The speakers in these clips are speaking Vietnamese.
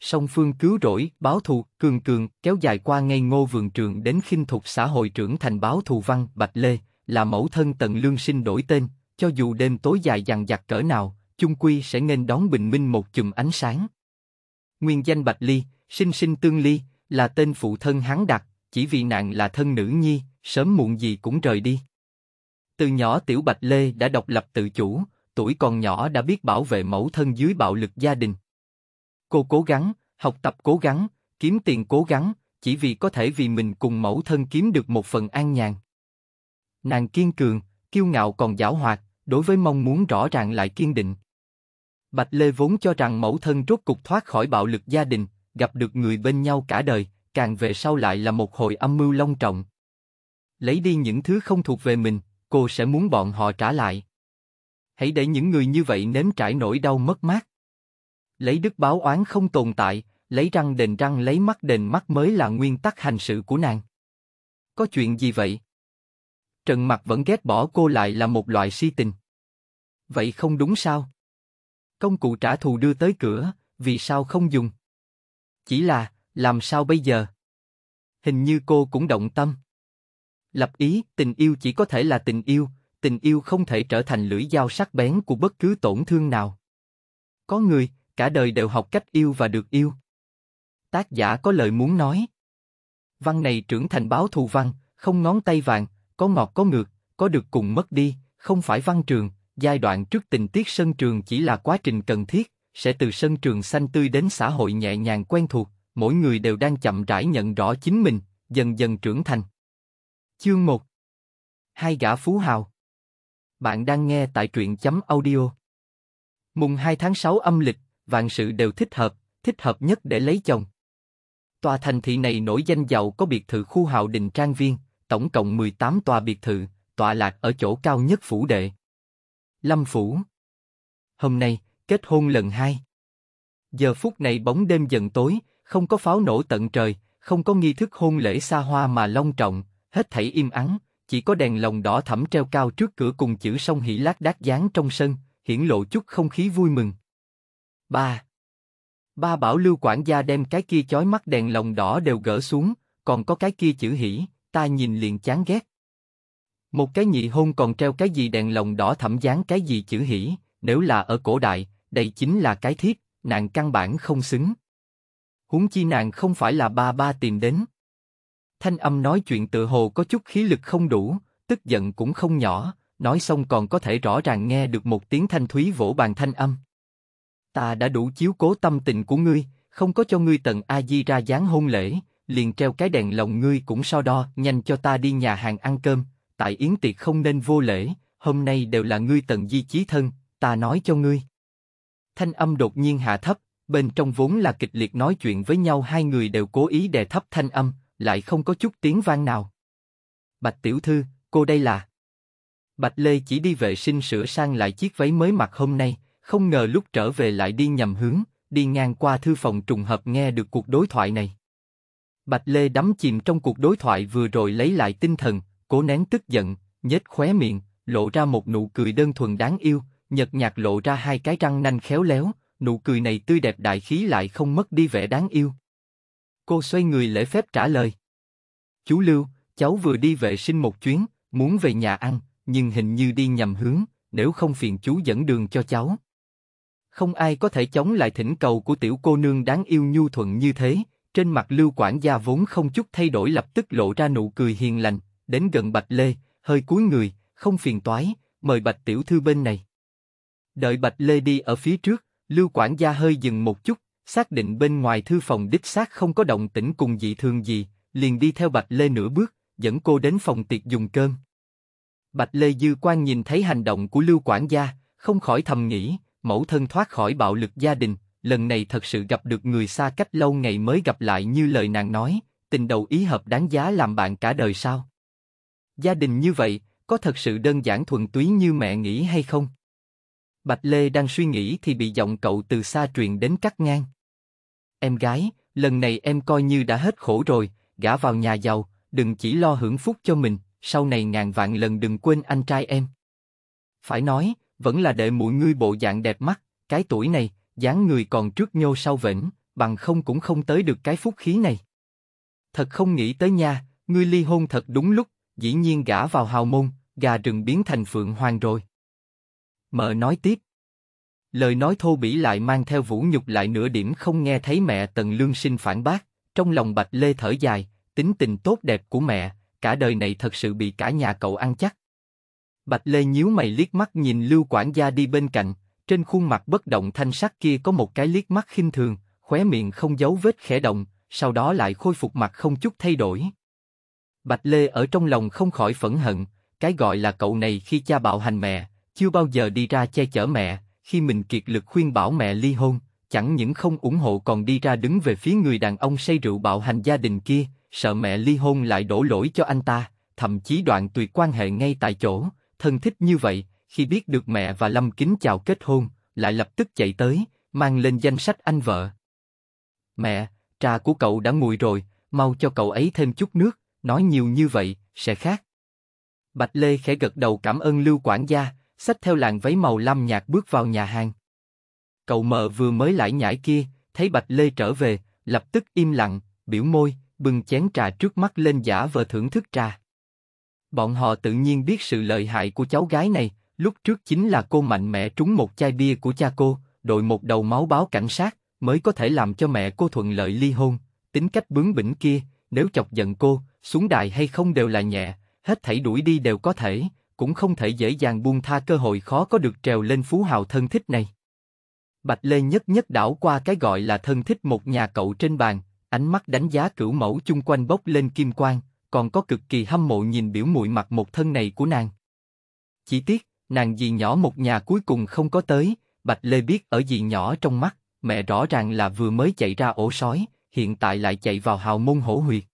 song phương cứu rỗi, báo thù, cường cường, kéo dài qua ngay ngô vườn trường đến khinh thục xã hội trưởng thành báo thù văn, Bạch Lê, là mẫu thân tận lương sinh đổi tên, cho dù đêm tối dài dằn dặt cỡ nào, chung quy sẽ nên đón bình minh một chùm ánh sáng. Nguyên danh Bạch Ly, sinh sinh tương ly, là tên phụ thân hắn đặt, chỉ vì nạn là thân nữ nhi, sớm muộn gì cũng rời đi. Từ nhỏ tiểu Bạch Lê đã độc lập tự chủ, tuổi còn nhỏ đã biết bảo vệ mẫu thân dưới bạo lực gia đình, Cô cố gắng, học tập cố gắng, kiếm tiền cố gắng, chỉ vì có thể vì mình cùng mẫu thân kiếm được một phần an nhàn. Nàng kiên cường, kiêu ngạo còn giảo hoạt, đối với mong muốn rõ ràng lại kiên định. Bạch Lê vốn cho rằng mẫu thân rốt cục thoát khỏi bạo lực gia đình, gặp được người bên nhau cả đời, càng về sau lại là một hồi âm mưu long trọng. Lấy đi những thứ không thuộc về mình, cô sẽ muốn bọn họ trả lại. Hãy để những người như vậy nếm trải nỗi đau mất mát lấy đức báo oán không tồn tại, lấy răng đền răng lấy mắt đền mắt mới là nguyên tắc hành sự của nàng. Có chuyện gì vậy? Trần Mặc vẫn ghét bỏ cô lại là một loại si tình. Vậy không đúng sao? Công cụ trả thù đưa tới cửa, vì sao không dùng? Chỉ là, làm sao bây giờ? Hình như cô cũng động tâm. Lập ý, tình yêu chỉ có thể là tình yêu, tình yêu không thể trở thành lưỡi dao sắc bén của bất cứ tổn thương nào. Có người, cả đời đều học cách yêu và được yêu. Tác giả có lời muốn nói. Văn này trưởng thành báo thù văn, không ngón tay vàng, có ngọt có ngược, có được cùng mất đi, không phải văn trường, giai đoạn trước tình tiết sân trường chỉ là quá trình cần thiết, sẽ từ sân trường xanh tươi đến xã hội nhẹ nhàng quen thuộc, mỗi người đều đang chậm rãi nhận rõ chính mình, dần dần trưởng thành. Chương 1 Hai gã phú hào Bạn đang nghe tại truyện chấm audio Mùng 2 tháng 6 âm lịch, vạn sự đều thích hợp, thích hợp nhất để lấy chồng. Tòa thành thị này nổi danh giàu có biệt thự khu hào đình trang viên, tổng cộng 18 tòa biệt thự, tọa lạc ở chỗ cao nhất phủ đệ. Lâm Phủ Hôm nay, kết hôn lần hai. Giờ phút này bóng đêm dần tối, không có pháo nổ tận trời, không có nghi thức hôn lễ xa hoa mà long trọng, hết thảy im ắng, chỉ có đèn lồng đỏ thẫm treo cao trước cửa cùng chữ sông hỷ lát đát dáng trong sân, hiển lộ chút không khí vui mừng. Ba. Ba bảo lưu quản gia đem cái kia chói mắt đèn lồng đỏ đều gỡ xuống, còn có cái kia chữ hỉ, ta nhìn liền chán ghét. Một cái nhị hôn còn treo cái gì đèn lồng đỏ thẩm dáng cái gì chữ hỉ, nếu là ở cổ đại, đây chính là cái thiết, nàng căn bản không xứng. Huống chi nàng không phải là ba ba tìm đến. Thanh âm nói chuyện tự hồ có chút khí lực không đủ, tức giận cũng không nhỏ, nói xong còn có thể rõ ràng nghe được một tiếng thanh thúy vỗ bàn thanh âm. Ta đã đủ chiếu cố tâm tình của ngươi, không có cho ngươi tận A-di ra dáng hôn lễ, liền treo cái đèn lồng ngươi cũng so đo, nhanh cho ta đi nhà hàng ăn cơm, tại yến tiệc không nên vô lễ, hôm nay đều là ngươi tận di chí thân, ta nói cho ngươi. Thanh âm đột nhiên hạ thấp, bên trong vốn là kịch liệt nói chuyện với nhau hai người đều cố ý đè thấp thanh âm, lại không có chút tiếng vang nào. Bạch tiểu thư, cô đây là... Bạch Lê chỉ đi vệ sinh sửa sang lại chiếc váy mới mặc hôm nay, không ngờ lúc trở về lại đi nhầm hướng, đi ngang qua thư phòng trùng hợp nghe được cuộc đối thoại này. Bạch Lê đắm chìm trong cuộc đối thoại vừa rồi lấy lại tinh thần, cố nén tức giận, nhếch khóe miệng, lộ ra một nụ cười đơn thuần đáng yêu, nhợt nhạt lộ ra hai cái răng nanh khéo léo, nụ cười này tươi đẹp đại khí lại không mất đi vẻ đáng yêu. Cô xoay người lễ phép trả lời. Chú Lưu, cháu vừa đi vệ sinh một chuyến, muốn về nhà ăn, nhưng hình như đi nhầm hướng, nếu không phiền chú dẫn đường cho cháu. Không ai có thể chống lại thỉnh cầu của tiểu cô nương đáng yêu nhu thuận như thế, trên mặt Lưu quản gia vốn không chút thay đổi lập tức lộ ra nụ cười hiền lành, đến gần Bạch Lê, hơi cúi người, không phiền toái, mời Bạch tiểu thư bên này. Đợi Bạch Lê đi ở phía trước, Lưu quản gia hơi dừng một chút, xác định bên ngoài thư phòng đích xác không có động tĩnh cùng dị thường gì, liền đi theo Bạch Lê nửa bước, dẫn cô đến phòng tiệc dùng cơm. Bạch Lê Dư quan nhìn thấy hành động của Lưu Quản gia, không khỏi thầm nghĩ, mẫu thân thoát khỏi bạo lực gia đình, lần này thật sự gặp được người xa cách lâu ngày mới gặp lại như lời nàng nói, tình đầu ý hợp đáng giá làm bạn cả đời sao? Gia đình như vậy, có thật sự đơn giản thuần túy như mẹ nghĩ hay không? Bạch Lê đang suy nghĩ thì bị giọng cậu từ xa truyền đến cắt ngang. Em gái, lần này em coi như đã hết khổ rồi, gả vào nhà giàu, đừng chỉ lo hưởng phúc cho mình, sau này ngàn vạn lần đừng quên anh trai em. Phải nói, vẫn là đệ muội ngươi bộ dạng đẹp mắt, cái tuổi này, dáng người còn trước nhô sau vĩnh, bằng không cũng không tới được cái phúc khí này. Thật không nghĩ tới nha, ngươi ly hôn thật đúng lúc, dĩ nhiên gả vào hào môn, gà rừng biến thành phượng hoàng rồi. Mợ nói tiếp. Lời nói thô bỉ lại mang theo vũ nhục lại nửa điểm không nghe thấy mẹ Tần Lương Sinh phản bác, trong lòng Bạch Lê thở dài, tính tình tốt đẹp của mẹ, cả đời này thật sự bị cả nhà cậu ăn chắc. Bạch Lê nhíu mày liếc mắt nhìn Lưu quản gia đi bên cạnh, trên khuôn mặt bất động thanh sắc kia có một cái liếc mắt khinh thường, khóe miệng không giấu vết khẽ động, sau đó lại khôi phục mặt không chút thay đổi. Bạch Lê ở trong lòng không khỏi phẫn hận, cái gọi là cậu này khi cha bạo hành mẹ, chưa bao giờ đi ra che chở mẹ, khi mình kiệt lực khuyên bảo mẹ ly hôn, chẳng những không ủng hộ còn đi ra đứng về phía người đàn ông say rượu bạo hành gia đình kia, sợ mẹ ly hôn lại đổ lỗi cho anh ta, thậm chí đoạn tuyệt quan hệ ngay tại chỗ, thân thích như vậy, khi biết được mẹ và Lâm Kính chào kết hôn, lại lập tức chạy tới, mang lên danh sách anh vợ. Mẹ, trà của cậu đã nguội rồi, mau cho cậu ấy thêm chút nước, nói nhiều như vậy, sẽ khác. Bạch Lê khẽ gật đầu cảm ơn Lưu quản gia, xách theo làn váy màu lam nhạt bước vào nhà hàng. Cậu mợ vừa mới lại nhảy kia, thấy Bạch Lê trở về, lập tức im lặng, biểu môi, bưng chén trà trước mắt lên giả vờ thưởng thức trà. Bọn họ tự nhiên biết sự lợi hại của cháu gái này, lúc trước chính là cô mạnh mẽ trúng một chai bia của cha cô, đội một đầu máu báo cảnh sát, mới có thể làm cho mẹ cô thuận lợi ly hôn. Tính cách bướng bỉnh kia, nếu chọc giận cô, xuống đài hay không đều là nhẹ, hết thảy đuổi đi đều có thể, cũng không thể dễ dàng buông tha cơ hội khó có được trèo lên phú hào thân thích này. Bạch Lê nhất nhất đảo qua cái gọi là thân thích một nhà cậu trên bàn, ánh mắt đánh giá cửu mẫu chung quanh bốc lên kim quang, còn có cực kỳ hâm mộ nhìn biểu muội mặc một thân này của nàng. Chỉ tiếc, nàng dì nhỏ một nhà cuối cùng không có tới, Bạch Lê biết ở dì nhỏ trong mắt, mẹ rõ ràng là vừa mới chạy ra ổ sói, hiện tại lại chạy vào hào môn hổ huyệt.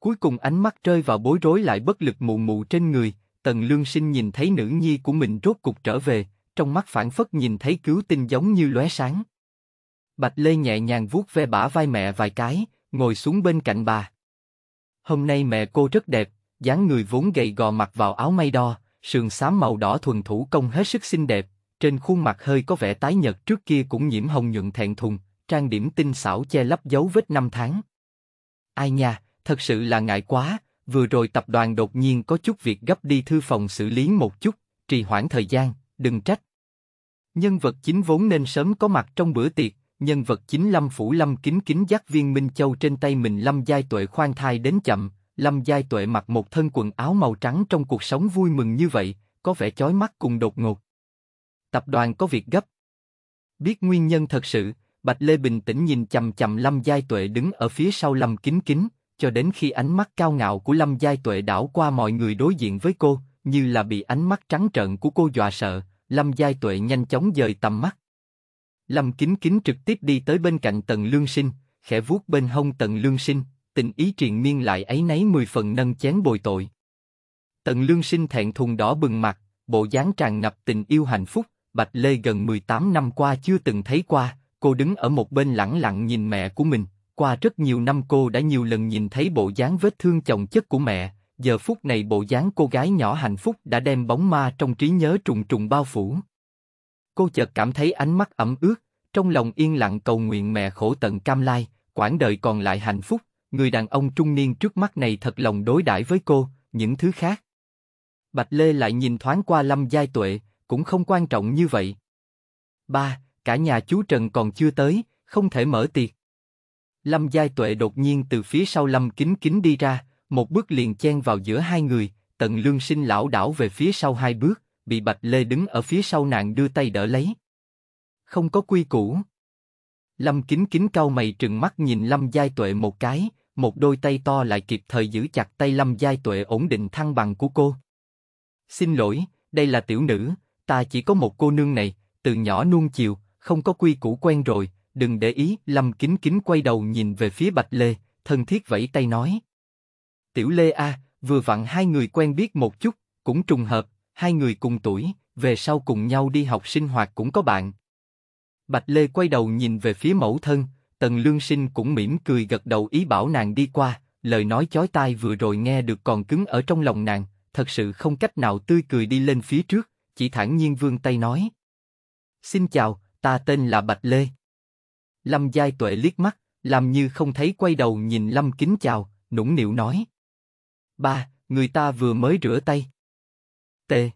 Cuối cùng ánh mắt rơi vào bối rối lại bất lực mù mù trên người, Tần Lương Sinh nhìn thấy nữ nhi của mình rốt cục trở về, trong mắt phản phất nhìn thấy cứu tinh giống như lóe sáng. Bạch Lê nhẹ nhàng vuốt ve bả vai mẹ vài cái, ngồi xuống bên cạnh bà. Hôm nay mẹ cô rất đẹp, dáng người vốn gầy gò mặc vào áo may đo, sườn xám màu đỏ thuần thủ công hết sức xinh đẹp, trên khuôn mặt hơi có vẻ tái nhợt trước kia cũng nhiễm hồng nhuận thẹn thùng, trang điểm tinh xảo che lấp dấu vết năm tháng. Ai nha, thật sự là ngại quá, vừa rồi tập đoàn đột nhiên có chút việc gấp đi thư phòng xử lý một chút, trì hoãn thời gian, đừng trách. Nhân vật chính vốn nên sớm có mặt trong bữa tiệc, nhân vật chính Lâm Phủ Lâm kính kính giác viên Minh Châu trên tay mình Lâm Giai Tuệ khoan thai đến chậm, Lâm Giai Tuệ mặc một thân quần áo màu trắng trong cuộc sống vui mừng như vậy, có vẻ chói mắt cùng đột ngột. Tập đoàn có việc gấp. Biết nguyên nhân thật sự, Bạch Lê bình tĩnh nhìn chầm chầm Lâm Giai Tuệ đứng ở phía sau Lâm Kính Kính, cho đến khi ánh mắt cao ngạo của Lâm Giai Tuệ đảo qua mọi người đối diện với cô, như là bị ánh mắt trắng trợn của cô dọa sợ, Lâm Giai Tuệ nhanh chóng dời tầm mắt. Lâm Kính Kính trực tiếp đi tới bên cạnh Tần Lương Sinh, khẽ vuốt bên hông Tần Lương Sinh, tình ý triền miên lại ấy nấy mười phần nâng chén bồi tội. Tần Lương Sinh thẹn thùng đỏ bừng mặt, bộ dáng tràn ngập tình yêu hạnh phúc, Bạch Lê gần 18 năm qua chưa từng thấy qua, cô đứng ở một bên lặng lặng nhìn mẹ của mình, qua rất nhiều năm cô đã nhiều lần nhìn thấy bộ dáng vết thương chồng chất của mẹ, giờ phút này bộ dáng cô gái nhỏ hạnh phúc đã đem bóng ma trong trí nhớ trùng trùng bao phủ. Cô chợt cảm thấy ánh mắt ẩm ướt, trong lòng yên lặng cầu nguyện mẹ khổ tận cam lai, quãng đời còn lại hạnh phúc, người đàn ông trung niên trước mắt này thật lòng đối đãi với cô, những thứ khác. Bạch Lê lại nhìn thoáng qua Lâm Giai Tuệ, cũng không quan trọng như vậy. Ba, cả nhà chú Trần còn chưa tới, không thể mở tiệc. Lâm Giai Tuệ đột nhiên từ phía sau Lâm Kính Kính đi ra, một bước liền chen vào giữa hai người, tận lương sinh lão đảo về phía sau hai bước, bị Bạch Lê đứng ở phía sau nàng đưa tay đỡ lấy. Không có quy củ. Lâm Kính Kính cau mày trừng mắt nhìn Lâm Giai Tuệ một cái, một đôi tay to lại kịp thời giữ chặt tay Lâm Giai Tuệ ổn định thăng bằng của cô. Xin lỗi, đây là tiểu nữ, ta chỉ có một cô nương này, từ nhỏ nuông chiều, không có quy củ quen rồi, đừng để ý. Lâm Kính Kính quay đầu nhìn về phía Bạch Lê, thân thiết vẫy tay nói. Tiểu Lê a, vừa vặn hai người quen biết một chút, cũng trùng hợp, hai người cùng tuổi, về sau cùng nhau đi học sinh hoạt cũng có bạn. Bạch Lê quay đầu nhìn về phía mẫu thân, Tần Lương Sinh cũng mỉm cười gật đầu ý bảo nàng đi qua, lời nói chói tai vừa rồi nghe được còn cứng ở trong lòng nàng, thật sự không cách nào tươi cười đi lên phía trước, chỉ thản nhiên vương tay nói. Xin chào, ta tên là Bạch Lê. Lâm Giai Tuệ liếc mắt, làm như không thấy quay đầu nhìn Lâm Kính chào, nũng nịu nói. Ba, người ta vừa mới rửa tay tê.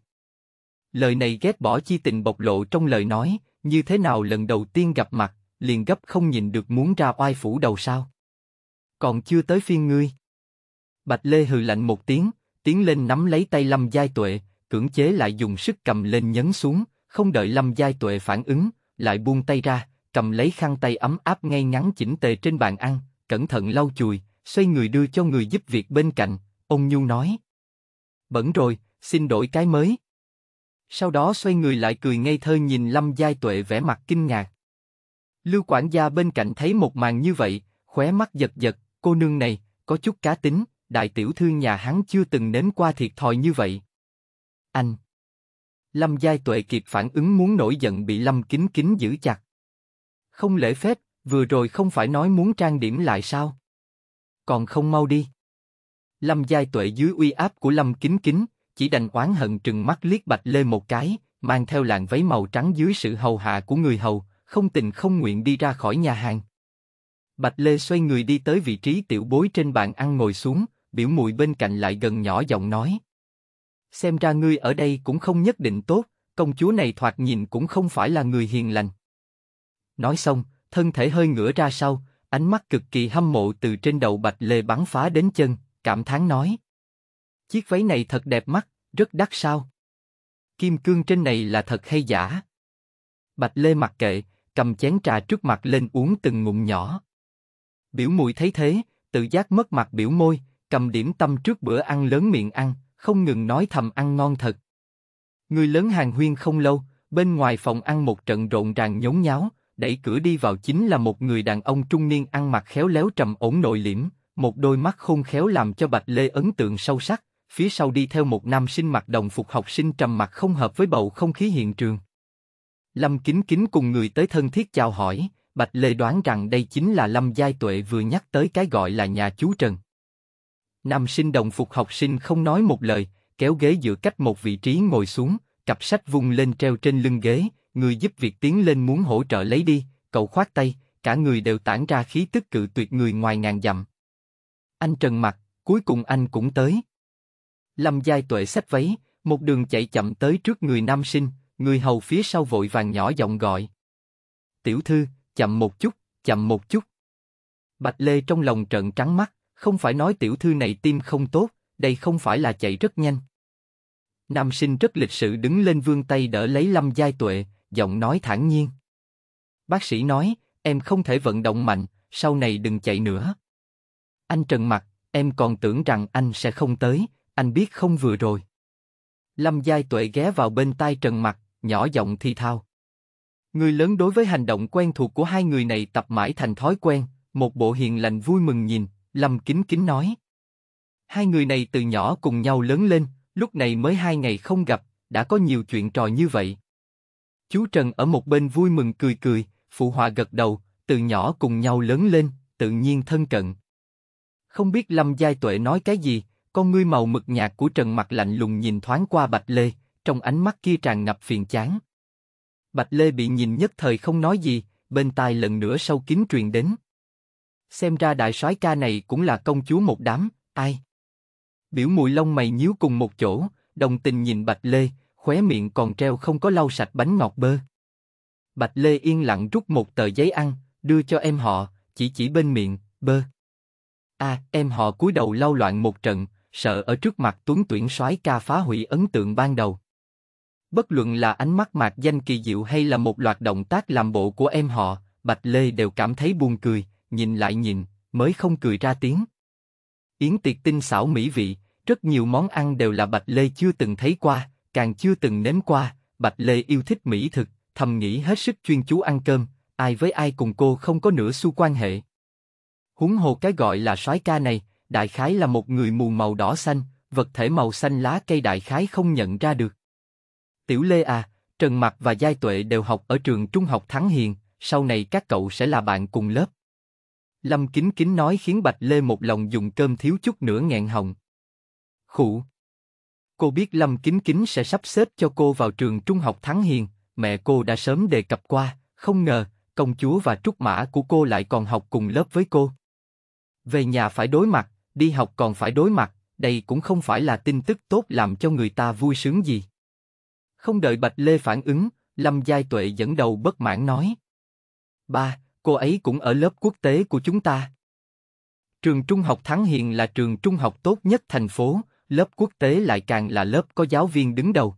Lời này ghét bỏ chi tình bộc lộ trong lời nói, như thế nào lần đầu tiên gặp mặt, liền gấp không nhìn được muốn ra oai phủ đầu sao. Còn chưa tới phiên ngươi. Bạch Lê hừ lạnh một tiếng, tiến lên nắm lấy tay Lâm Giai Tuệ, cưỡng chế lại dùng sức cầm lên nhấn xuống, không đợi Lâm Giai Tuệ phản ứng, lại buông tay ra, cầm lấy khăn tay ấm áp ngay ngắn chỉnh tề trên bàn ăn, cẩn thận lau chùi, xoay người đưa cho người giúp việc bên cạnh, ông Nhu nói. Bẩn rồi, xin đổi cái mới. Sau đó xoay người lại cười ngây thơ nhìn Lâm Giai Tuệ vẻ mặt kinh ngạc. Lưu quản gia bên cạnh thấy một màn như vậy, khóe mắt giật giật, cô nương này, có chút cá tính, đại tiểu thư nhà hắn chưa từng nếm qua thiệt thòi như vậy. Anh! Lâm Giai Tuệ kịp phản ứng muốn nổi giận bị Lâm Kính Kính giữ chặt. Không lễ phép, vừa rồi không phải nói muốn trang điểm lại sao? Còn không mau đi. Lâm Giai Tuệ dưới uy áp của Lâm Kính Kính, chỉ đành oán hận trừng mắt liếc Bạch Lê một cái, mang theo làn váy màu trắng dưới sự hầu hạ của người hầu, không tình không nguyện đi ra khỏi nhà hàng. Bạch Lê xoay người đi tới vị trí tiểu bối trên bàn ăn ngồi xuống, biểu mùi bên cạnh lại gần nhỏ giọng nói. Xem ra ngươi ở đây cũng không nhất định tốt, công chúa này thoạt nhìn cũng không phải là người hiền lành. Nói xong, thân thể hơi ngửa ra sau, ánh mắt cực kỳ hâm mộ từ trên đầu Bạch Lê bắn phá đến chân, cảm thán nói. Chiếc váy này thật đẹp mắt, rất đắt sao? Kim cương trên này là thật hay giả? Bạch Lê mặc kệ, cầm chén trà trước mặt lên uống từng ngụm nhỏ. Biểu mùi thấy thế, tự giác mất mặt biểu môi, cầm điểm tâm trước bữa ăn lớn miệng ăn, không ngừng nói thầm ăn ngon thật. Người lớn hàng huyên không lâu, bên ngoài phòng ăn một trận rộn ràng nhốn nháo, đẩy cửa đi vào chính là một người đàn ông trung niên ăn mặc khéo léo trầm ổn nội liễm, một đôi mắt khôn khéo làm cho Bạch Lê ấn tượng sâu sắc, phía sau đi theo một nam sinh mặc đồng phục học sinh trầm mặc không hợp với bầu không khí hiện trường. Lâm Kính Kính cùng người tới thân thiết chào hỏi, Bạch Lê đoán rằng đây chính là Lâm Giai Tuệ vừa nhắc tới cái gọi là nhà chú Trần. Nam sinh đồng phục học sinh không nói một lời, kéo ghế giữa cách một vị trí ngồi xuống, cặp sách vung lên treo trên lưng ghế, người giúp việc tiến lên muốn hỗ trợ lấy đi, cậu khoát tay, cả người đều tản ra khí tức cự tuyệt người ngoài ngàn dặm. Anh trần mặt, cuối cùng anh cũng tới. Lâm Giai Tuệ xách váy, một đường chạy chậm tới trước người nam sinh, người hầu phía sau vội vàng nhỏ giọng gọi. Tiểu thư, chậm một chút, chậm một chút. Bạch Lê trong lòng trợn trắng mắt, không phải nói tiểu thư này tim không tốt, đây không phải là chạy rất nhanh. Nam sinh rất lịch sự đứng lên vương tay đỡ lấy Lâm Giai Tuệ, giọng nói thản nhiên. Bác sĩ nói, em không thể vận động mạnh, sau này đừng chạy nữa. Anh trần mặt, em còn tưởng rằng anh sẽ không tới, anh biết không vừa rồi. Lâm Giai Tuệ ghé vào bên tai Trần Mặc, nhỏ giọng thi thao. Người lớn đối với hành động quen thuộc của hai người này tập mãi thành thói quen, một bộ hiền lành vui mừng nhìn, Lâm Kính Kính nói. Hai người này từ nhỏ cùng nhau lớn lên, lúc này mới hai ngày không gặp, đã có nhiều chuyện trò như vậy. Chú Trần ở một bên vui mừng cười cười, phụ họa gật đầu, từ nhỏ cùng nhau lớn lên, tự nhiên thân cận. Không biết Lâm Giai Tuệ nói cái gì, con ngươi màu mực nhạt của Trần Mặt lạnh lùng nhìn thoáng qua Bạch Lê, trong ánh mắt kia tràn ngập phiền chán. Bạch Lê bị nhìn nhất thời không nói gì, bên tai lần nữa sâu kín truyền đến. Xem ra đại soái ca này cũng là công chúa một đám, ai? Biểu mùi lông mày nhíu cùng một chỗ, đồng tình nhìn Bạch Lê, khóe miệng còn treo không có lau sạch bánh ngọt bơ. Bạch Lê yên lặng rút một tờ giấy ăn, đưa cho em họ, chỉ chỉ bên miệng, bơ. A, à, em họ cúi đầu lau loạn một trận, sợ ở trước mặt tuấn tuyển soái ca phá hủy ấn tượng ban đầu. Bất luận là ánh mắt mạc danh kỳ diệu hay là một loạt động tác làm bộ của em họ, Bạch Lê đều cảm thấy buồn cười, nhìn lại nhìn, mới không cười ra tiếng. Yến tiệc tinh xảo mỹ vị, rất nhiều món ăn đều là Bạch Lê chưa từng thấy qua, càng chưa từng nếm qua, Bạch Lê yêu thích mỹ thực, thầm nghĩ hết sức chuyên chú ăn cơm, ai với ai cùng cô không có nửa xu quan hệ. Húng hồ cái gọi là soái ca này, đại khái là một người mù màu đỏ xanh, vật thể màu xanh lá cây đại khái không nhận ra được. Tiểu Lê à, Trần Mặc và Giai Tuệ đều học ở trường trung học Thắng Hiền, sau này các cậu sẽ là bạn cùng lớp. Lâm Kính Kính nói khiến Bạch Lê một lòng dùng cơm thiếu chút nữa nghẹn hồng. Khụ. Cô biết Lâm Kính Kính sẽ sắp xếp cho cô vào trường trung học Thắng Hiền, mẹ cô đã sớm đề cập qua, không ngờ, công chúa và trúc mã của cô lại còn học cùng lớp với cô. Về nhà phải đối mặt, đi học còn phải đối mặt, đây cũng không phải là tin tức tốt làm cho người ta vui sướng gì. Không đợi Bạch Lê phản ứng, Lâm Giai Tuệ dẫn đầu bất mãn nói. Ba, cô ấy cũng ở lớp quốc tế của chúng ta. Trường Trung học Thắng Hiền là trường trung học tốt nhất thành phố, lớp quốc tế lại càng là lớp có giáo viên đứng đầu.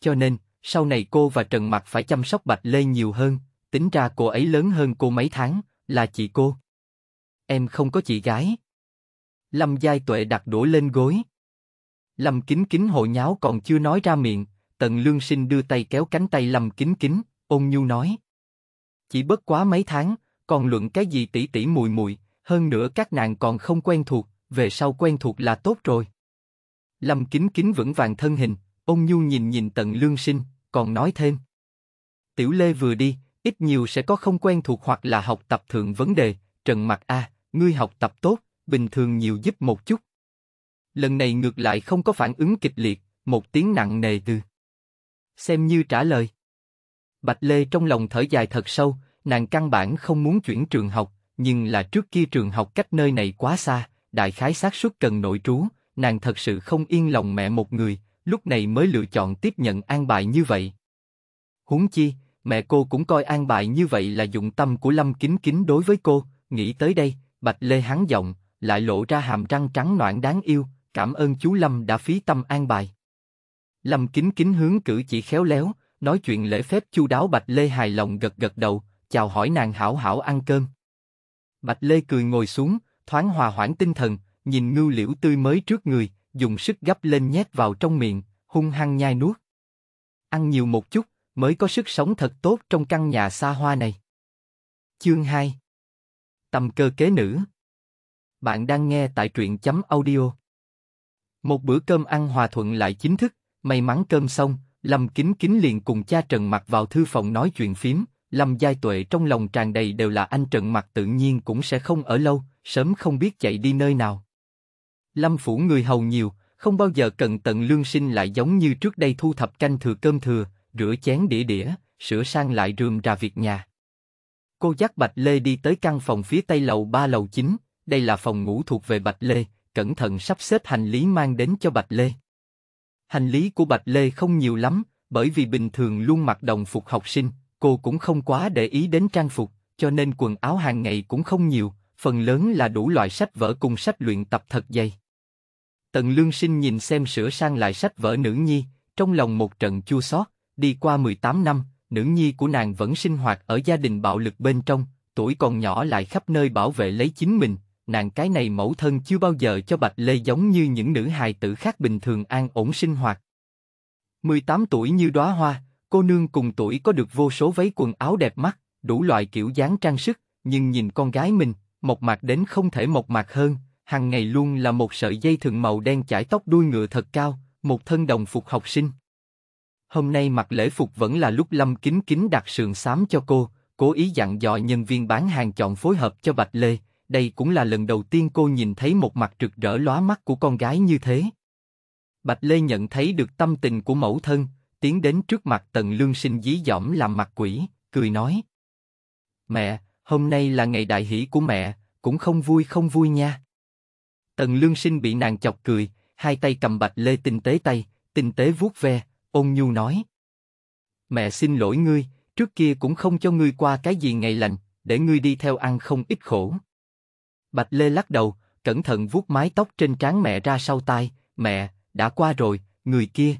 Cho nên, sau này cô và Trần Mặc phải chăm sóc Bạch Lê nhiều hơn, tính ra cô ấy lớn hơn cô mấy tháng, là chị cô. Em không có chị gái. Lâm Giai Tuệ đặt đũa lên gối. Lâm Kính Kính hộ nháo còn chưa nói ra miệng, Tần Lương Sinh đưa tay kéo cánh tay Lâm Kính Kính, ôn nhu nói. Chỉ bất quá mấy tháng, còn luận cái gì tỷ tỷ mùi mùi, hơn nữa các nàng còn không quen thuộc, về sau quen thuộc là tốt rồi. Lâm Kính Kính vững vàng thân hình, ôn nhu nhìn nhìn Tần Lương Sinh, còn nói thêm. Tiểu Lê vừa đi, ít nhiều sẽ có không quen thuộc hoặc là học tập thượng vấn đề, Trần Mặc A, ngươi học tập tốt, bình thường nhiều giúp một chút. Lần này ngược lại không có phản ứng kịch liệt, một tiếng nặng nề từ. Xem như trả lời. Bạch Lê trong lòng thở dài thật sâu, nàng căn bản không muốn chuyển trường học, nhưng là trước kia trường học cách nơi này quá xa, đại khái xác suất cần nội trú, nàng thật sự không yên lòng mẹ một người, lúc này mới lựa chọn tiếp nhận an bài như vậy. Huống chi, mẹ cô cũng coi an bài như vậy là dụng tâm của Lâm Kính Kính đối với cô, nghĩ tới đây, Bạch Lê hắn giọng, lại lộ ra hàm răng trắng noạn đáng yêu, cảm ơn chú Lâm đã phí tâm an bài. Lâm kính kính hướng cử chỉ khéo léo, nói chuyện lễ phép chu đáo Bạch Lê hài lòng gật gật đầu, chào hỏi nàng hảo hảo ăn cơm. Bạch Lê cười ngồi xuống, thoáng hòa hoãn tinh thần, nhìn ngưu liễu tươi mới trước người, dùng sức gấp lên nhét vào trong miệng, hung hăng nhai nuốt. Ăn nhiều một chút, mới có sức sống thật tốt trong căn nhà xa hoa này. Chương 2 Tầm cơ kế nữ bạn đang nghe tại truyện chấm audio. Một bữa cơm ăn hòa thuận lại chính thức, may mắn cơm xong, Lâm Kính Kính liền cùng cha Trần Mặc vào thư phòng nói chuyện phím, Lâm Giai Tuệ trong lòng tràn đầy đều là anh Trần Mặc tự nhiên cũng sẽ không ở lâu, sớm không biết chạy đi nơi nào. Lâm Phủ người hầu nhiều, không bao giờ cần tận lương sinh lại giống như trước đây thu thập canh thừa cơm thừa, rửa chén đĩa đĩa, sửa sang lại rườm ra việc nhà. Cô dắt Bạch Lê đi tới căn phòng phía tây lầu ba lầu chín đây là phòng ngủ thuộc về Bạch Lê, cẩn thận sắp xếp hành lý mang đến cho Bạch Lê. Hành lý của Bạch Lê không nhiều lắm, bởi vì bình thường luôn mặc đồng phục học sinh, cô cũng không quá để ý đến trang phục, cho nên quần áo hàng ngày cũng không nhiều, phần lớn là đủ loại sách vở cùng sách luyện tập thật dày. Tần Lương Sinh nhìn xem sửa sang lại sách vở nữ nhi, trong lòng một trận chua xót. Đi qua 18 năm, nữ nhi của nàng vẫn sinh hoạt ở gia đình bạo lực bên trong, tuổi còn nhỏ lại khắp nơi bảo vệ lấy chính mình, nàng cái này mẫu thân chưa bao giờ cho Bạch Lê giống như những nữ hài tử khác bình thường an ổn sinh hoạt. 18 tuổi như đóa hoa, cô nương cùng tuổi có được vô số váy quần áo đẹp mắt, đủ loại kiểu dáng trang sức, nhưng nhìn con gái mình, mộc mạc đến không thể mộc mạc hơn, hàng ngày luôn là một sợi dây thường màu đen chải tóc đuôi ngựa thật cao, một thân đồng phục học sinh. Hôm nay mặc lễ phục vẫn là lúc Lâm Kính Kính đặt sườn xám cho cô, cố ý dặn dò nhân viên bán hàng chọn phối hợp cho Bạch Lê, đây cũng là lần đầu tiên cô nhìn thấy một mặt rực rỡ lóa mắt của con gái như thế. Bạch Lê nhận thấy được tâm tình của mẫu thân, tiến đến trước mặt Tần Lương Sinh dí dỏm làm mặt quỷ, cười nói. Mẹ, hôm nay là ngày đại hỷ của mẹ, cũng không vui không vui nha. Tần Lương Sinh bị nàng chọc cười, hai tay cầm Bạch Lê tinh tế tay, tinh tế vuốt ve, ôn nhu nói. Mẹ xin lỗi ngươi, trước kia cũng không cho ngươi qua cái gì ngày lành, để ngươi đi theo ăn không ít khổ. Bạch Lê lắc đầu, cẩn thận vuốt mái tóc trên trán mẹ ra sau tai, mẹ, đã qua rồi, người kia.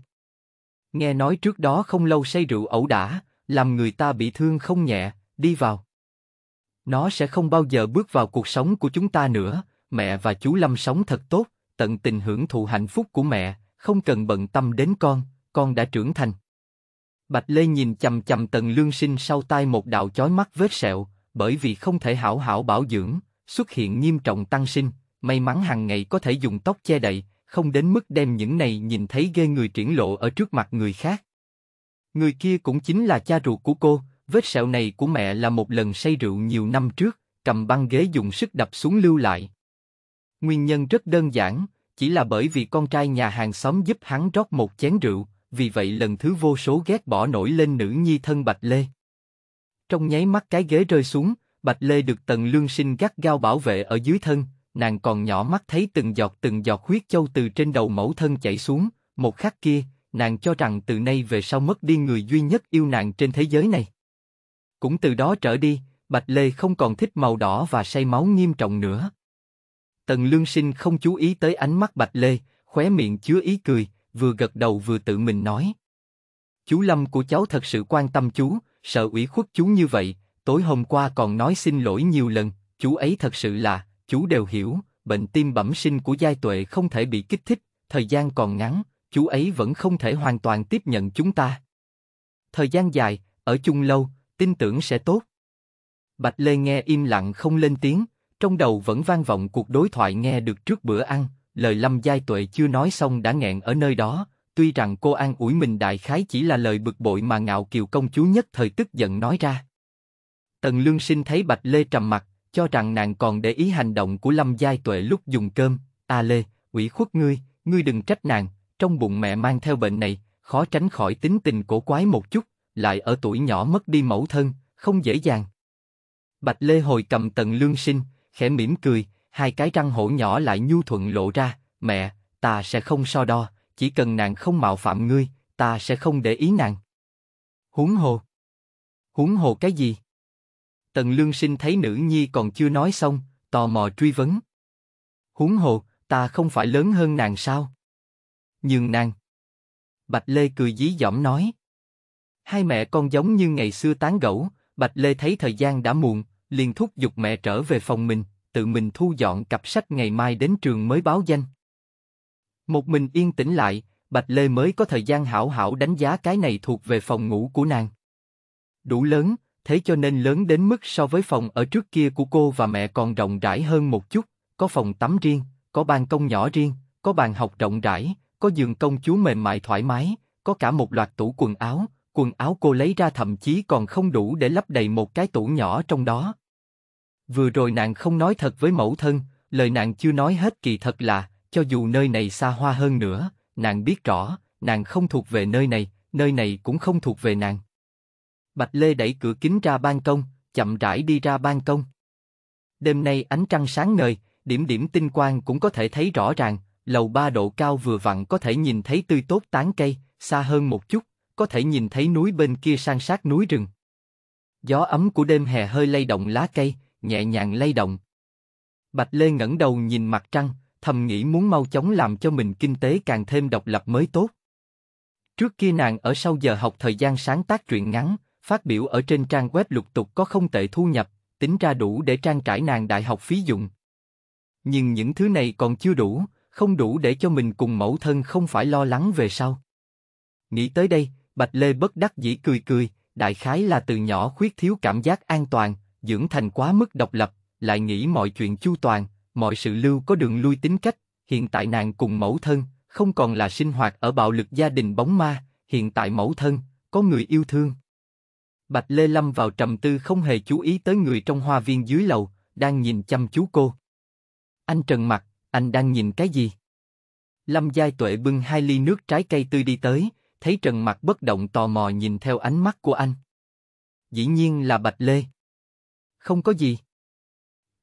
Nghe nói trước đó không lâu say rượu ẩu đả, làm người ta bị thương không nhẹ, đi vào. Nó sẽ không bao giờ bước vào cuộc sống của chúng ta nữa, mẹ và chú Lâm sống thật tốt, tận tình hưởng thụ hạnh phúc của mẹ, không cần bận tâm đến con, con đã trưởng thành. Bạch Lê nhìn chầm chầm tầng lương sinh sau tai một đạo chói mắt vết sẹo, bởi vì không thể hảo hảo bảo dưỡng, xuất hiện nghiêm trọng tăng sinh, may mắn hàng ngày có thể dùng tóc che đậy, không đến mức đem những này nhìn thấy ghê người triển lộ ở trước mặt người khác. Người kia cũng chính là cha ruột của cô, vết sẹo này của mẹ là một lần say rượu nhiều năm trước, cầm băng ghế dùng sức đập xuống lưu lại. Nguyên nhân rất đơn giản, chỉ là bởi vì con trai nhà hàng xóm giúp hắn rót một chén rượu, vì vậy lần thứ vô số ghét bỏ nổi lên nữ nhi thân Bạch Lê. Trong nháy mắt cái ghế rơi xuống, Bạch Lê được Tần Lương Sinh gắt gao bảo vệ ở dưới thân, nàng còn nhỏ mắt thấy từng giọt từng giọt huyết châu từ trên đầu mẫu thân chảy xuống, một khắc kia, nàng cho rằng từ nay về sau mất đi người duy nhất yêu nàng trên thế giới này. Cũng từ đó trở đi, Bạch Lê không còn thích màu đỏ và say máu nghiêm trọng nữa. Tần Lương Sinh không chú ý tới ánh mắt Bạch Lê, khóe miệng chứa ý cười, vừa gật đầu vừa tự mình nói. Chú Lâm của cháu thật sự quan tâm chú, sợ ủy khuất chú như vậy, tối hôm qua còn nói xin lỗi nhiều lần, chú ấy thật sự là, chú đều hiểu, bệnh tim bẩm sinh của giai tuệ không thể bị kích thích, thời gian còn ngắn, chú ấy vẫn không thể hoàn toàn tiếp nhận chúng ta. Thời gian dài, ở chung lâu, tin tưởng sẽ tốt. Bạch Lê nghe im lặng không lên tiếng, trong đầu vẫn vang vọng cuộc đối thoại nghe được trước bữa ăn, lời Lâm Giai Tuệ chưa nói xong đã nghẹn ở nơi đó, tuy rằng cô an ủi mình đại khái chỉ là lời bực bội mà ngạo kiều công chúa nhất thời tức giận nói ra. Tần Lương Sinh thấy Bạch Lê trầm mặt, cho rằng nàng còn để ý hành động của Lâm Giai Tuệ lúc dùng cơm. A Lê, ủy khuất ngươi, ngươi đừng trách nàng, trong bụng mẹ mang theo bệnh này, khó tránh khỏi tính tình cổ quái một chút, lại ở tuổi nhỏ mất đi mẫu thân, không dễ dàng. Bạch Lê hồi cầm Tần Lương Sinh, khẽ mỉm cười, hai cái răng hổ nhỏ lại nhu thuận lộ ra, mẹ, ta sẽ không so đo, chỉ cần nàng không mạo phạm ngươi, ta sẽ không để ý nàng. Húng hồ. húng hồ cái gì? Tần Lương Sinh thấy nữ nhi còn chưa nói xong, tò mò truy vấn. Huống hồ, ta không phải lớn hơn nàng sao? Nhưng nàng. Bạch Lê cười dí dỏm nói. Hai mẹ con giống như ngày xưa tán gẫu, Bạch Lê thấy thời gian đã muộn, liền thúc giục mẹ trở về phòng mình, tự mình thu dọn cặp sách ngày mai đến trường mới báo danh. Một mình yên tĩnh lại, Bạch Lê mới có thời gian hảo hảo đánh giá cái này thuộc về phòng ngủ của nàng. Đủ lớn, thế cho nên lớn đến mức so với phòng ở trước kia của cô và mẹ còn rộng rãi hơn một chút, có phòng tắm riêng, có ban công nhỏ riêng, có bàn học rộng rãi, có giường công chúa mềm mại thoải mái, có cả một loạt tủ quần áo, quần áo cô lấy ra thậm chí còn không đủ để lấp đầy một cái tủ nhỏ trong đó. Vừa rồi nàng không nói thật với mẫu thân, lời nàng chưa nói hết kỳ thật là, cho dù nơi này xa hoa hơn nữa, nàng biết rõ, nàng không thuộc về nơi này, nơi này cũng không thuộc về nàng. Bạch Lê đẩy cửa kính ra ban công, chậm rãi đi ra ban công. Đêm nay ánh trăng sáng ngời, điểm điểm tinh quang cũng có thể thấy rõ ràng, lầu ba độ cao vừa vặn có thể nhìn thấy tươi tốt tán cây, xa hơn một chút, có thể nhìn thấy núi bên kia san sát núi rừng. Gió ấm của đêm hè hơi lay động lá cây, nhẹ nhàng lay động. Bạch Lê ngẩng đầu nhìn mặt trăng, thầm nghĩ muốn mau chóng làm cho mình kinh tế càng thêm độc lập mới tốt. Trước kia nàng ở sau giờ học thời gian sáng tác truyện ngắn, phát biểu ở trên trang web lục tục có không tệ thu nhập, tính ra đủ để trang trải nàng đại học phí dụng. Nhưng những thứ này còn chưa đủ, không đủ để cho mình cùng mẫu thân không phải lo lắng về sau. Nghĩ tới đây, Bạch Lê bất đắc dĩ cười cười, đại khái là từ nhỏ khuyết thiếu cảm giác an toàn, dưỡng thành quá mức độc lập, lại nghĩ mọi chuyện chu toàn, mọi sự lưu có đường lui tính cách, hiện tại nàng cùng mẫu thân, không còn là sinh hoạt ở bạo lực gia đình bóng ma, hiện tại mẫu thân, có người yêu thương. Bạch Lê Lâm vào trầm tư không hề chú ý tới người trong hoa viên dưới lầu, đang nhìn chăm chú cô. Anh trần mặt, anh đang nhìn cái gì? Lâm Giai Tuệ bưng hai ly nước trái cây tươi đi tới, thấy trần mặt bất động tò mò nhìn theo ánh mắt của anh. Dĩ nhiên là Bạch Lê. Không có gì.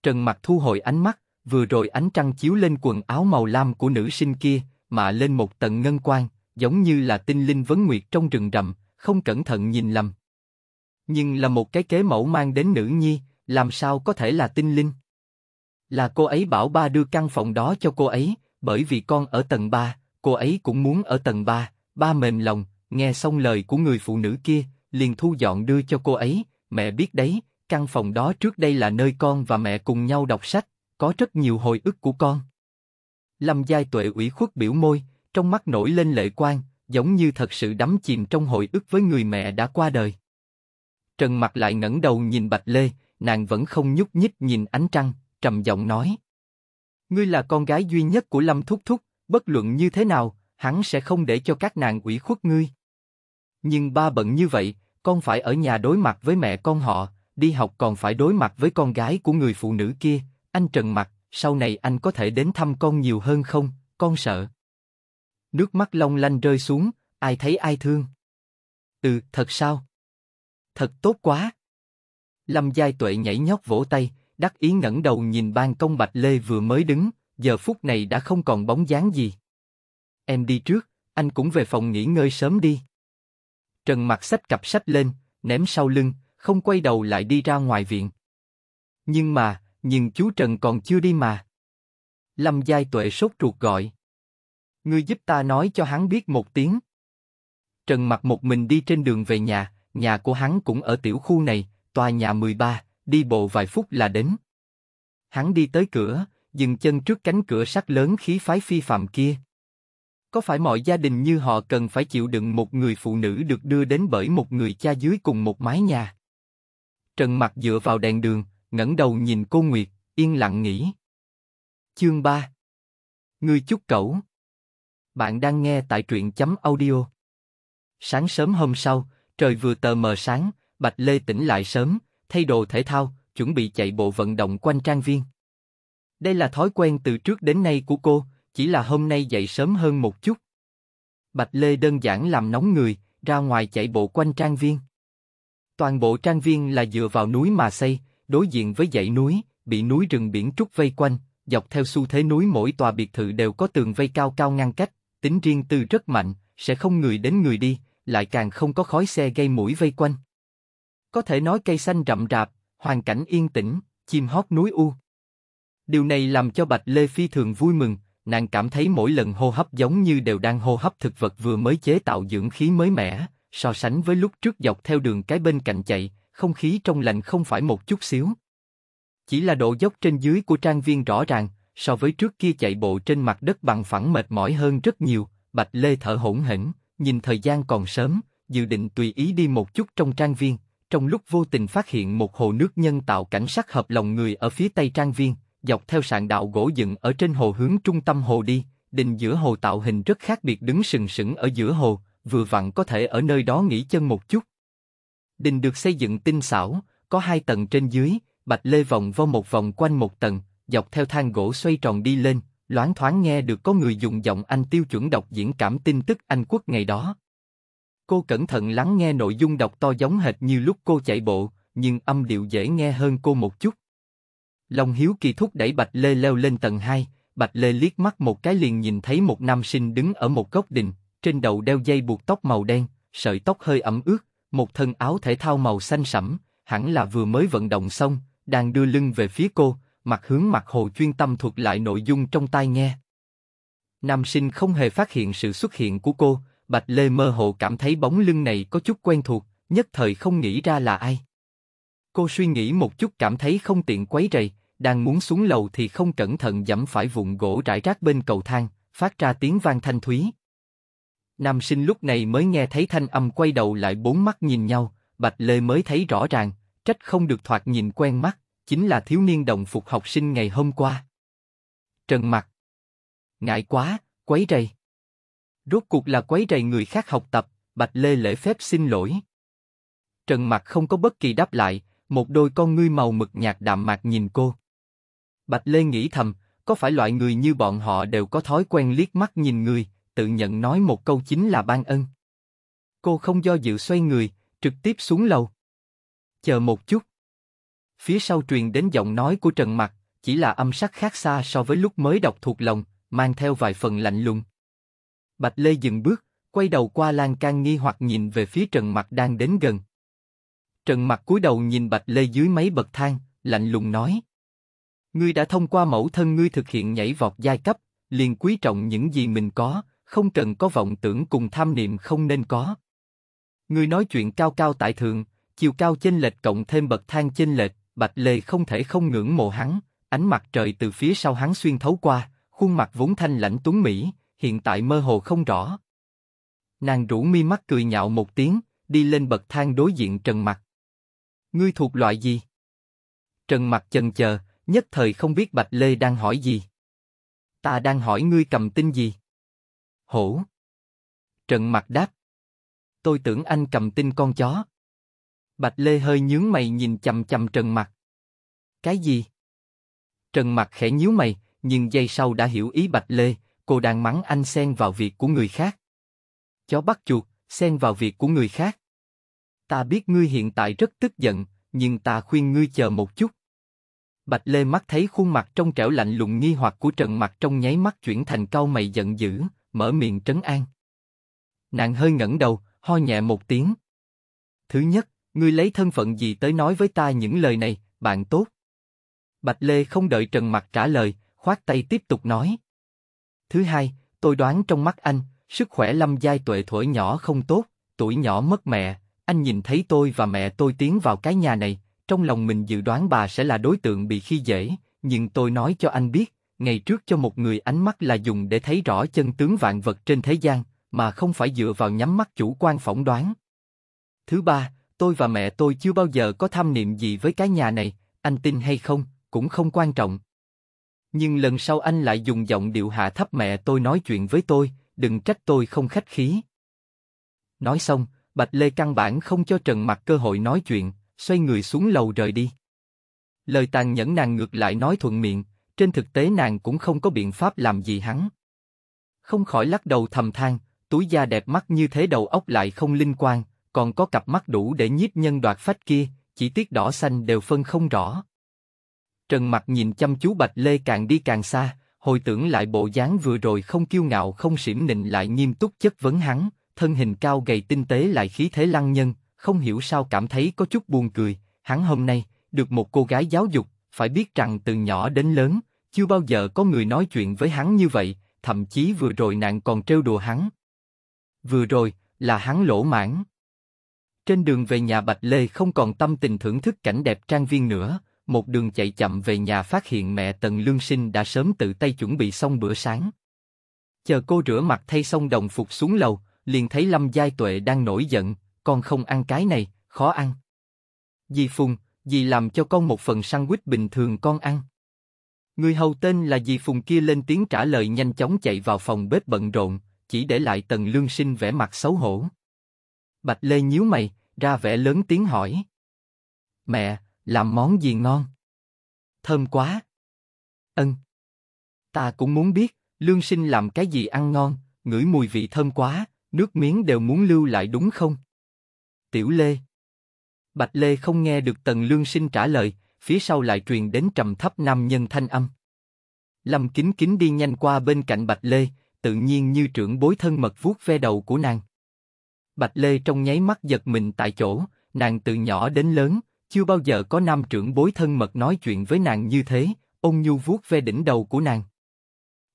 Trần mặt thu hồi ánh mắt, vừa rồi ánh trăng chiếu lên quần áo màu lam của nữ sinh kia, mà lên một tầng ngân quang, giống như là tinh linh vấn nguyệt trong rừng rậm, không cẩn thận nhìn lầm. Nhưng là một cái kế mẫu mang đến nữ nhi, làm sao có thể là tinh linh? Là cô ấy bảo ba đưa căn phòng đó cho cô ấy, bởi vì con ở tầng 3, cô ấy cũng muốn ở tầng 3, ba mềm lòng, nghe xong lời của người phụ nữ kia, liền thu dọn đưa cho cô ấy, mẹ biết đấy, căn phòng đó trước đây là nơi con và mẹ cùng nhau đọc sách, có rất nhiều hồi ức của con. Lâm Giai Tuệ ủy khuất biểu môi, trong mắt nổi lên lệ quang, giống như thật sự đắm chìm trong hồi ức với người mẹ đã qua đời. Trần mặt lại ngẩng đầu nhìn Bạch Lê, nàng vẫn không nhúc nhích nhìn ánh trăng, trầm giọng nói: "Ngươi là con gái duy nhất của Lâm Thúc Thúc, bất luận như thế nào, hắn sẽ không để cho các nàng ủy khuất ngươi. Nhưng ba bận như vậy, con phải ở nhà đối mặt với mẹ con họ, đi học còn phải đối mặt với con gái của người phụ nữ kia. Anh Trần mặt sau này anh có thể đến thăm con nhiều hơn không? Con sợ." Nước mắt long lanh rơi xuống, ai thấy ai thương. "Ừ, thật sao?" Thật tốt quá. Lâm Giai Tuệ nhảy nhót vỗ tay, đắc ý ngẩng đầu nhìn ban công Bạch Lê vừa mới đứng, giờ phút này đã không còn bóng dáng gì. Em đi trước, anh cũng về phòng nghỉ ngơi sớm đi. Trần Mặc sách cặp sách lên, ném sau lưng, không quay đầu lại đi ra ngoài viện. Nhưng mà, nhưng chú Trần còn chưa đi mà. Lâm Giai Tuệ sốt ruột gọi. Ngươi giúp ta nói cho hắn biết một tiếng. Trần Mặc một mình đi trên đường về nhà, Nhà của hắn cũng ở tiểu khu này, tòa nhà 13, đi bộ vài phút là đến. Hắn đi tới cửa, dừng chân trước cánh cửa sắt lớn khí phái phi phạm kia. Có phải mọi gia đình như họ cần phải chịu đựng một người phụ nữ được đưa đến bởi một người cha dưới cùng một mái nhà? Trần Mặc dựa vào đèn đường, ngẩng đầu nhìn cô Nguyệt, yên lặng nghĩ. Chương 3 Người chúc cẩu Bạn đang nghe tại truyện chấm audio. Sáng sớm hôm sau, Trời vừa tờ mờ sáng, Bạch Lê tỉnh lại sớm, thay đồ thể thao, chuẩn bị chạy bộ vận động quanh trang viên. Đây là thói quen từ trước đến nay của cô, chỉ là hôm nay dậy sớm hơn một chút. Bạch Lê đơn giản làm nóng người, ra ngoài chạy bộ quanh trang viên. Toàn bộ trang viên là dựa vào núi mà xây, đối diện với dãy núi, bị núi rừng biển trúc vây quanh, dọc theo xu thế núi mỗi tòa biệt thự đều có tường vây cao cao ngăn cách, tính riêng tư rất mạnh, sẽ không người đến người đi, lại càng không có khói xe gây mũi vây quanh. Có thể nói cây xanh rậm rạp, hoàn cảnh yên tĩnh, chim hót núi u. Điều này làm cho Bạch Lê phi thường vui mừng, nàng cảm thấy mỗi lần hô hấp giống như đều đang hô hấp thực vật vừa mới chế tạo dưỡng khí mới mẻ, so sánh với lúc trước dọc theo đường cái bên cạnh chạy, không khí trong lành không phải một chút xíu. Chỉ là độ dốc trên dưới của trang viên rõ ràng, so với trước kia chạy bộ trên mặt đất bằng phẳng mệt mỏi hơn rất nhiều, Bạch Lê thở hổn hển, nhìn thời gian còn sớm, dự định tùy ý đi một chút trong trang viên, trong lúc vô tình phát hiện một hồ nước nhân tạo cảnh sắc hợp lòng người ở phía tây trang viên, dọc theo sạn đạo gỗ dựng ở trên hồ hướng trung tâm hồ đi, đình giữa hồ tạo hình rất khác biệt đứng sừng sững ở giữa hồ, vừa vặn có thể ở nơi đó nghỉ chân một chút. Đình được xây dựng tinh xảo, có hai tầng trên dưới, bạch lê vòng vo một vòng quanh một tầng, dọc theo thang gỗ xoay tròn đi lên, loáng thoáng nghe được có người dùng giọng Anh tiêu chuẩn đọc diễn cảm tin tức Anh quốc ngày đó. Cô cẩn thận lắng nghe nội dung đọc to giống hệt như lúc cô chạy bộ, nhưng âm điệu dễ nghe hơn cô một chút. Lòng hiếu kỳ thúc đẩy Bạch Lê leo lên tầng 2, Bạch Lê liếc mắt một cái liền nhìn thấy một nam sinh đứng ở một góc đình, trên đầu đeo dây buộc tóc màu đen, sợi tóc hơi ẩm ướt, một thân áo thể thao màu xanh sẫm, hẳn là vừa mới vận động xong, đang đưa lưng về phía cô, mặt hướng mặt hồ chuyên tâm thuật lại nội dung trong tai nghe. Nam sinh không hề phát hiện sự xuất hiện của cô, Bạch Lê mơ hồ cảm thấy bóng lưng này có chút quen thuộc, nhất thời không nghĩ ra là ai. Cô suy nghĩ một chút cảm thấy không tiện quấy rầy, đang muốn xuống lầu thì không cẩn thận dẫm phải vụn gỗ rải rác bên cầu thang, phát ra tiếng vang thanh thúy. Nam sinh lúc này mới nghe thấy thanh âm quay đầu lại bốn mắt nhìn nhau, Bạch Lê mới thấy rõ ràng, trách không được thoạt nhìn quen mắt chính là thiếu niên đồng phục học sinh ngày hôm qua. Trần Mặc. Ngại quá, quấy rầy. Rốt cuộc là quấy rầy người khác học tập, Bạch Lê lễ phép xin lỗi. Trần Mặc không có bất kỳ đáp lại, một đôi con ngươi màu mực nhạt đạm mạc nhìn cô. Bạch Lê nghĩ thầm, có phải loại người như bọn họ đều có thói quen liếc mắt nhìn người, tự nhận nói một câu chính là ban ân. Cô không do dự xoay người, trực tiếp xuống lầu. Chờ một chút. Phía sau truyền đến giọng nói của Trần Mặc, chỉ là âm sắc khác xa so với lúc mới đọc thuộc lòng, mang theo vài phần lạnh lùng. Bạch Lê dừng bước, quay đầu qua lan can nghi hoặc nhìn về phía Trần Mặc đang đến gần. Trần Mặc cúi đầu nhìn Bạch Lê dưới mấy bậc thang, lạnh lùng nói: "Ngươi đã thông qua mẫu thân ngươi thực hiện nhảy vọt giai cấp, liền quý trọng những gì mình có, không cần có vọng tưởng cùng tham niệm không nên có. Ngươi nói chuyện cao cao tại thượng, chiều cao chênh lệch cộng thêm bậc thang chênh lệch, Bạch Lê không thể không ngưỡng mộ hắn, ánh mặt trời từ phía sau hắn xuyên thấu qua, khuôn mặt vốn thanh lãnh tuấn mỹ, hiện tại mơ hồ không rõ. Nàng rũ mi mắt cười nhạo một tiếng, đi lên bậc thang đối diện Trần Mặc. Ngươi thuộc loại gì? Trần Mặc chần chờ, nhất thời không biết Bạch Lê đang hỏi gì. Ta đang hỏi ngươi cầm tin gì? Hổ. Trần Mặc đáp. Tôi tưởng anh cầm tin con chó. Bạch Lê hơi nhướng mày nhìn chầm chầm Trần Mặc. Cái gì? Trần Mặc khẽ nhíu mày, nhưng giây sau đã hiểu ý Bạch Lê, cô đang mắng anh xen vào việc của người khác. Chó bắt chuột, xen vào việc của người khác. Ta biết ngươi hiện tại rất tức giận, nhưng ta khuyên ngươi chờ một chút. Bạch Lê mắt thấy khuôn mặt trong trẻo lạnh lùng nghi hoặc của Trần Mặc trong nháy mắt chuyển thành cau mày giận dữ, mở miệng trấn an. Nàng hơi ngẩng đầu, ho nhẹ một tiếng. Thứ nhất, Ngươi lấy thân phận gì tới nói với ta những lời này, bạn tốt? Bạch Lê không đợi Trần Mặt trả lời, khoát tay tiếp tục nói. Thứ hai, tôi đoán trong mắt anh, sức khỏe lâm giai tuệ thổi nhỏ không tốt, tuổi nhỏ mất mẹ, anh nhìn thấy tôi và mẹ tôi tiến vào cái nhà này, trong lòng mình dự đoán bà sẽ là đối tượng bị khi dễ, nhưng tôi nói cho anh biết, ngày trước cho một người ánh mắt là dùng để thấy rõ chân tướng vạn vật trên thế gian, mà không phải dựa vào nhắm mắt chủ quan phỏng đoán. Thứ ba, tôi và mẹ tôi chưa bao giờ có tham niệm gì với cái nhà này, anh tin hay không, cũng không quan trọng. Nhưng lần sau anh lại dùng giọng điệu hạ thấp mẹ tôi nói chuyện với tôi, đừng trách tôi không khách khí. Nói xong, Bạch Lê căn bản không cho Trần Mặc cơ hội nói chuyện, xoay người xuống lầu rời đi. Lời tàn nhẫn nàng ngược lại nói thuận miệng, trên thực tế nàng cũng không có biện pháp làm gì hắn. Không khỏi lắc đầu thầm than, túi da đẹp mắt như thế đầu óc lại không linh quan, còn có cặp mắt đủ để nhiếp nhân đoạt phách kia, chỉ tiếc đỏ xanh đều phân không rõ. Trần Mặc nhìn chăm chú Bạch Lê càng đi càng xa, hồi tưởng lại bộ dáng vừa rồi không kiêu ngạo không xỉm nịnh lại nghiêm túc chất vấn hắn, thân hình cao gầy tinh tế lại khí thế lăng nhân, không hiểu sao cảm thấy có chút buồn cười, hắn hôm nay, được một cô gái giáo dục, phải biết rằng từ nhỏ đến lớn, chưa bao giờ có người nói chuyện với hắn như vậy, thậm chí vừa rồi nạn còn trêu đùa hắn. Vừa rồi, là hắn lỗ mãn. Trên đường về nhà Bạch Lê không còn tâm tình thưởng thức cảnh đẹp trang viên nữa, một đường chạy chậm về nhà phát hiện mẹ Tần Lương Sinh đã sớm tự tay chuẩn bị xong bữa sáng. Chờ cô rửa mặt thay xong đồng phục xuống lầu, liền thấy Lâm Giai Tuệ đang nổi giận, con không ăn cái này, khó ăn. Dì Phùng, dì làm cho con một phần quýt bình thường con ăn. Người hầu tên là dì Phùng kia lên tiếng trả lời nhanh chóng chạy vào phòng bếp bận rộn, chỉ để lại Tần Lương Sinh vẻ mặt xấu hổ. Bạch Lê nhíu mày, ra vẻ lớn tiếng hỏi. Mẹ, làm món gì ngon? Thơm quá. Ân. Ta cũng muốn biết, lương sinh làm cái gì ăn ngon, ngửi mùi vị thơm quá, nước miếng đều muốn lưu lại đúng không? Tiểu Lê. Bạch Lê không nghe được tầng Lương Sinh trả lời, phía sau lại truyền đến trầm thấp nam nhân thanh âm. Lâm Kính Kính đi nhanh qua bên cạnh Bạch Lê, tự nhiên như trưởng bối thân mật vuốt ve đầu của nàng. Bạch Lê trong nháy mắt giật mình tại chỗ, nàng từ nhỏ đến lớn, chưa bao giờ có nam trưởng bối thân mật nói chuyện với nàng như thế, ông nhu vuốt ve đỉnh đầu của nàng.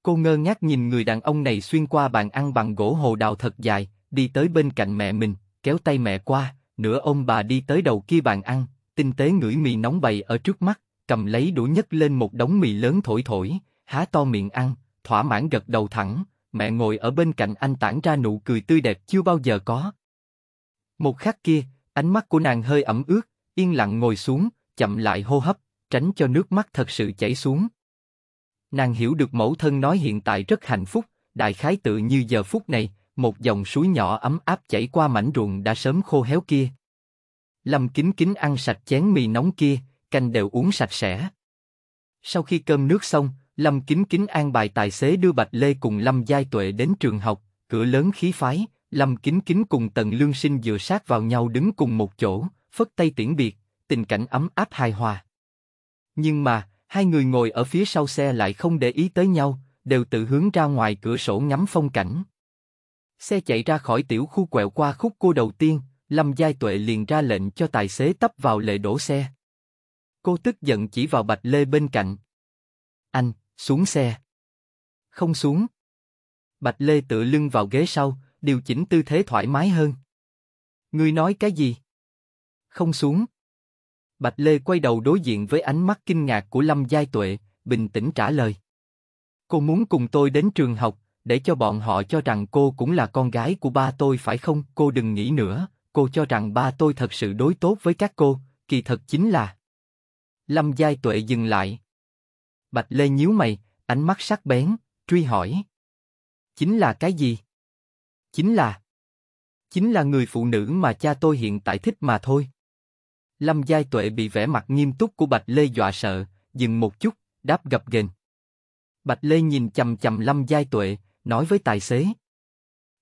Cô ngơ ngác nhìn người đàn ông này xuyên qua bàn ăn bằng gỗ hồ đào thật dài, đi tới bên cạnh mẹ mình, kéo tay mẹ qua, nửa ông bà đi tới đầu kia bàn ăn, tinh tế ngửi mì nóng bày ở trước mắt, cầm lấy đũa nhất lên một đống mì lớn thổi thổi, há to miệng ăn, thỏa mãn gật đầu thẳng, mẹ ngồi ở bên cạnh anh tản ra nụ cười tươi đẹp chưa bao giờ có. Một khắc kia, ánh mắt của nàng hơi ẩm ướt, yên lặng ngồi xuống, chậm lại hô hấp, tránh cho nước mắt thật sự chảy xuống. Nàng hiểu được mẫu thân nói hiện tại rất hạnh phúc, đại khái tự như giờ phút này, một dòng suối nhỏ ấm áp chảy qua mảnh ruộng đã sớm khô héo kia. Lâm kính kính ăn sạch chén mì nóng kia, canh đều uống sạch sẽ. Sau khi cơm nước xong, Lâm Kính Kính an bài tài xế đưa Bạch Lê cùng Lâm Giai Tuệ đến trường học, cửa lớn khí phái, Lâm Kính Kính cùng Tần Lương Sinh dựa sát vào nhau đứng cùng một chỗ, phất tay tiễn biệt, tình cảnh ấm áp hài hòa. Nhưng mà, hai người ngồi ở phía sau xe lại không để ý tới nhau, đều tự hướng ra ngoài cửa sổ ngắm phong cảnh. Xe chạy ra khỏi tiểu khu quẹo qua khúc cua đầu tiên, Lâm Giai Tuệ liền ra lệnh cho tài xế tấp vào lệ đổ xe. Cô tức giận chỉ vào Bạch Lê bên cạnh. Anh, xuống xe. Không xuống. Bạch Lê tựa lưng vào ghế sau, điều chỉnh tư thế thoải mái hơn. Ngươi nói cái gì? Không xuống. Bạch Lê quay đầu đối diện với ánh mắt kinh ngạc của Lâm Giai Tuệ, bình tĩnh trả lời. Cô muốn cùng tôi đến trường học, để cho bọn họ cho rằng cô cũng là con gái của ba tôi phải không? Cô đừng nghĩ nữa, cô cho rằng ba tôi thật sự đối tốt với các cô, kỳ thật chính là... Lâm Giai Tuệ dừng lại. Bạch Lê nhíu mày, ánh mắt sắc bén, truy hỏi. Chính là cái gì? Chính là... Chính là người phụ nữ mà cha tôi hiện tại thích mà thôi. Lâm Giai Tuệ bị vẻ mặt nghiêm túc của Bạch Lê dọa sợ, dừng một chút, đáp gập ghềnh. Bạch Lê nhìn chầm chầm Lâm Giai Tuệ, nói với tài xế.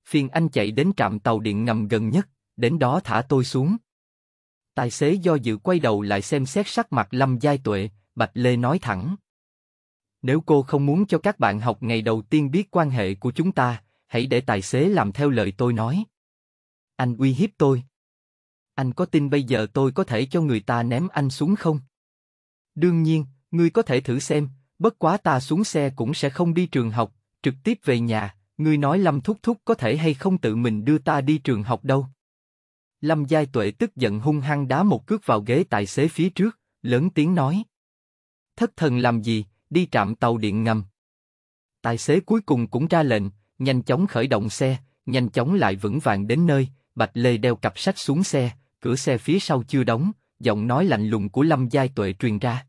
Phiền anh chạy đến trạm tàu điện ngầm gần nhất, đến đó thả tôi xuống. Tài xế do dự quay đầu lại xem xét sắc mặt Lâm Giai Tuệ, Bạch Lê nói thẳng. Nếu cô không muốn cho các bạn học ngày đầu tiên biết quan hệ của chúng ta, hãy để tài xế làm theo lời tôi nói. Anh uy hiếp tôi. Anh có tin bây giờ tôi có thể cho người ta ném anh xuống không? Đương nhiên, ngươi có thể thử xem, bất quá ta xuống xe cũng sẽ không đi trường học, trực tiếp về nhà, ngươi nói Lâm Thúc Thúc có thể hay không tự mình đưa ta đi trường học đâu. Lâm Giai Tuệ tức giận hung hăng đá một cước vào ghế tài xế phía trước, lớn tiếng nói. Thất thần làm gì, đi trạm tàu điện ngầm. Tài xế cuối cùng cũng ra lệnh, nhanh chóng khởi động xe, nhanh chóng lại vững vàng đến nơi, Bạch Lê đeo cặp sách xuống xe, cửa xe phía sau chưa đóng, giọng nói lạnh lùng của Lâm Giai Tuệ truyền ra.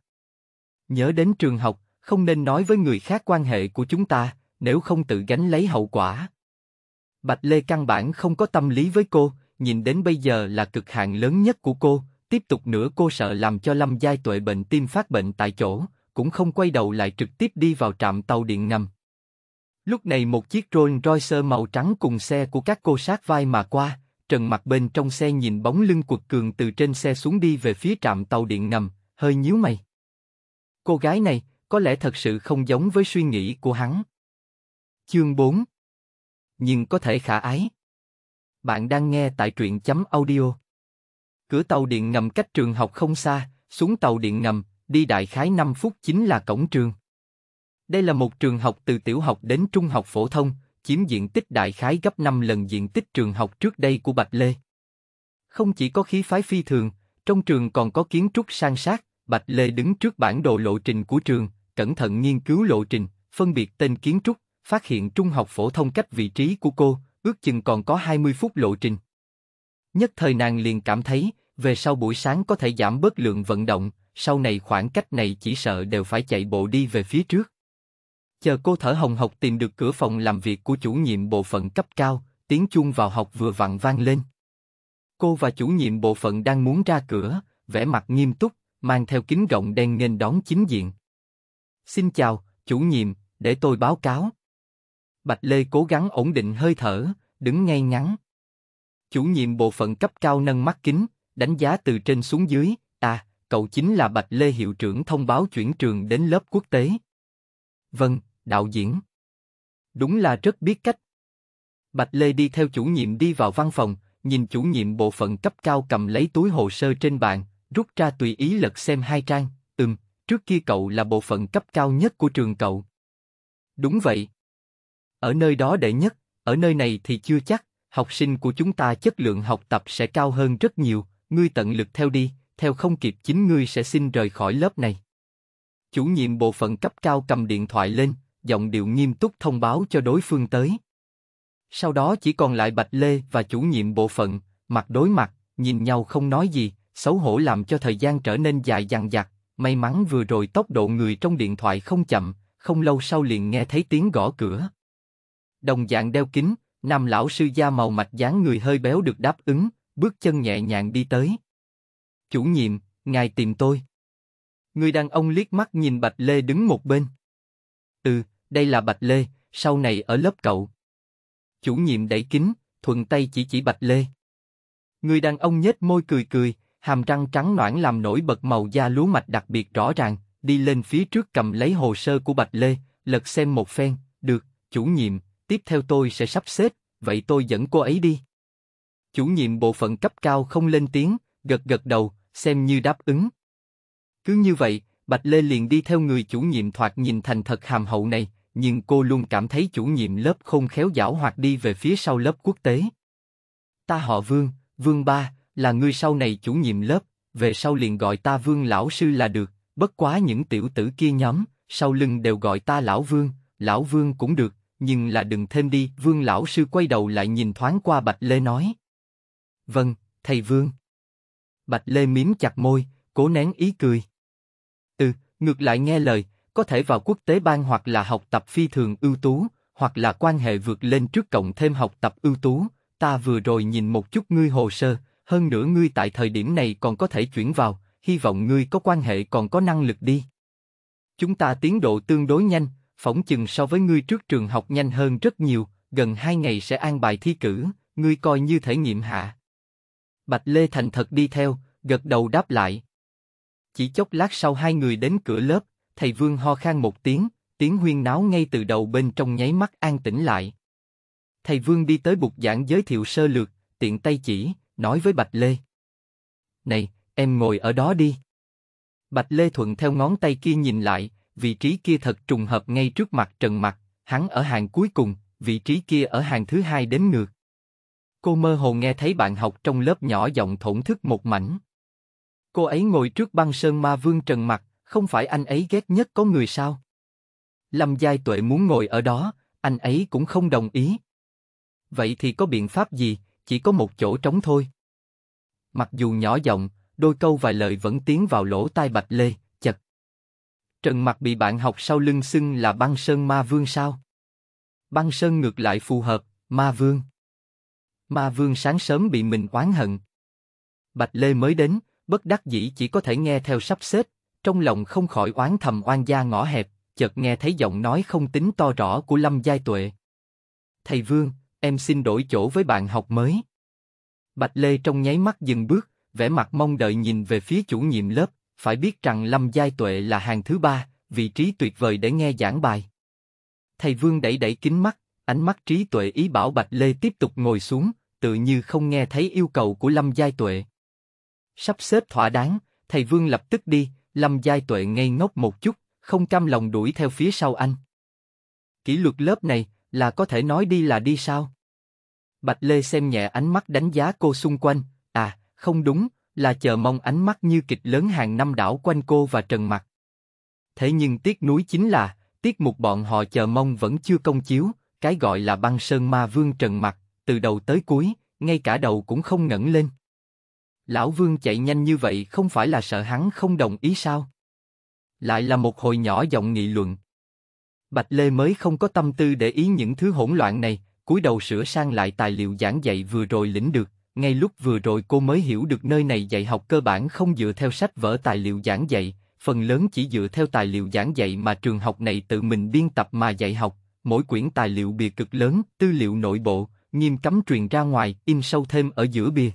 Nhớ đến trường học, không nên nói với người khác quan hệ của chúng ta, nếu không tự gánh lấy hậu quả. Bạch Lê căn bản không có tâm lý với cô, nhìn đến bây giờ là cực hạn lớn nhất của cô, tiếp tục nữa cô sợ làm cho Lâm Giai Tuệ bệnh tim phát bệnh tại chỗ, cũng không quay đầu lại trực tiếp đi vào trạm tàu điện ngầm. Lúc này một chiếc Rolls Royce màu trắng cùng xe của các cô sát vai mà qua, Trần mặt bên trong xe nhìn bóng lưng cuột cường từ trên xe xuống đi về phía trạm tàu điện ngầm, hơi nhíu mày. Cô gái này, có lẽ thật sự không giống với suy nghĩ của hắn. Chương 4 Nhưng có thể khả ái. Bạn đang nghe tại truyện chấm audio. Cửa tàu điện ngầm cách trường học không xa, xuống tàu điện ngầm, đi đại khái 5 phút chính là cổng trường. Đây là một trường học từ tiểu học đến trung học phổ thông, chiếm diện tích đại khái gấp 5 lần diện tích trường học trước đây của Bạch Lê. Không chỉ có khí phái phi thường, trong trường còn có kiến trúc sang sát, Bạch Lê đứng trước bản đồ lộ trình của trường, cẩn thận nghiên cứu lộ trình, phân biệt tên kiến trúc, phát hiện trung học phổ thông cách vị trí của cô, ước chừng còn có 20 phút lộ trình. Nhất thời nàng liền cảm thấy, về sau buổi sáng có thể giảm bớt lượng vận động, sau này khoảng cách này chỉ sợ đều phải chạy bộ đi về phía trước. Chờ cô thở hồng hộc tìm được cửa phòng làm việc của chủ nhiệm bộ phận cấp cao, tiếng chuông vào học vừa vặn vang lên. Cô và chủ nhiệm bộ phận đang muốn ra cửa, vẻ mặt nghiêm túc, mang theo kính rộng đen nên đón chính diện. Xin chào, chủ nhiệm, để tôi báo cáo. Bạch Lê cố gắng ổn định hơi thở, đứng ngay ngắn. Chủ nhiệm bộ phận cấp cao nâng mắt kính, đánh giá từ trên xuống dưới, à, cậu chính là Bạch Lê hiệu trưởng thông báo chuyển trường đến lớp quốc tế. Vâng, đạo diễn. Đúng là rất biết cách. Bạch Lê đi theo chủ nhiệm đi vào văn phòng, nhìn chủ nhiệm bộ phận cấp cao cầm lấy túi hồ sơ trên bàn, rút ra tùy ý lật xem hai trang, ừm, trước kia cậu là bộ phận cấp cao nhất của trường cậu. Đúng vậy. Ở nơi đó đệ nhất, ở nơi này thì chưa chắc, học sinh của chúng ta chất lượng học tập sẽ cao hơn rất nhiều, ngươi tận lực theo đi, theo không kịp chính ngươi sẽ xin rời khỏi lớp này. Chủ nhiệm bộ phận cấp cao cầm điện thoại lên, giọng điệu nghiêm túc thông báo cho đối phương tới. Sau đó chỉ còn lại Bạch Lê và chủ nhiệm bộ phận, mặt đối mặt, nhìn nhau không nói gì, xấu hổ làm cho thời gian trở nên dài dằng dặc. May mắn vừa rồi tốc độ người trong điện thoại không chậm, không lâu sau liền nghe thấy tiếng gõ cửa. Đồng dạng đeo kính, nam lão sư da màu mạch dáng người hơi béo được đáp ứng, bước chân nhẹ nhàng đi tới chủ nhiệm, ngài tìm tôi. Người đàn ông liếc mắt nhìn Bạch Lê đứng một bên. Ừ, đây là Bạch Lê, sau này ở lớp cậu. Chủ nhiệm đẩy kính, thuận tay chỉ chỉ Bạch Lê. Người đàn ông nhếch môi cười cười, hàm răng trắng nõn làm nổi bật màu da lúa mạch đặc biệt rõ ràng, đi lên phía trước cầm lấy hồ sơ của Bạch Lê, lật xem một phen, được, chủ nhiệm, tiếp theo tôi sẽ sắp xếp, vậy tôi dẫn cô ấy đi. Chủ nhiệm bộ phận cấp cao không lên tiếng, gật gật đầu, xem như đáp ứng. Cứ như vậy, Bạch Lê liền đi theo người chủ nhiệm thoạt nhìn thành thật hàm hậu này, nhưng cô luôn cảm thấy chủ nhiệm lớp không khéo giảo hoặc đi về phía sau lớp quốc tế. Ta họ Vương, Vương Ba, là người sau này chủ nhiệm lớp, về sau liền gọi ta Vương Lão Sư là được, bất quá những tiểu tử kia nhóm, sau lưng đều gọi ta Lão Vương, Lão Vương cũng được, nhưng là đừng thêm đi. Vương Lão Sư quay đầu lại nhìn thoáng qua Bạch Lê nói. Vâng, thầy Vương. Bạch Lê miếm chặt môi, cố nén ý cười. Ừ, ngược lại nghe lời, có thể vào quốc tế ban hoặc là học tập phi thường ưu tú, hoặc là quan hệ vượt lên trước cộng thêm học tập ưu tú. Ta vừa rồi nhìn một chút ngươi hồ sơ, hơn nữa ngươi tại thời điểm này còn có thể chuyển vào, hy vọng ngươi có quan hệ còn có năng lực đi. Chúng ta tiến độ tương đối nhanh, phỏng chừng so với ngươi trước trường học nhanh hơn rất nhiều, gần hai ngày sẽ an bài thi cử, ngươi coi như thể nghiệm hạ. Bạch Lê thành thật đi theo, gật đầu đáp lại. Chỉ chốc lát sau hai người đến cửa lớp, thầy Vương ho khan một tiếng, tiếng huyên náo ngay từ đầu bên trong nháy mắt an tĩnh lại. Thầy Vương đi tới bục giảng giới thiệu sơ lược, tiện tay chỉ, nói với Bạch Lê. Này, em ngồi ở đó đi. Bạch Lê thuận theo ngón tay kia nhìn lại, vị trí kia thật trùng hợp ngay trước mặt Trần Mặt, hắn ở hàng cuối cùng, vị trí kia ở hàng thứ hai đến ngược. Cô mơ hồ nghe thấy bạn học trong lớp nhỏ giọng thổn thức một mảnh. Cô ấy ngồi trước băng sơn ma vương trần mặt, không phải anh ấy ghét nhất có người sao? Lâm Giai Tuệ muốn ngồi ở đó, anh ấy cũng không đồng ý. Vậy thì có biện pháp gì, chỉ có một chỗ trống thôi. Mặc dù nhỏ giọng, đôi câu vài lời vẫn tiến vào lỗ tai Bạch Lê, chật. Trần mặt bị bạn học sau lưng xưng là băng sơn ma vương sao? Băng sơn ngược lại phù hợp, ma vương. Ma vương sáng sớm bị mình oán hận. Bạch Lê mới đến, bất đắc dĩ chỉ có thể nghe theo sắp xếp, trong lòng không khỏi oán thầm oan gia ngõ hẹp, chợt nghe thấy giọng nói không tính to rõ của Lâm Giai Tuệ. Thầy Vương, em xin đổi chỗ với bạn học mới. Bạch Lê trong nháy mắt dừng bước, vẻ mặt mong đợi nhìn về phía chủ nhiệm lớp, phải biết rằng Lâm Giai Tuệ là hàng thứ ba, vị trí tuyệt vời để nghe giảng bài. Thầy Vương đẩy đẩy kính mắt, ánh mắt trí tuệ ý bảo Bạch Lê tiếp tục ngồi xuống, tự như không nghe thấy yêu cầu của Lâm Giai Tuệ. Sắp xếp thỏa đáng, thầy Vương lập tức đi, Lâm Giai Tuệ ngây ngốc một chút, không cam lòng đuổi theo phía sau anh. Kỷ luật lớp này là có thể nói đi là đi sao? Bạch Lê xem nhẹ ánh mắt đánh giá cô xung quanh, à, không đúng, là chờ mong ánh mắt như kịch lớn hàng năm đảo quanh cô và Trần mặt. Thế nhưng tiếc núi chính là, tiết mục bọn họ chờ mong vẫn chưa công chiếu, cái gọi là băng sơn ma vương Trần mặt từ đầu tới cuối, ngay cả đầu cũng không ngẩng lên. Lão Vương chạy nhanh như vậy không phải là sợ hắn không đồng ý sao? Lại là một hồi nhỏ giọng nghị luận. Bạch Lê mới không có tâm tư để ý những thứ hỗn loạn này, cúi đầu sửa sang lại tài liệu giảng dạy vừa rồi lĩnh được, ngay lúc vừa rồi cô mới hiểu được nơi này dạy học cơ bản không dựa theo sách vở tài liệu giảng dạy, phần lớn chỉ dựa theo tài liệu giảng dạy mà trường học này tự mình biên tập mà dạy học, mỗi quyển tài liệu bìa cực lớn, tư liệu nội bộ, nghiêm cấm truyền ra ngoài, in sâu thêm ở giữa bìa.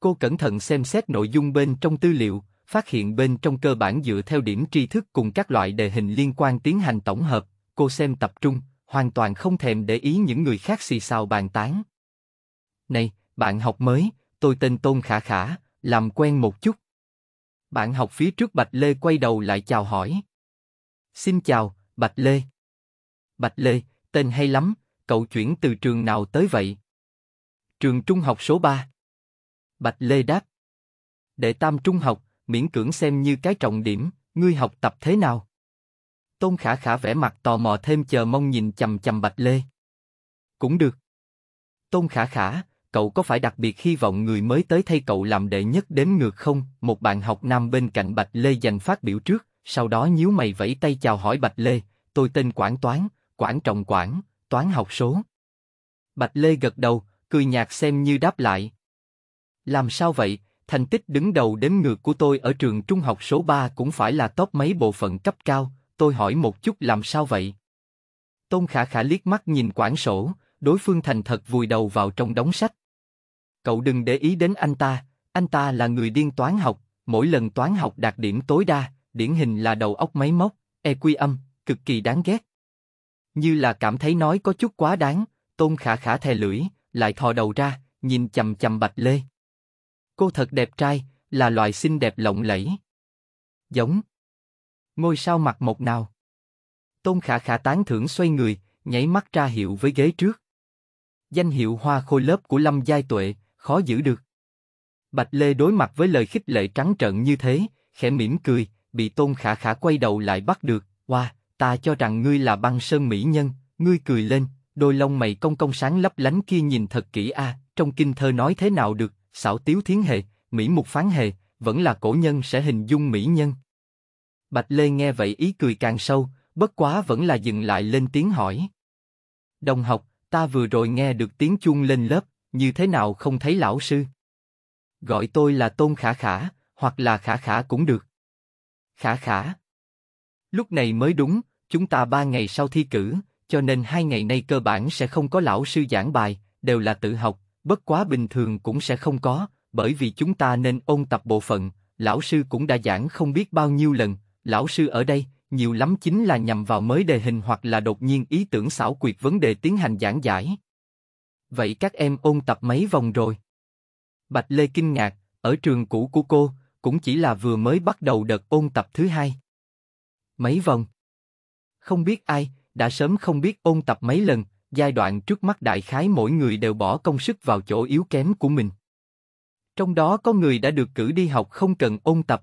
Cô cẩn thận xem xét nội dung bên trong tư liệu, phát hiện bên trong cơ bản dựa theo điểm tri thức cùng các loại đề hình liên quan tiến hành tổng hợp, cô xem tập trung, hoàn toàn không thèm để ý những người khác xì xào bàn tán. Này, bạn học mới, tôi tên Tôn Khả Khả, làm quen một chút. Bạn học phía trước Bạch Lê quay đầu lại chào hỏi. Xin chào, Bạch Lê. Bạch Lê, tên hay lắm, cậu chuyển từ trường nào tới vậy? Trường trung học số 3. Bạch Lê đáp. Đệ tam trung học, miễn cưỡng xem như cái trọng điểm, ngươi học tập thế nào? Tôn Khả Khả vẻ mặt tò mò thêm chờ mong nhìn chầm chầm Bạch Lê. Cũng được. Tôn Khả Khả, cậu có phải đặc biệt hy vọng người mới tới thay cậu làm đệ nhất đếm ngược không? Một bạn học nam bên cạnh Bạch Lê dành phát biểu trước, sau đó nhíu mày vẫy tay chào hỏi Bạch Lê, tôi tên Quảng Toán, Quảng Trọng Quảng, toán học số. Bạch Lê gật đầu, cười nhạt xem như đáp lại. Làm sao vậy, thành tích đứng đầu đến ngược của tôi ở trường trung học số 3 cũng phải là top mấy bộ phận cấp cao, tôi hỏi một chút làm sao vậy? Tôn Khả Khả liếc mắt nhìn quản sổ, đối phương thành thật vùi đầu vào trong đống sách. Cậu đừng để ý đến anh ta, anh ta là người điên toán học, mỗi lần toán học đạt điểm tối đa, điển hình là đầu óc máy móc, e quy âm, cực kỳ đáng ghét. Như là cảm thấy nói có chút quá đáng, tôn khả khả thè lưỡi, lại thò đầu ra, nhìn chầm chầm bạch lê. Cô thật đẹp trai, là loại xinh đẹp lộng lẫy. Giống. Ngôi sao mặt một nào. Tôn khả khả tán thưởng xoay người, nhảy mắt ra hiệu với ghế trước. Danh hiệu hoa khôi lớp của Lâm Giai Tuệ, khó giữ được. Bạch Lê đối mặt với lời khích lệ trắng trợn như thế, khẽ mỉm cười, bị Tôn Khả Khả quay đầu lại bắt được, qua. wow, ta cho rằng ngươi là băng sơn mỹ nhân, ngươi cười lên, đôi lông mày công công sáng lấp lánh kia nhìn thật kỹ a, trong kinh thơ nói thế nào được, xảo tiếu thiến hề, mỹ mục phán hề, vẫn là cổ nhân sẽ hình dung mỹ nhân. Bạch Lê nghe vậy ý cười càng sâu, bất quá vẫn là dừng lại lên tiếng hỏi. Đồng học, ta vừa rồi nghe được tiếng chuông lên lớp, như thế nào không thấy lão sư? Gọi tôi là Tôn Khả Khả, hoặc là Khả Khả cũng được. Khả Khả, Lúc này mới đúng, chúng ta ba ngày sau thi cử, cho nên hai ngày nay cơ bản sẽ không có lão sư giảng bài, đều là tự học, bất quá bình thường cũng sẽ không có, bởi vì chúng ta nên ôn tập bộ phận, lão sư cũng đã giảng không biết bao nhiêu lần, lão sư ở đây, nhiều lắm chính là nhằm vào mới đề hình hoặc là đột nhiên ý tưởng xảo quyệt vấn đề tiến hành giảng giải. Vậy các em ôn tập mấy vòng rồi? Bạch Lê kinh ngạc, ở trường cũ của cô, cũng chỉ là vừa mới bắt đầu đợt ôn tập thứ hai. Mấy vòng? Không biết ai, đã sớm không biết ôn tập mấy lần, giai đoạn trước mắt đại khái mỗi người đều bỏ công sức vào chỗ yếu kém của mình. Trong đó có người đã được cử đi học không cần ôn tập.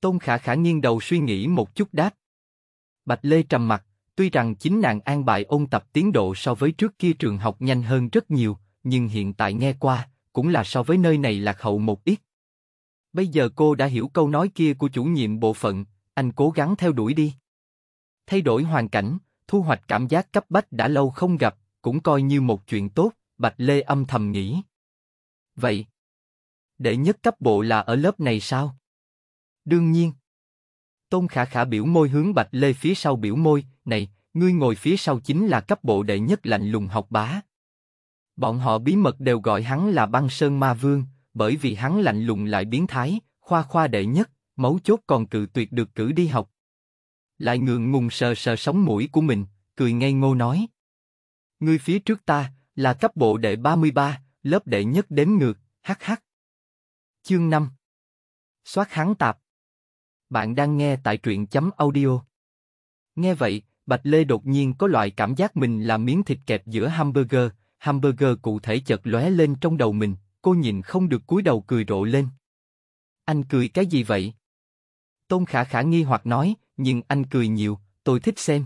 Tôn Khả Khả nghiêng đầu suy nghĩ một chút đáp. Bạch Lê trầm mặt, tuy rằng chính nàng an bài ôn tập tiến độ so với trước kia trường học nhanh hơn rất nhiều, nhưng hiện tại nghe qua, cũng là so với nơi này lạc hậu một ít. Bây giờ cô đã hiểu câu nói kia của chủ nhiệm bộ phận, anh cố gắng theo đuổi đi. Thay đổi hoàn cảnh, thu hoạch cảm giác cấp bách đã lâu không gặp, cũng coi như một chuyện tốt, Bạch Lê âm thầm nghĩ. Vậy, đệ nhất cấp bộ là ở lớp này sao? Đương nhiên. Tôn Khả Khả biểu môi hướng Bạch Lê phía sau biểu môi, này, ngươi ngồi phía sau chính là cấp bộ đệ nhất lạnh lùng học bá. Bọn họ bí mật đều gọi hắn là băng sơn ma vương, bởi vì hắn lạnh lùng lại biến thái, khoa khoa đệ nhất, mấu chốt còn cự tuyệt được cử đi học. Lại ngượng ngùng sờ sờ sống mũi của mình, cười ngây ngô nói. người phía trước ta, là cấp bộ đệ 33, lớp đệ nhất đếm ngược, hắc hắc. Chương 5 Xoát hắn tạp Bạn đang nghe tại truyện chấm audio. Nghe vậy, Bạch Lê đột nhiên có loại cảm giác mình là miếng thịt kẹp giữa hamburger, hamburger cụ thể chợt lóe lên trong đầu mình, cô nhìn không được cúi đầu cười rộ lên. Anh cười cái gì vậy? Tôn Khả Khả nghi hoặc nói, nhưng anh cười nhiều, tôi thích xem.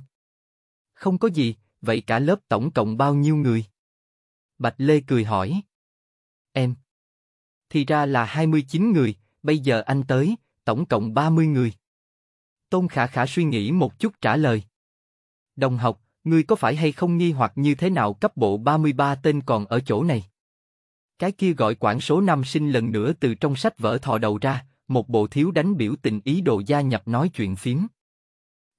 Không có gì, vậy cả lớp tổng cộng bao nhiêu người? Bạch Lê cười hỏi. Em. Thì ra là 29 người, bây giờ anh tới, tổng cộng 30 người. Tôn Khả Khả suy nghĩ một chút trả lời. Đồng học, ngươi có phải hay không nghi hoặc như thế nào cấp bộ 33 tên còn ở chỗ này? Cái kia gọi quản số năm sinh lần nữa từ trong sách vở thò đầu ra, một bộ thiếu đánh biểu tình ý đồ gia nhập nói chuyện phím.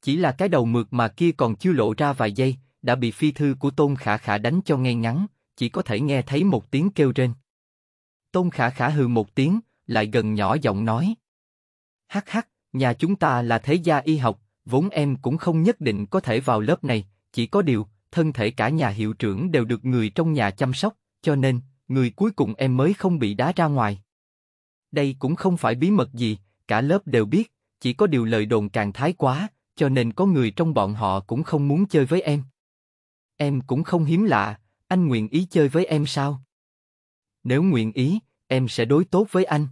Chỉ là cái đầu mượt mà kia còn chưa lộ ra vài giây, đã bị phi thư của Tôn Khả Khả đánh cho ngay ngắn, chỉ có thể nghe thấy một tiếng kêu trên Tôn Khả Khả hừ một tiếng, lại gần nhỏ giọng nói. Hắc hắc, nhà chúng ta là thế gia y học, vốn em cũng không nhất định có thể vào lớp này, chỉ có điều, thân thể cả nhà hiệu trưởng đều được người trong nhà chăm sóc, cho nên, người cuối cùng em mới không bị đá ra ngoài. Đây cũng không phải bí mật gì, cả lớp đều biết, chỉ có điều lời đồn càng thái quá, cho nên có người trong bọn họ cũng không muốn chơi với em. Em cũng không hiếm lạ, anh nguyện ý chơi với em sao? Nếu nguyện ý, em sẽ đối tốt với anh.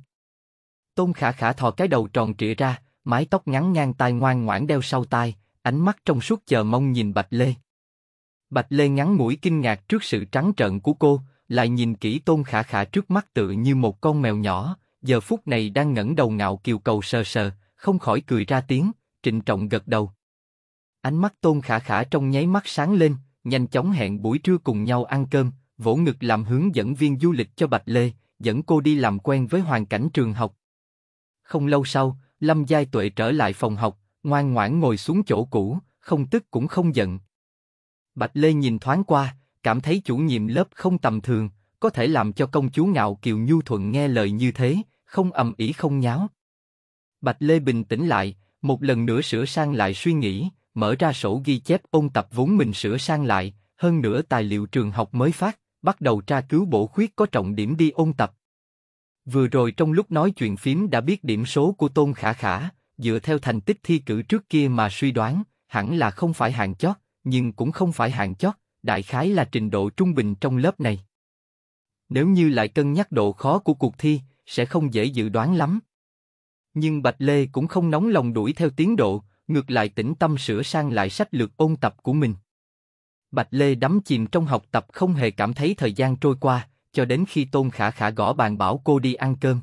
Tôn Khả Khả thò cái đầu tròn trịa ra, mái tóc ngắn ngang tai ngoan ngoãn đeo sau tai, ánh mắt trong suốt chờ mong nhìn Bạch Lê. Bạch Lê ngắn mũi kinh ngạc trước sự trắng trợn của cô, lại nhìn kỹ Tôn Khả Khả trước mắt tự như một con mèo nhỏ, giờ phút này đang ngẩng đầu ngạo kiều cầu sờ sờ, không khỏi cười ra tiếng, trịnh trọng gật đầu. Ánh mắt tôn khả khả trong nháy mắt sáng lên, nhanh chóng hẹn buổi trưa cùng nhau ăn cơm, vỗ ngực làm hướng dẫn viên du lịch cho Bạch Lê, dẫn cô đi làm quen với hoàn cảnh trường học. Không lâu sau, Lâm Giai Tuệ trở lại phòng học, ngoan ngoãn ngồi xuống chỗ cũ, không tức cũng không giận. Bạch Lê nhìn thoáng qua, cảm thấy chủ nhiệm lớp không tầm thường, có thể làm cho công chúa ngạo kiều nhu thuận nghe lời như thế, không ầm ĩ không nháo. Bạch Lê bình tĩnh lại, một lần nữa sửa sang lại suy nghĩ, mở ra sổ ghi chép ôn tập vốn mình sửa sang lại, hơn nữa tài liệu trường học mới phát, bắt đầu tra cứu bổ khuyết có trọng điểm đi ôn tập. Vừa rồi trong lúc nói chuyện phím đã biết điểm số của Tôn Khả Khả, dựa theo thành tích thi cử trước kia mà suy đoán, hẳn là không phải hạng chót, nhưng cũng không phải hạng chót, đại khái là trình độ trung bình trong lớp này. Nếu như lại cân nhắc độ khó của cuộc thi, sẽ không dễ dự đoán lắm. Nhưng Bạch Lê cũng không nóng lòng đuổi theo tiến độ, ngược lại tĩnh tâm sửa sang lại sách lược ôn tập của mình. Bạch Lê đắm chìm trong học tập không hề cảm thấy thời gian trôi qua, cho đến khi Tôn Khả Khả gõ bàn bảo cô đi ăn cơm.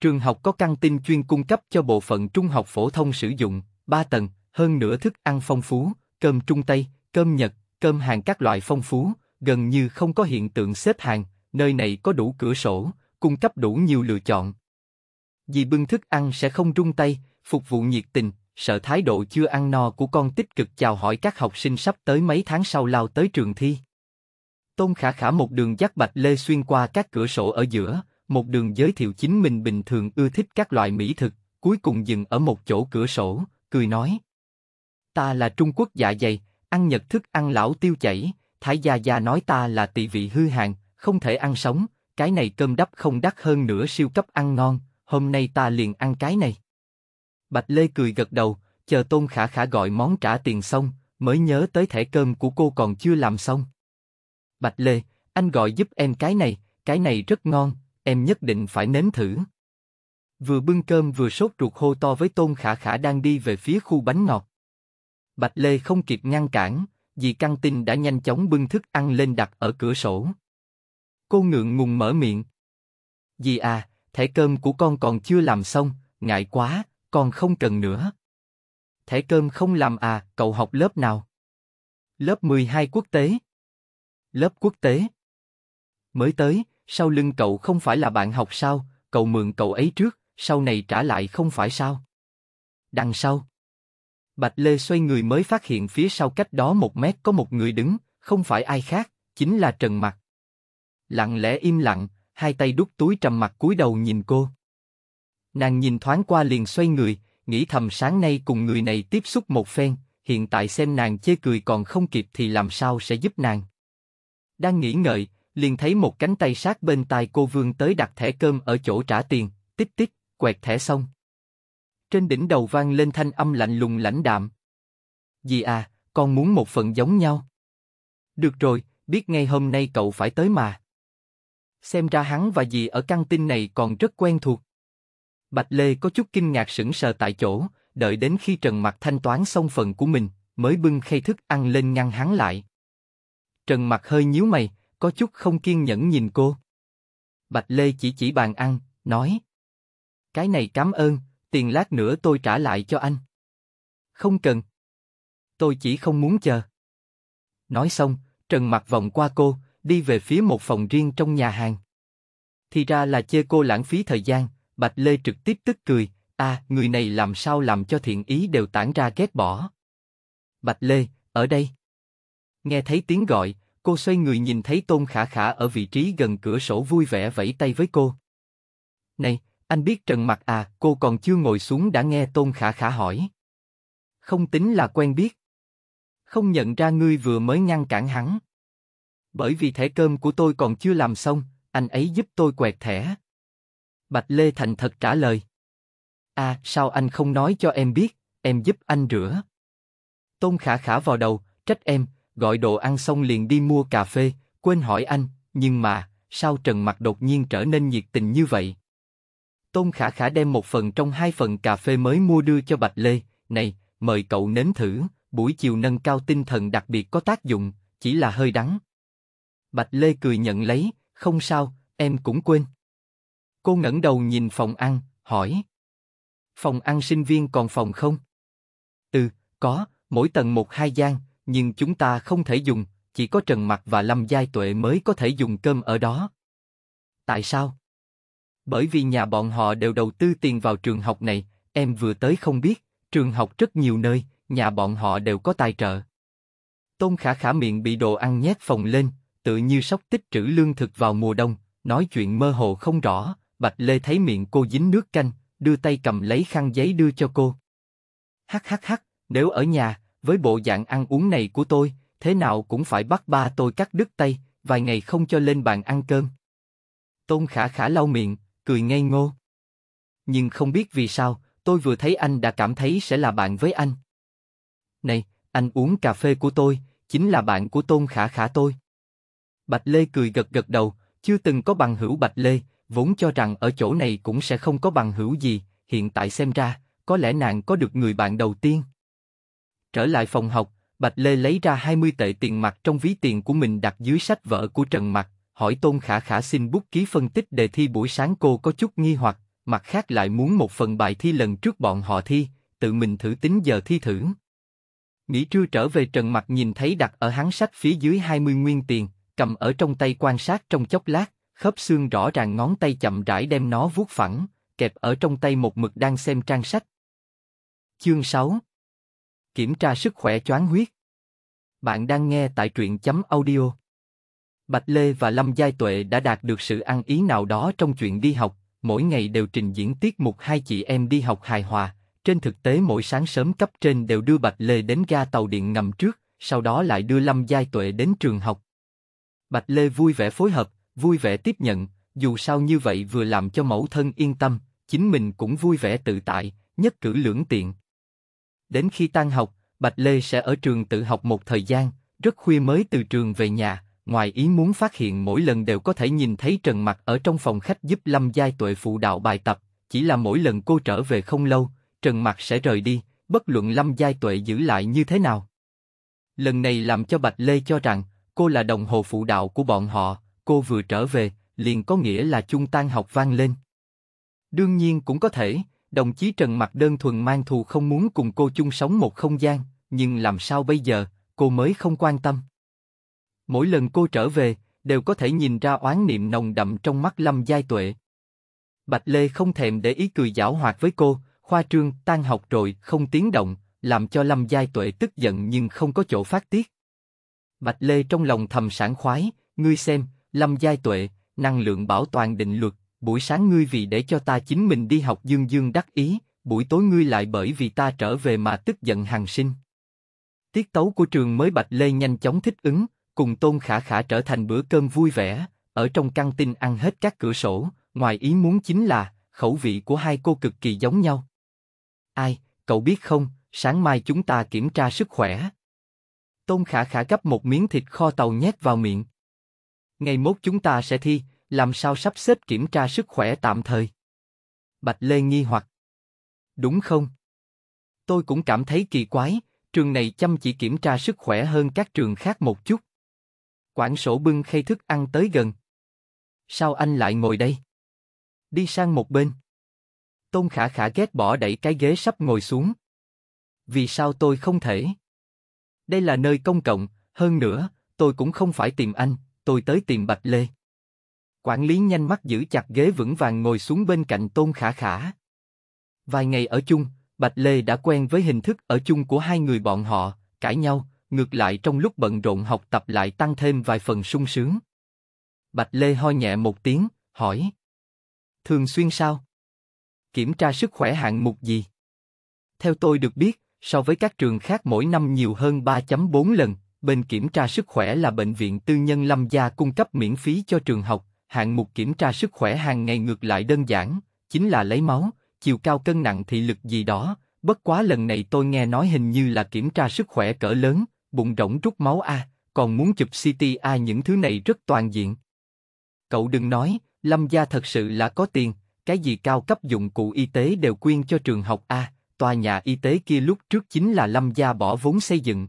Trường học có căng tin chuyên cung cấp cho bộ phận trung học phổ thông sử dụng, 3 tầng, hơn nửa thức ăn phong phú, cơm Trung Tây, cơm Nhật, cơm hàng các loại phong phú, gần như không có hiện tượng xếp hàng, nơi này có đủ cửa sổ, cung cấp đủ nhiều lựa chọn. Dì bưng thức ăn sẽ không rung tay, phục vụ nhiệt tình, sợ thái độ chưa ăn no của con tích cực chào hỏi các học sinh sắp tới mấy tháng sau lao tới trường thi. Tôn Khả Khả một đường dắt Bạch Lê xuyên qua các cửa sổ ở giữa, một đường giới thiệu chính mình bình thường ưa thích các loại mỹ thực, cuối cùng dừng ở một chỗ cửa sổ, cười nói. Ta là Trung Quốc dạ dày, ăn nhật thức ăn lão tiêu chảy, Thái Gia Gia nói ta là tỳ vị hư hàng, không thể ăn sống, cái này cơm đắp không đắt hơn nữa siêu cấp ăn ngon, hôm nay ta liền ăn cái này. Bạch Lê cười gật đầu, chờ Tôn Khả Khả gọi món trả tiền xong, mới nhớ tới thẻ cơm của cô còn chưa làm xong. Bạch Lê, anh gọi giúp em cái này, cái này rất ngon, em nhất định phải nếm thử. Vừa bưng cơm vừa sốt ruột hô to với Tôn Khả Khả đang đi về phía khu bánh ngọt. Bạch Lê không kịp ngăn cản, vì căng tin đã nhanh chóng bưng thức ăn lên đặt ở cửa sổ. Cô ngượng ngùng mở miệng. Dì à, thẻ cơm của con còn chưa làm xong, ngại quá, con không cần nữa. Thẻ cơm không làm à, cậu học lớp nào? Lớp 12 quốc tế. Lớp quốc tế. Mới tới, sau lưng cậu không phải là bạn học sao, cậu mượn cậu ấy trước, sau này trả lại không phải sao? Đằng sau. Bạch Lê xoay người mới phát hiện phía sau cách đó một mét có một người đứng, không phải ai khác, chính là Trần Mặc lặng lẽ im lặng, hai tay đút túi trầm mặt cúi đầu nhìn cô. Nàng nhìn thoáng qua liền xoay người, nghĩ thầm sáng nay cùng người này tiếp xúc một phen, hiện tại xem nàng chê cười còn không kịp thì làm sao sẽ giúp nàng. Đang nghĩ ngợi, liền thấy một cánh tay sát bên tai cô vương tới đặt thẻ cơm ở chỗ trả tiền, tích tích, quẹt thẻ xong. Trên đỉnh đầu vang lên thanh âm lạnh lùng lãnh đạm. Dì à, con muốn một phần giống nhau. Được rồi, biết ngay hôm nay cậu phải tới mà xem ra hắn và dì ở căn tin này còn rất quen thuộc. Bạch Lê có chút kinh ngạc sững sờ tại chỗ, đợi đến khi Trần Mặc thanh toán xong phần của mình, mới bưng khay thức ăn lên ngăn hắn lại. Trần Mặc hơi nhíu mày, có chút không kiên nhẫn nhìn cô. Bạch Lê chỉ chỉ bàn ăn, nói: "Cái này cảm ơn, tiền lát nữa tôi trả lại cho anh." "Không cần. Tôi chỉ không muốn chờ." Nói xong, Trần Mặc vòng qua cô, đi về phía một phòng riêng trong nhà hàng. Thì ra là chê cô lãng phí thời gian, Bạch Lê trực tiếp tức cười, a người này làm sao làm cho thiện ý đều tản ra ghét bỏ. Bạch Lê, ở đây. Nghe thấy tiếng gọi, cô xoay người nhìn thấy Tôn Khả Khả ở vị trí gần cửa sổ vui vẻ vẫy tay với cô. Này, anh biết Trần Mặc à, cô còn chưa ngồi xuống đã nghe Tôn Khả Khả hỏi. Không tính là quen biết. Không nhận ra ngươi vừa mới ngăn cản hắn bởi vì thẻ cơm của tôi còn chưa làm xong, anh ấy giúp tôi quẹt thẻ. Bạch Lê Thành thật trả lời. À, sao anh không nói cho em biết, em giúp anh rửa. Tôn Khả Khả vào đầu, trách em, gọi đồ ăn xong liền đi mua cà phê, quên hỏi anh, nhưng mà, sao Trần Mặc đột nhiên trở nên nhiệt tình như vậy? Tôn Khả Khả đem một phần trong hai phần cà phê mới mua đưa cho Bạch Lê, này, mời cậu nếm thử, buổi chiều nâng cao tinh thần đặc biệt có tác dụng, chỉ là hơi đắng. Bạch Lê cười nhận lấy, không sao, em cũng quên. Cô ngẩng đầu nhìn phòng ăn, hỏi. Phòng ăn sinh viên còn phòng không? Ừ, có, mỗi tầng một hai gian, nhưng chúng ta không thể dùng, chỉ có Trần Mặc và Lâm Giai Tuệ mới có thể dùng cơm ở đó. Tại sao? Bởi vì nhà bọn họ đều đầu tư tiền vào trường học này, em vừa tới không biết, trường học rất nhiều nơi, nhà bọn họ đều có tài trợ. Tôn Khả Khả miệng bị đồ ăn nhét phồng lên, tự như sóc tích trữ lương thực vào mùa đông, nói chuyện mơ hồ không rõ, Bạch Lê thấy miệng cô dính nước canh, đưa tay cầm lấy khăn giấy đưa cho cô. Hắc hắc hắc, nếu ở nhà, với bộ dạng ăn uống này của tôi, thế nào cũng phải bắt ba tôi cắt đứt tay, vài ngày không cho lên bàn ăn cơm. Tôn khả khả lau miệng, cười ngây ngô. Nhưng không biết vì sao, tôi vừa thấy anh đã cảm thấy sẽ là bạn với anh. Này, anh uống cà phê của tôi, chính là bạn của Tôn khả khả tôi. Bạch Lê cười gật gật đầu, chưa từng có bằng hữu Bạch Lê, vốn cho rằng ở chỗ này cũng sẽ không có bằng hữu gì, hiện tại xem ra, có lẽ nàng có được người bạn đầu tiên. Trở lại phòng học, Bạch Lê lấy ra 20 tệ tiền mặt trong ví tiền của mình đặt dưới sách vở của Trần Mặc, hỏi Tôn Khả Khả xin bút ký phân tích đề thi buổi sáng cô có chút nghi hoặc, mặt khác lại muốn một phần bài thi lần trước bọn họ thi, tự mình thử tính giờ thi thử. Nghỉ trưa trở về Trần Mặc nhìn thấy đặt ở hắn sách phía dưới 20 nguyên tiền, cầm ở trong tay quan sát trong chốc lát, khớp xương rõ ràng ngón tay chậm rãi đem nó vuốt phẳng, kẹp ở trong tay một mực đang xem trang sách. Chương 6 Kiểm tra sức khỏe choáng huyết Bạn đang nghe tại truyện chấm audio. Bạch Lê và Lâm Giai Tuệ đã đạt được sự ăn ý nào đó trong chuyện đi học, mỗi ngày đều trình diễn tiết mục hai chị em đi học hài hòa. Trên thực tế mỗi sáng sớm cấp trên đều đưa Bạch Lê đến ga tàu điện ngầm trước, sau đó lại đưa Lâm Giai Tuệ đến trường học. Bạch Lê vui vẻ phối hợp, vui vẻ tiếp nhận, dù sao như vậy vừa làm cho mẫu thân yên tâm, chính mình cũng vui vẻ tự tại, nhất cử lưỡng tiện. Đến khi tan học, Bạch Lê sẽ ở trường tự học một thời gian, rất khuya mới từ trường về nhà, ngoài ý muốn phát hiện mỗi lần đều có thể nhìn thấy Trần Mặc ở trong phòng khách giúp Lâm Giai Tuệ phụ đạo bài tập, chỉ là mỗi lần cô trở về không lâu, Trần Mặc sẽ rời đi, bất luận Lâm Giai Tuệ giữ lại như thế nào. Lần này làm cho Bạch Lê cho rằng, cô là đồng hồ phụ đạo của bọn họ, cô vừa trở về, liền có nghĩa là chung tan học vang lên. Đương nhiên cũng có thể, đồng chí Trần Mặc đơn thuần mang thù không muốn cùng cô chung sống một không gian, nhưng làm sao bây giờ, cô mới không quan tâm. Mỗi lần cô trở về, đều có thể nhìn ra oán niệm nồng đậm trong mắt Lâm Giai Tuệ. Bạch Lê không thèm để ý cười giảo hoạt với cô, khoa trương, tan học rồi, không tiếng động, làm cho Lâm Giai Tuệ tức giận nhưng không có chỗ phát tiết. Bạch Lê trong lòng thầm sảng khoái, ngươi xem, Lâm Giai Tuệ, năng lượng bảo toàn định luật, buổi sáng ngươi vì để cho ta chính mình đi học dương dương đắc ý, buổi tối ngươi lại bởi vì ta trở về mà tức giận hàng sinh. Tiết tấu của trường mới Bạch Lê nhanh chóng thích ứng, cùng Tôn Khả Khả trở thành bữa cơm vui vẻ, ở trong căng tin ăn hết các cửa sổ, ngoài ý muốn chính là, khẩu vị của hai cô cực kỳ giống nhau. Ai, cậu biết không, sáng mai chúng ta kiểm tra sức khỏe, Tôn Khả Khả gấp một miếng thịt kho tàu nhét vào miệng. Ngày mốt chúng ta sẽ thi, làm sao sắp xếp kiểm tra sức khỏe tạm thời? Bạch Lê nghi hoặc. Đúng không? Tôi cũng cảm thấy kỳ quái, trường này chăm chỉ kiểm tra sức khỏe hơn các trường khác một chút. Quảng sổ bưng khay thức ăn tới gần. Sao anh lại ngồi đây? Đi sang một bên. Tôn Khả Khả ghét bỏ đẩy cái ghế sắp ngồi xuống. Vì sao tôi không thể? Đây là nơi công cộng, hơn nữa, tôi cũng không phải tìm anh, tôi tới tìm Bạch Lê. Quản lý nhanh mắt giữ chặt ghế vững vàng ngồi xuống bên cạnh Tôn Khả Khả. Vài ngày ở chung, Bạch Lê đã quen với hình thức ở chung của hai người bọn họ, cãi nhau, ngược lại trong lúc bận rộn học tập lại tăng thêm vài phần sung sướng. Bạch Lê ho nhẹ một tiếng, hỏi. Thường xuyên sao? Kiểm tra sức khỏe hạng mục gì? Theo tôi được biết, so với các trường khác mỗi năm nhiều hơn 3.4 lần. Bên kiểm tra sức khỏe là bệnh viện tư nhân Lâm Gia cung cấp miễn phí cho trường học. Hạng mục kiểm tra sức khỏe hàng ngày ngược lại đơn giản, chính là lấy máu, chiều cao cân nặng thị lực gì đó. Bất quá lần này tôi nghe nói hình như là kiểm tra sức khỏe cỡ lớn, bụng rỗng rút máu a, còn muốn chụp CT a những thứ này rất toàn diện. Cậu đừng nói, Lâm Gia thật sự là có tiền, cái gì cao cấp dụng cụ y tế đều quyên cho trường học a tòa nhà y tế kia lúc trước chính là Lâm gia bỏ vốn xây dựng.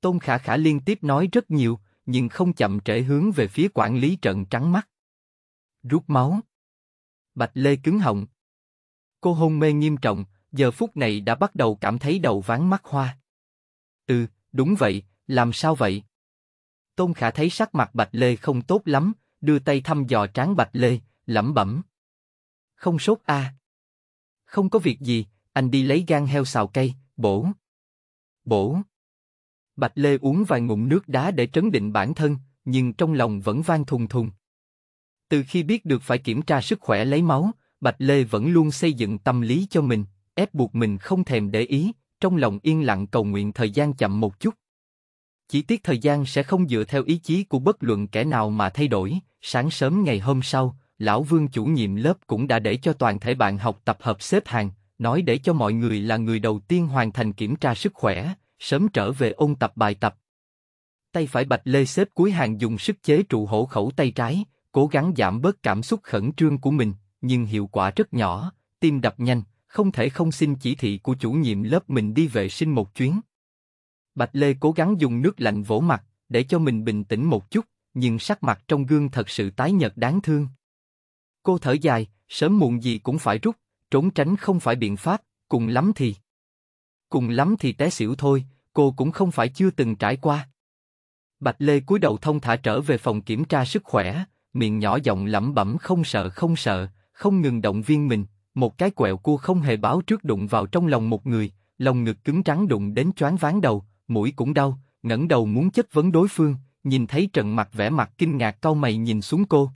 Tôn Khả Khả liên tiếp nói rất nhiều, nhưng không chậm trễ hướng về phía quản lý trận trắng mắt. Rút máu. Bạch Lê cứng họng. Cô hôn mê nghiêm trọng, giờ phút này đã bắt đầu cảm thấy đầu ván mắt hoa. Ừ, đúng vậy, làm sao vậy? Tôn Khả thấy sắc mặt Bạch Lê không tốt lắm, đưa tay thăm dò trán Bạch Lê, lẩm bẩm. Không sốt a. À. Không có việc gì, anh đi lấy gan heo xào cây, bổ. Bổ. Bạch Lê uống vài ngụm nước đá để trấn định bản thân, nhưng trong lòng vẫn vang thùng thùng. Từ khi biết được phải kiểm tra sức khỏe lấy máu, Bạch Lê vẫn luôn xây dựng tâm lý cho mình, ép buộc mình không thèm để ý, trong lòng yên lặng cầu nguyện thời gian chậm một chút. Chỉ tiếc thời gian sẽ không dựa theo ý chí của bất luận kẻ nào mà thay đổi, sáng sớm ngày hôm sau, lão vương chủ nhiệm lớp cũng đã để cho toàn thể bạn học tập hợp xếp hàng, nói để cho mọi người là người đầu tiên hoàn thành kiểm tra sức khỏe, sớm trở về ôn tập bài tập. Tay phải Bạch Lê xếp cuối hàng dùng sức chế trụ hổ khẩu tay trái, cố gắng giảm bớt cảm xúc khẩn trương của mình, nhưng hiệu quả rất nhỏ, tim đập nhanh, không thể không xin chỉ thị của chủ nhiệm lớp mình đi vệ sinh một chuyến. Bạch Lê cố gắng dùng nước lạnh vỗ mặt, để cho mình bình tĩnh một chút, nhưng sắc mặt trong gương thật sự tái nhợt đáng thương. Cô thở dài, sớm muộn gì cũng phải rút, trốn tránh không phải biện pháp, cùng lắm thì. Cùng lắm thì té xỉu thôi, cô cũng không phải chưa từng trải qua. Bạch Lê cúi đầu thông thả trở về phòng kiểm tra sức khỏe, miệng nhỏ giọng lẩm bẩm không sợ không sợ, không ngừng động viên mình, một cái quẹo cua không hề báo trước đụng vào trong lòng một người, lòng ngực cứng trắng đụng đến choáng váng đầu, mũi cũng đau, ngẩng đầu muốn chất vấn đối phương, nhìn thấy Trần mặt vẻ mặt kinh ngạc cau mày nhìn xuống cô.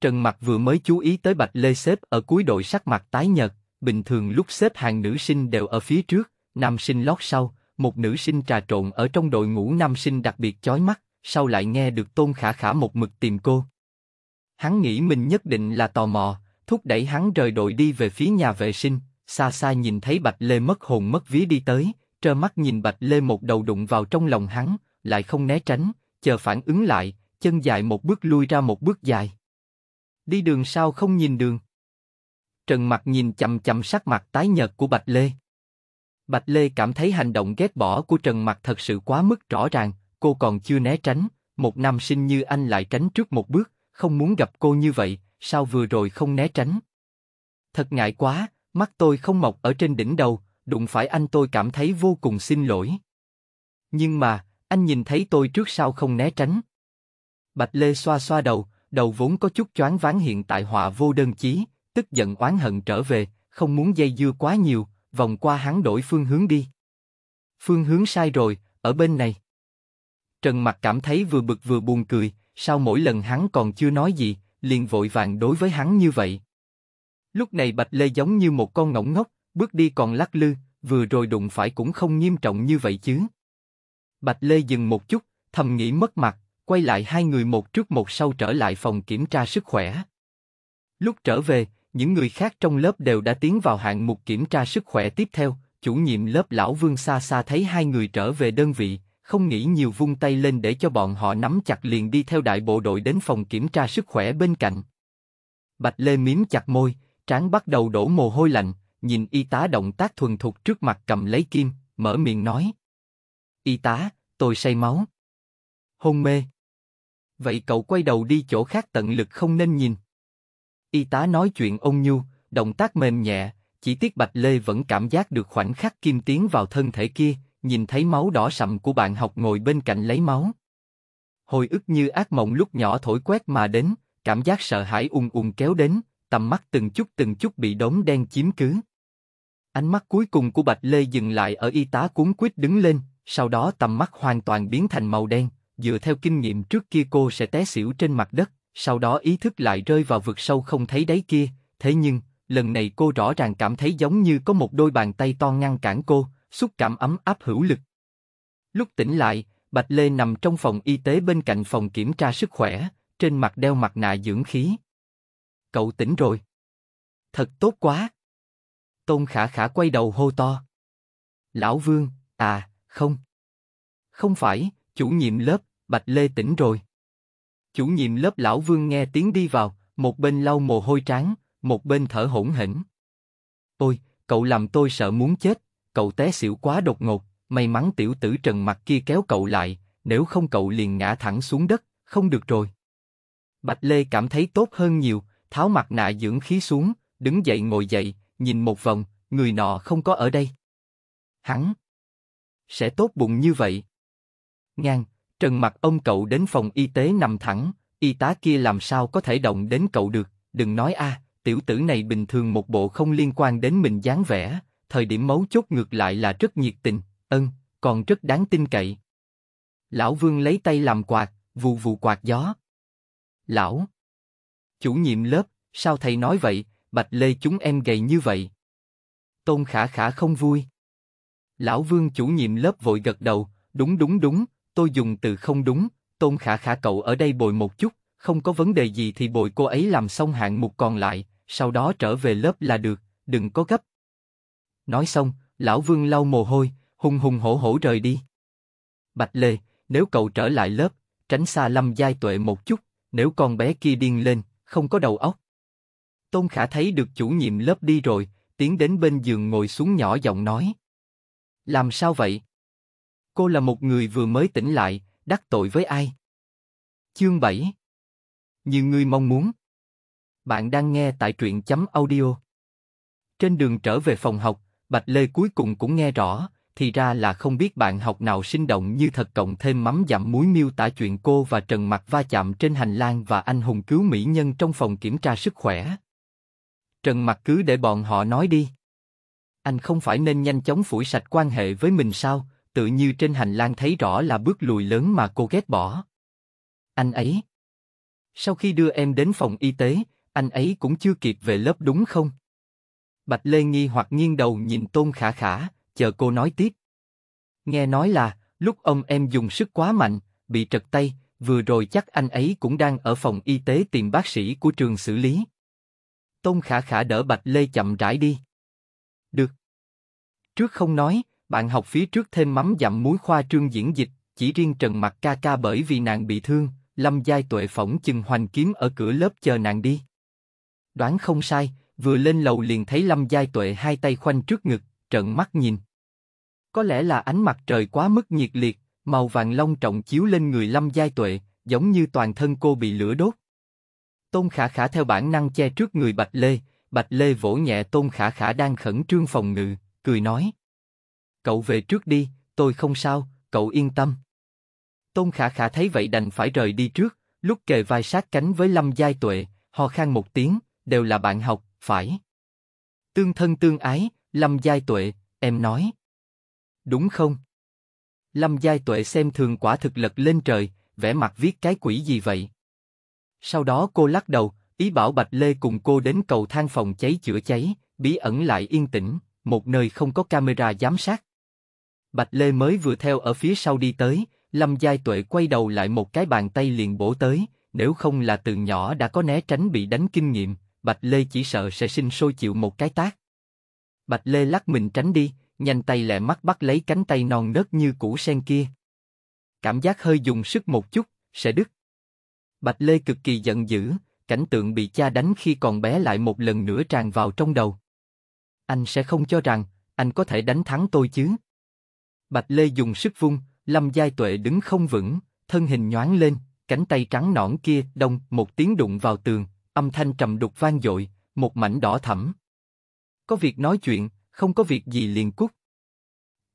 Trần Mặc vừa mới chú ý tới Bạch Lê xếp ở cuối đội sắc mặt tái nhợt, bình thường lúc xếp hàng nữ sinh đều ở phía trước, nam sinh lót sau, một nữ sinh trà trộn ở trong đội ngũ nam sinh đặc biệt chói mắt, sau lại nghe được Tôn Khả Khả một mực tìm cô. Hắn nghĩ mình nhất định là tò mò, thúc đẩy hắn rời đội đi về phía nhà vệ sinh, xa xa nhìn thấy Bạch Lê mất hồn mất vía đi tới, trơ mắt nhìn Bạch Lê một đầu đụng vào trong lòng hắn, lại không né tránh, chờ phản ứng lại, chân dài một bước lui ra một bước dài đi đường sao không nhìn đường? Trần Mặc nhìn chậm chậm sắc mặt tái nhợt của Bạch Lê. Bạch Lê cảm thấy hành động ghét bỏ của Trần Mặc thật sự quá mức rõ ràng, cô còn chưa né tránh, một nam sinh như anh lại tránh trước một bước, không muốn gặp cô như vậy, sao vừa rồi không né tránh? Thật ngại quá, mắt tôi không mọc ở trên đỉnh đầu, đụng phải anh tôi cảm thấy vô cùng xin lỗi. Nhưng mà, anh nhìn thấy tôi trước sao không né tránh? Bạch Lê xoa xoa đầu, Đầu vốn có chút choáng váng hiện tại họa vô đơn chí, tức giận oán hận trở về, không muốn dây dưa quá nhiều, vòng qua hắn đổi phương hướng đi. Phương hướng sai rồi, ở bên này. Trần Mặc cảm thấy vừa bực vừa buồn cười, sao mỗi lần hắn còn chưa nói gì, liền vội vàng đối với hắn như vậy. Lúc này Bạch Lê giống như một con ngỗng ngốc, bước đi còn lắc lư, vừa rồi đụng phải cũng không nghiêm trọng như vậy chứ. Bạch Lê dừng một chút, thầm nghĩ mất mặt, quay lại hai người một trước một sau trở lại phòng kiểm tra sức khỏe. Lúc trở về, những người khác trong lớp đều đã tiến vào hạng mục kiểm tra sức khỏe tiếp theo, chủ nhiệm lớp lão Vương xa xa thấy hai người trở về đơn vị, không nghĩ nhiều vung tay lên để cho bọn họ nắm chặt liền đi theo đại bộ đội đến phòng kiểm tra sức khỏe bên cạnh. Bạch Lê miếm chặt môi, trán bắt đầu đổ mồ hôi lạnh, nhìn y tá động tác thuần thục trước mặt cầm lấy kim, mở miệng nói. Y tá, tôi say máu. Hôn mê vậy cậu quay đầu đi chỗ khác tận lực không nên nhìn. Y tá nói chuyện ông nhu, động tác mềm nhẹ, chỉ tiếc Bạch Lê vẫn cảm giác được khoảnh khắc kim tiến vào thân thể kia, nhìn thấy máu đỏ sậm của bạn học ngồi bên cạnh lấy máu. Hồi ức như ác mộng lúc nhỏ thổi quét mà đến, cảm giác sợ hãi ùn ùn kéo đến, tầm mắt từng chút từng chút bị đốm đen chiếm cứ. Ánh mắt cuối cùng của Bạch Lê dừng lại ở y tá cuốn quýt đứng lên, sau đó tầm mắt hoàn toàn biến thành màu đen, dựa theo kinh nghiệm trước kia cô sẽ té xỉu trên mặt đất, sau đó ý thức lại rơi vào vực sâu không thấy đáy kia, thế nhưng, lần này cô rõ ràng cảm thấy giống như có một đôi bàn tay to ngăn cản cô, xúc cảm ấm áp hữu lực. Lúc tỉnh lại, Bạch Lê nằm trong phòng y tế bên cạnh phòng kiểm tra sức khỏe, trên mặt đeo mặt nạ dưỡng khí. Cậu tỉnh rồi. Thật tốt quá. Tôn Khả Khả quay đầu hô to. Lão Vương, à, không. Không phải, chủ nhiệm lớp, Bạch Lê tỉnh rồi. Chủ nhiệm lớp lão Vương nghe tiếng đi vào, một bên lau mồ hôi trán, một bên thở hỗn hển. Ôi, cậu làm tôi sợ muốn chết, cậu té xỉu quá đột ngột, may mắn tiểu tử trần mặt kia kéo cậu lại, nếu không cậu liền ngã thẳng xuống đất, không được rồi. Bạch Lê cảm thấy tốt hơn nhiều, tháo mặt nạ dưỡng khí xuống, đứng dậy ngồi dậy, nhìn một vòng, người nọ không có ở đây. Hắn sẽ tốt bụng như vậy ngang, trần mặt ông cậu đến phòng y tế nằm thẳng, y tá kia làm sao có thể động đến cậu được, đừng nói a, à, tiểu tử này bình thường một bộ không liên quan đến mình dáng vẻ, thời điểm mấu chốt ngược lại là rất nhiệt tình, ân, còn rất đáng tin cậy. Lão Vương lấy tay làm quạt, vù vù quạt gió. Lão! Chủ nhiệm lớp, sao thầy nói vậy, Bạch Lê chúng em gầy như vậy? Tôn Khả Khả không vui. Lão Vương chủ nhiệm lớp vội gật đầu, đúng đúng đúng, tôi dùng từ không đúng, tôn khả khả cậu ở đây bồi một chút, không có vấn đề gì thì bồi cô ấy làm xong hạng mục còn lại, sau đó trở về lớp là được, đừng có gấp. Nói xong, lão vương lau mồ hôi, hùng hùng hổ hổ rời đi. Bạch Lê, nếu cậu trở lại lớp, tránh xa lâm giai tuệ một chút, nếu con bé kia điên lên, không có đầu óc. Tôn Khả thấy được chủ nhiệm lớp đi rồi, tiến đến bên giường ngồi xuống nhỏ giọng nói. Làm sao vậy? Cô là một người vừa mới tỉnh lại, đắc tội với ai? Chương 7 Như người mong muốn Bạn đang nghe tại truyện chấm audio Trên đường trở về phòng học, Bạch Lê cuối cùng cũng nghe rõ, thì ra là không biết bạn học nào sinh động như thật cộng thêm mắm dặm muối miêu tả chuyện cô và Trần Mặc va chạm trên hành lang và anh hùng cứu mỹ nhân trong phòng kiểm tra sức khỏe. Trần Mặc cứ để bọn họ nói đi. Anh không phải nên nhanh chóng phủi sạch quan hệ với mình sao? tự như trên hành lang thấy rõ là bước lùi lớn mà cô ghét bỏ. Anh ấy. Sau khi đưa em đến phòng y tế, anh ấy cũng chưa kịp về lớp đúng không? Bạch Lê nghi hoặc nghiêng đầu nhìn Tôn Khả Khả, chờ cô nói tiếp. Nghe nói là, lúc ông em dùng sức quá mạnh, bị trật tay, vừa rồi chắc anh ấy cũng đang ở phòng y tế tìm bác sĩ của trường xử lý. Tôn Khả Khả đỡ Bạch Lê chậm rãi đi. Được. Trước không nói, bạn học phía trước thêm mắm dặm muối khoa trương diễn dịch, chỉ riêng Trần mặt ca ca bởi vì nàng bị thương, Lâm Giai Tuệ phỏng chừng hoành kiếm ở cửa lớp chờ nàng đi. Đoán không sai, vừa lên lầu liền thấy Lâm Giai Tuệ hai tay khoanh trước ngực, trợn mắt nhìn. Có lẽ là ánh mặt trời quá mức nhiệt liệt, màu vàng long trọng chiếu lên người Lâm Giai Tuệ, giống như toàn thân cô bị lửa đốt. Tôn Khả Khả theo bản năng che trước người Bạch Lê, Bạch Lê vỗ nhẹ Tôn Khả Khả đang khẩn trương phòng ngự, cười nói. Cậu về trước đi, tôi không sao, cậu yên tâm. Tôn Khả Khả thấy vậy đành phải rời đi trước, lúc kề vai sát cánh với Lâm Giai Tuệ, ho khan một tiếng, đều là bạn học, phải. Tương thân tương ái, Lâm Giai Tuệ, em nói. Đúng không? Lâm Giai Tuệ xem thường quả thực lật lên trời, vẻ mặt viết cái quỷ gì vậy? Sau đó cô lắc đầu, ý bảo Bạch Lê cùng cô đến cầu thang phòng cháy chữa cháy, bí ẩn lại yên tĩnh, một nơi không có camera giám sát. Bạch Lê mới vừa theo ở phía sau đi tới, Lâm Giai Tuệ quay đầu lại một cái bàn tay liền bổ tới, nếu không là từ nhỏ đã có né tránh bị đánh kinh nghiệm, Bạch Lê chỉ sợ sẽ sinh sôi chịu một cái tác. Bạch Lê lắc mình tránh đi, nhanh tay lẹ mắt bắt lấy cánh tay non nớt như củ sen kia. Cảm giác hơi dùng sức một chút, sẽ đứt. Bạch Lê cực kỳ giận dữ, cảnh tượng bị cha đánh khi còn bé lại một lần nữa tràn vào trong đầu. Anh sẽ không cho rằng, anh có thể đánh thắng tôi chứ. Bạch Lê dùng sức vung, Lâm Giai Tuệ đứng không vững, thân hình nhoáng lên, cánh tay trắng nõn kia đông một tiếng đụng vào tường, âm thanh trầm đục vang dội, một mảnh đỏ thẫm. Có việc nói chuyện, không có việc gì liền cút.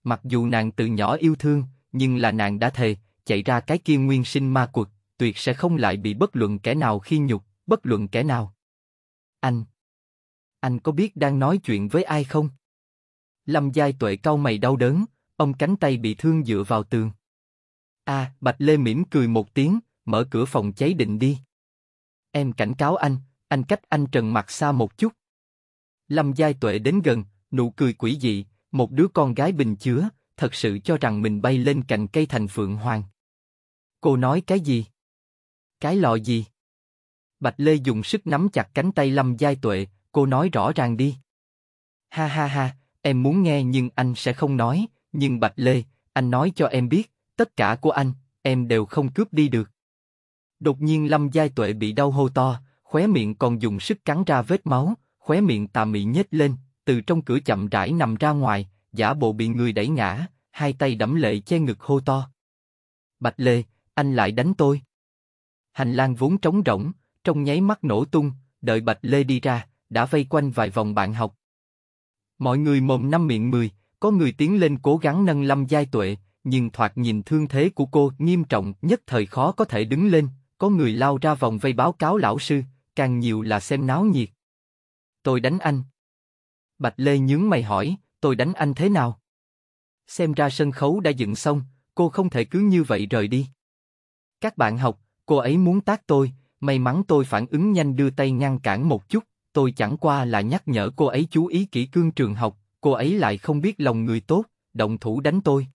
Mặc dù nàng từ nhỏ yêu thương, nhưng là nàng đã thề, chạy ra cái kia nguyên sinh ma quật, tuyệt sẽ không lại bị bất luận kẻ nào khi nhục, bất luận kẻ nào. Anh, anh có biết đang nói chuyện với ai không? Lâm Giai Tuệ cau mày đau đớn, Ông cánh tay bị thương dựa vào tường. À, Bạch Lê mỉm cười một tiếng, mở cửa phòng cháy định đi. Em cảnh cáo anh, anh cách anh trần mặt xa một chút. Lâm Giai Tuệ đến gần, nụ cười quỷ dị, một đứa con gái bình chứa, thật sự cho rằng mình bay lên cành cây thành phượng hoàng. Cô nói cái gì? Cái lọ gì? Bạch Lê dùng sức nắm chặt cánh tay Lâm Giai Tuệ, cô nói rõ ràng đi. Ha ha ha, em muốn nghe nhưng anh sẽ không nói, nhưng Bạch Lê, anh nói cho em biết, tất cả của anh, em đều không cướp đi được. Đột nhiên Lâm Giai Tuệ bị đau hô to, khóe miệng còn dùng sức cắn ra vết máu, khóe miệng tà mị nhếch lên, từ trong cửa chậm rãi nằm ra ngoài, giả bộ bị người đẩy ngã, hai tay đẫm lệ che ngực hô to. Bạch Lê, anh lại đánh tôi. Hành lang vốn trống rỗng, trong nháy mắt nổ tung, đợi Bạch Lê đi ra, đã vây quanh vài vòng bạn học. Mọi người mồm năm miệng mười, có người tiến lên cố gắng nâng Lâm Giai Tuệ, nhưng thoạt nhìn thương thế của cô nghiêm trọng nhất thời khó có thể đứng lên, có người lao ra vòng vây báo cáo lão sư, càng nhiều là xem náo nhiệt. Tôi đánh anh. Bạch Lê nhướng mày hỏi, tôi đánh anh thế nào? Xem ra sân khấu đã dựng xong, cô không thể cứ như vậy rời đi. Các bạn học, cô ấy muốn tác tôi, may mắn tôi phản ứng nhanh đưa tay ngăn cản một chút, tôi chẳng qua là nhắc nhở cô ấy chú ý kỹ cương trường học, cô ấy lại không biết lòng người tốt, động thủ đánh tôi.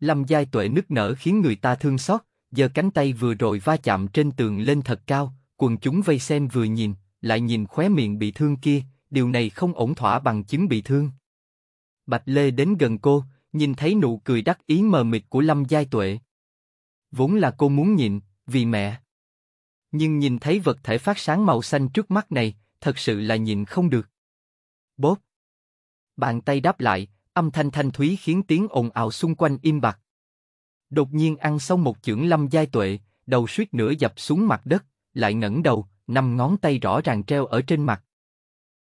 Lâm Giai Tuệ nức nở khiến người ta thương xót, giờ cánh tay vừa rồi va chạm trên tường lên thật cao, quần chúng vây xem vừa nhìn, lại nhìn khóe miệng bị thương kia, điều này không ổn thỏa bằng chứng bị thương. Bạch Lê đến gần cô, nhìn thấy nụ cười đắc ý mờ mịt của Lâm Giai Tuệ. Vốn là cô muốn nhịn vì mẹ. Nhưng nhìn thấy vật thể phát sáng màu xanh trước mắt này, thật sự là nhìn không được. Bốp! bàn tay đáp lại, âm thanh thanh thúy khiến tiếng ồn ào xung quanh im bặt. Đột nhiên ăn xong một chưởng lâm giai tuệ, đầu suýt nửa dập xuống mặt đất, lại ngẩng đầu, năm ngón tay rõ ràng treo ở trên mặt.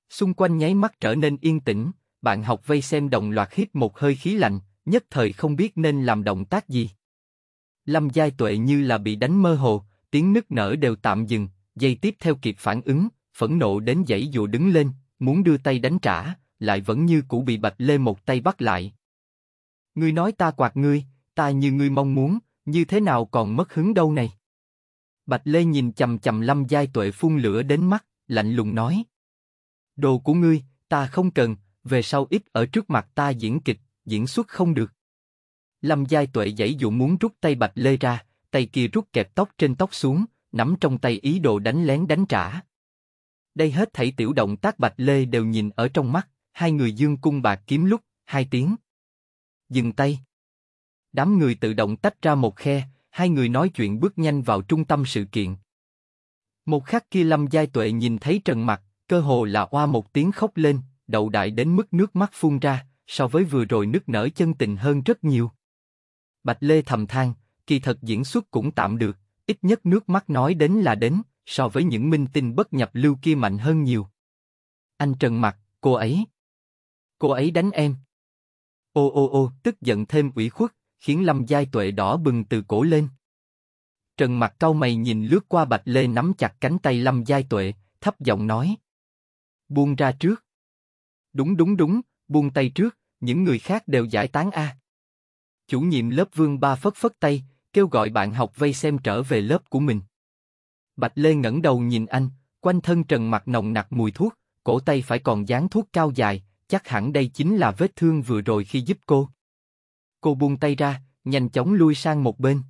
Xung quanh nháy mắt trở nên yên tĩnh, bạn học vây xem đồng loạt hít một hơi khí lạnh, nhất thời không biết nên làm động tác gì. Lâm Giai Tuệ như là bị đánh mơ hồ, tiếng nức nở đều tạm dừng, giây tiếp theo kịp phản ứng, phẫn nộ đến dãy dụ đứng lên, muốn đưa tay đánh trả, lại vẫn như cũ bị Bạch Lê một tay bắt lại. Ngươi nói ta quạt ngươi, ta như ngươi mong muốn, như thế nào còn mất hứng đâu này? Bạch Lê nhìn chầm chầm Lâm Giai Tuệ phun lửa đến mắt, lạnh lùng nói. Đồ của ngươi, ta không cần, về sau ít ở trước mặt ta diễn kịch, diễn xuất không được. Lâm Giai Tuệ dãy dụ muốn rút tay Bạch Lê ra, tay kia rút kẹp tóc trên tóc xuống, nắm trong tay ý đồ đánh lén đánh trả. Đây hết thảy tiểu động tác Bạch Lê đều nhìn ở trong mắt hai người dương cung bạc kiếm lúc, hai tiếng. Dừng tay. Đám người tự động tách ra một khe, hai người nói chuyện bước nhanh vào trung tâm sự kiện. Một khắc kia Lâm Giai Tuệ nhìn thấy Trần Mặt, cơ hồ là oa một tiếng khóc lên, đầu đại đến mức nước mắt phun ra, so với vừa rồi nước nở chân tình hơn rất nhiều. Bạch Lê thầm than, kỳ thật diễn xuất cũng tạm được, ít nhất nước mắt nói đến là đến, so với những minh tinh bất nhập lưu kia mạnh hơn nhiều. Anh Trần Mặt, cô ấy. Cô ấy đánh em. Ô ô ô, tức giận thêm ủy khuất, khiến Lâm Giai Tuệ đỏ bừng từ cổ lên. Trần mặt cau mày nhìn lướt qua Bạch Lê nắm chặt cánh tay Lâm Giai Tuệ, thấp giọng nói. Buông ra trước. Đúng đúng đúng, buông tay trước, những người khác đều giải tán a. Chủ nhiệm lớp Vương Ba phất phất tay, kêu gọi bạn học vây xem trở về lớp của mình. Bạch Lê ngẩng đầu nhìn anh, quanh thân Trần mặt nồng nặc mùi thuốc, cổ tay phải còn dán thuốc cao dài, chắc hẳn đây chính là vết thương vừa rồi khi giúp cô. Cô buông tay ra, nhanh chóng lui sang một bên.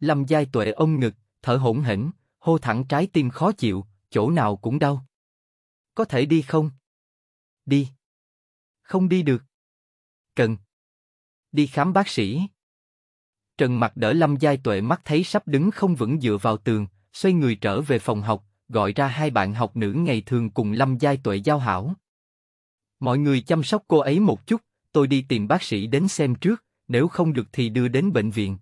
Lâm Giai Tuệ ôm ngực, thở hổn hển, hô thẳng trái tim khó chịu, chỗ nào cũng đau. Có thể đi không? Đi. Không đi được. Cần. Đi khám bác sĩ. Trần Mặc đỡ Lâm Giai Tuệ mắt thấy sắp đứng không vững dựa vào tường, xoay người trở về phòng học, gọi ra hai bạn học nữ ngày thường cùng Lâm Giai Tuệ giao hảo. Mọi người chăm sóc cô ấy một chút, tôi đi tìm bác sĩ đến xem trước, nếu không được thì đưa đến bệnh viện.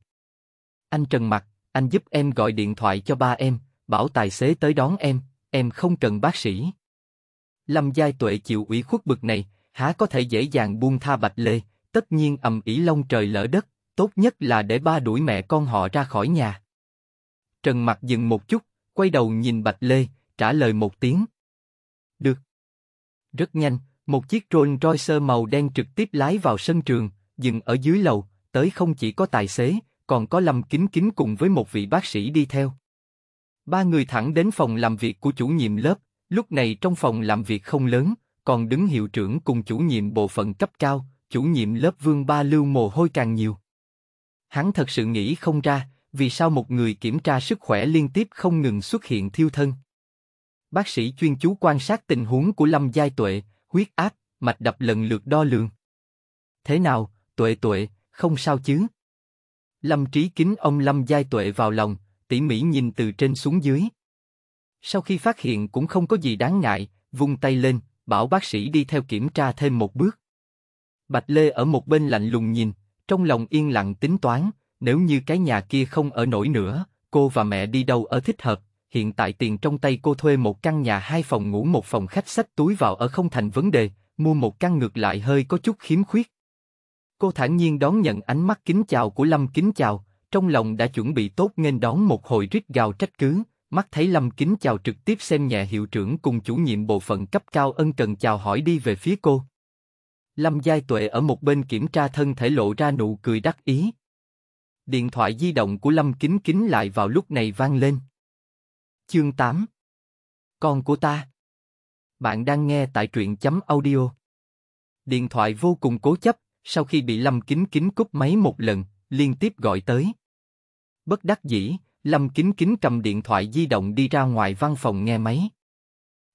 Anh Trần Mặc, anh giúp em gọi điện thoại cho ba em, bảo tài xế tới đón em, em không cần bác sĩ. Lâm Giai Tuệ chịu ủy khuất bực này, há có thể dễ dàng buông tha Bạch Lê, tất nhiên ầm ĩ long trời lỡ đất, tốt nhất là để ba đuổi mẹ con họ ra khỏi nhà. Trần Mặc dừng một chút, quay đầu nhìn Bạch Lê, trả lời một tiếng. Được. Rất nhanh, một chiếc Rolls Royce màu đen trực tiếp lái vào sân trường, dừng ở dưới lầu, tới không chỉ có tài xế, còn có Lâm Kính Kính cùng với một vị bác sĩ đi theo. Ba người thẳng đến phòng làm việc của chủ nhiệm lớp, lúc này trong phòng làm việc không lớn, còn đứng hiệu trưởng cùng chủ nhiệm bộ phận cấp cao, chủ nhiệm lớp Vương Ba Lưu mồ hôi càng nhiều. Hắn thật sự nghĩ không ra, vì sao một người kiểm tra sức khỏe liên tiếp không ngừng xuất hiện thiêu thân. Bác sĩ chuyên chú quan sát tình huống của Lâm Giai Tuệ, huyết áp, mạch đập lần lượt đo lường. Thế nào, tuệ tuệ, không sao chứ? Lâm Trí kính ông Lâm Giai Tuệ vào lòng, tỉ mỉ nhìn từ trên xuống dưới. Sau khi phát hiện cũng không có gì đáng ngại, vung tay lên, bảo bác sĩ đi theo kiểm tra thêm một bước. Bạch Lê ở một bên lạnh lùng nhìn, trong lòng yên lặng tính toán, nếu như cái nhà kia không ở nổi nữa, cô và mẹ đi đâu ở thích hợp, hiện tại tiền trong tay cô thuê một căn nhà hai phòng ngủ một phòng khách sách túi vào ở không thành vấn đề, mua một căn ngược lại hơi có chút khiếm khuyết. Cô thản nhiên đón nhận ánh mắt kính chào của Lâm Kính Chào, trong lòng đã chuẩn bị tốt nên đón một hồi rít gào trách cứ, mắt thấy Lâm Kính Chào trực tiếp xem nhẹ hiệu trưởng cùng chủ nhiệm bộ phận cấp cao ân cần chào hỏi đi về phía cô. Lâm Giai Tuệ ở một bên kiểm tra thân thể lộ ra nụ cười đắc ý. Điện thoại di động của Lâm Kính Kính lại vào lúc này vang lên. Chương 8 Con của ta Bạn đang nghe tại truyện chấm audio. Điện thoại vô cùng cố chấp, sau khi bị Lâm Kính Kính cúp máy một lần, liên tiếp gọi tới. Bất đắc dĩ, Lâm Kính Kính cầm điện thoại di động đi ra ngoài văn phòng nghe máy.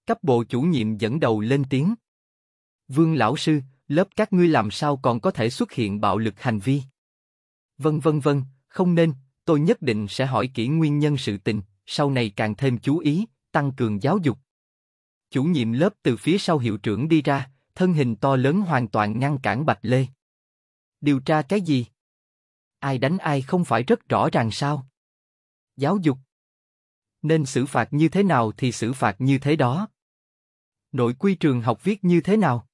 Cấp bộ chủ nhiệm dẫn đầu lên tiếng. Vương lão sư, lớp các ngươi làm sao còn có thể xuất hiện bạo lực hành vi? Vân vân vân, không nên, tôi nhất định sẽ hỏi kỹ nguyên nhân sự tình, sau này càng thêm chú ý, tăng cường giáo dục. Chủ nhiệm lớp từ phía sau hiệu trưởng đi ra, thân hình to lớn hoàn toàn ngăn cản Bạch Lê. Điều tra cái gì? Ai đánh ai không phải rất rõ ràng sao? Giáo dục. Nên xử phạt như thế nào thì xử phạt như thế đó. Nội quy trường học viết như thế nào?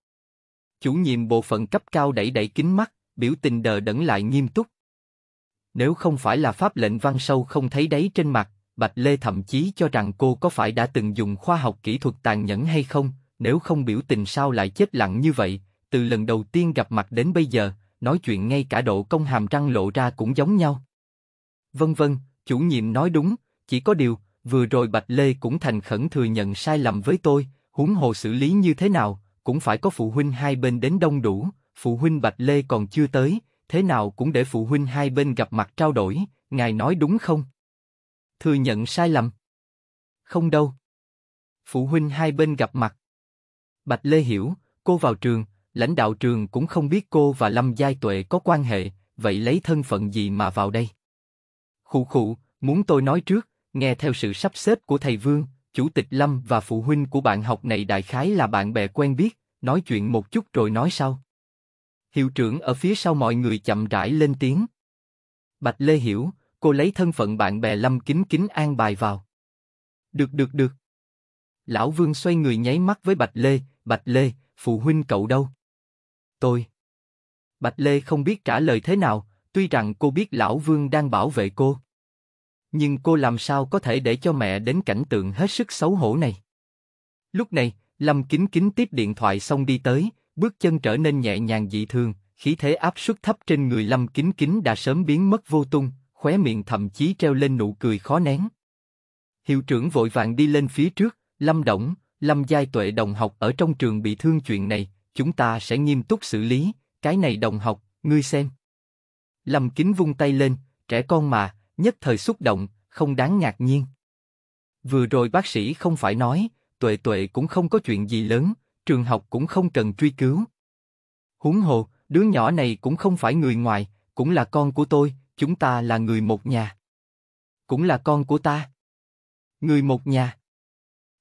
Chủ nhiệm bộ phận cấp cao đẩy đẩy kính mắt, biểu tình đờ đẫn lại nghiêm túc. Nếu không phải là pháp lệnh văn sâu không thấy đấy trên mặt, Bạch Lê thậm chí cho rằng cô có phải đã từng dùng khoa học kỹ thuật tàn nhẫn hay không, nếu không biểu tình sao lại chết lặng như vậy, từ lần đầu tiên gặp mặt đến bây giờ, nói chuyện ngay cả độ công hàm răng lộ ra cũng giống nhau. Vân vân, chủ nhiệm nói đúng, chỉ có điều, vừa rồi Bạch Lê cũng thành khẩn thừa nhận sai lầm với tôi, huống hồ xử lý như thế nào, cũng phải có phụ huynh hai bên đến đông đủ, phụ huynh Bạch Lê còn chưa tới, thế nào cũng để phụ huynh hai bên gặp mặt trao đổi, ngài nói đúng không? Thừa nhận sai lầm. Không đâu. Phụ huynh hai bên gặp mặt. Bạch Lê hiểu, cô vào trường, lãnh đạo trường cũng không biết cô và Lâm Giai Tuệ có quan hệ, vậy lấy thân phận gì mà vào đây? Khụ khụ, muốn tôi nói trước, nghe theo sự sắp xếp của thầy Vương, chủ tịch Lâm và phụ huynh của bạn học này đại khái là bạn bè quen biết, nói chuyện một chút rồi nói sau. Hiệu trưởng ở phía sau mọi người chậm rãi lên tiếng. Bạch Lê hiểu, cô lấy thân phận bạn bè Lâm Kính Kính an bài vào. Được được được. Lão Vương xoay người nháy mắt với Bạch Lê, Bạch Lê, phụ huynh cậu đâu? Tôi. Bạch Lê không biết trả lời thế nào, tuy rằng cô biết Lão Vương đang bảo vệ cô. Nhưng cô làm sao có thể để cho mẹ đến cảnh tượng hết sức xấu hổ này? Lúc này, Lâm Kính Kính tiếp điện thoại xong đi tới, bước chân trở nên nhẹ nhàng dị thường, khí thế áp suất thấp trên người Lâm Kính Kính đã sớm biến mất vô tung, khóe miệng thậm chí treo lên nụ cười khó nén. Hiệu trưởng vội vàng đi lên phía trước, Lâm Động, Lâm Giai Tuệ đồng học ở trong trường bị thương chuyện này, chúng ta sẽ nghiêm túc xử lý, cái này đồng học, ngươi xem. Lâm Kính vung tay lên, trẻ con mà, nhất thời xúc động, không đáng ngạc nhiên. Vừa rồi bác sĩ không phải nói, Tuệ Tuệ cũng không có chuyện gì lớn, trường học cũng không cần truy cứu. Huống hồ, đứa nhỏ này cũng không phải người ngoài, cũng là con của tôi, chúng ta là người một nhà. Cũng là con của ta. Người một nhà.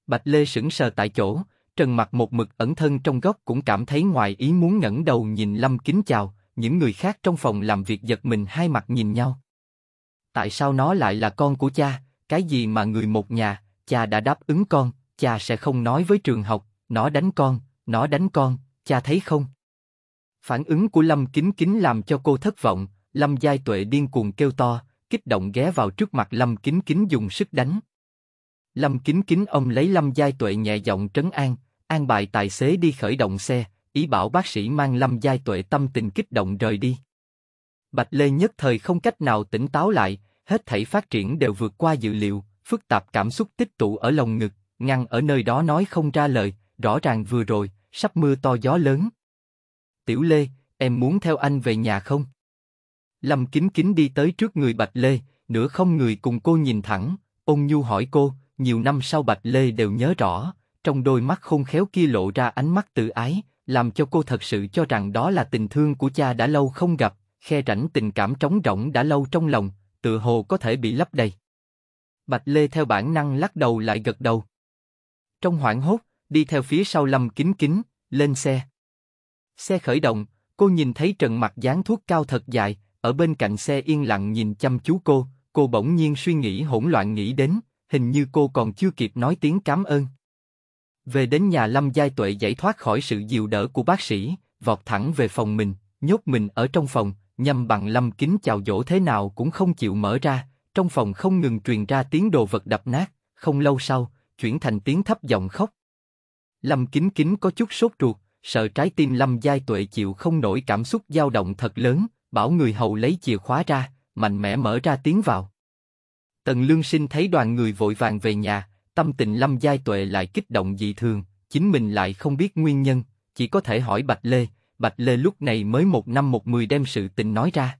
Bạch Lê sững sờ tại chỗ, Trần mặt một mực ẩn thân trong góc cũng cảm thấy ngoài ý muốn ngẩng đầu nhìn Lâm Kính chào, những người khác trong phòng làm việc giật mình hai mặt nhìn nhau. Tại sao nó lại là con của cha, cái gì mà người một nhà, cha đã đáp ứng con, cha sẽ không nói với trường học, nó đánh con, nó đánh con, cha thấy không? Phản ứng của Lâm Kính Kính làm cho cô thất vọng, Lâm Giai Tuệ điên cuồng kêu to, kích động ghé vào trước mặt Lâm Kính Kính dùng sức đánh. Lâm Kính Kính ông lấy Lâm Giai Tuệ nhẹ giọng trấn an, an bài tài xế đi khởi động xe, ý bảo bác sĩ mang Lâm Giai Tuệ tâm tình kích động rời đi. Bạch Lê nhất thời không cách nào tỉnh táo lại, hết thảy phát triển đều vượt qua dự liệu, phức tạp cảm xúc tích tụ ở lòng ngực, ngăn ở nơi đó nói không ra lời, rõ ràng vừa rồi, sắp mưa to gió lớn. Tiểu Lê, em muốn theo anh về nhà không? Lâm Kính Kính đi tới trước người Bạch Lê, nửa không người cùng cô nhìn thẳng, ôn nhu hỏi cô, nhiều năm sau Bạch Lê đều nhớ rõ, trong đôi mắt khôn khéo kia lộ ra ánh mắt tự ái, làm cho cô thật sự cho rằng đó là tình thương của cha đã lâu không gặp, khe rãnh tình cảm trống rỗng đã lâu trong lòng, tự hồ có thể bị lấp đầy. Bạch Lê theo bản năng lắc đầu lại gật đầu. Trong hoảng hốt, đi theo phía sau Lâm Kính Kính, lên xe. Xe khởi động, cô nhìn thấy Trần mặt dán thuốc cao thật dài, ở bên cạnh xe yên lặng nhìn chăm chú cô, cô bỗng nhiên suy nghĩ hỗn loạn nghĩ đến, hình như cô còn chưa kịp nói tiếng cảm ơn. Về đến nhà Lâm Giai Tuệ giải thoát khỏi sự dịu đỡ của bác sĩ, vọt thẳng về phòng mình, nhốt mình ở trong phòng, nhằm bằng Lâm kính chào dỗ thế nào cũng không chịu mở ra, trong phòng không ngừng truyền ra tiếng đồ vật đập nát, không lâu sau, chuyển thành tiếng thấp giọng khóc. Lâm kính kính có chút sốt ruột, sợ trái tim Lâm Giai Tuệ chịu không nổi cảm xúc dao động thật lớn, bảo người hầu lấy chìa khóa ra, mạnh mẽ mở ra tiến vào. Tần Lương Sinh thấy đoàn người vội vàng về nhà, tâm tình Lâm Giai Tuệ lại kích động dị thường, chính mình lại không biết nguyên nhân, chỉ có thể hỏi Bạch Lê, Bạch Lê lúc này mới một năm một mười đem sự tình nói ra.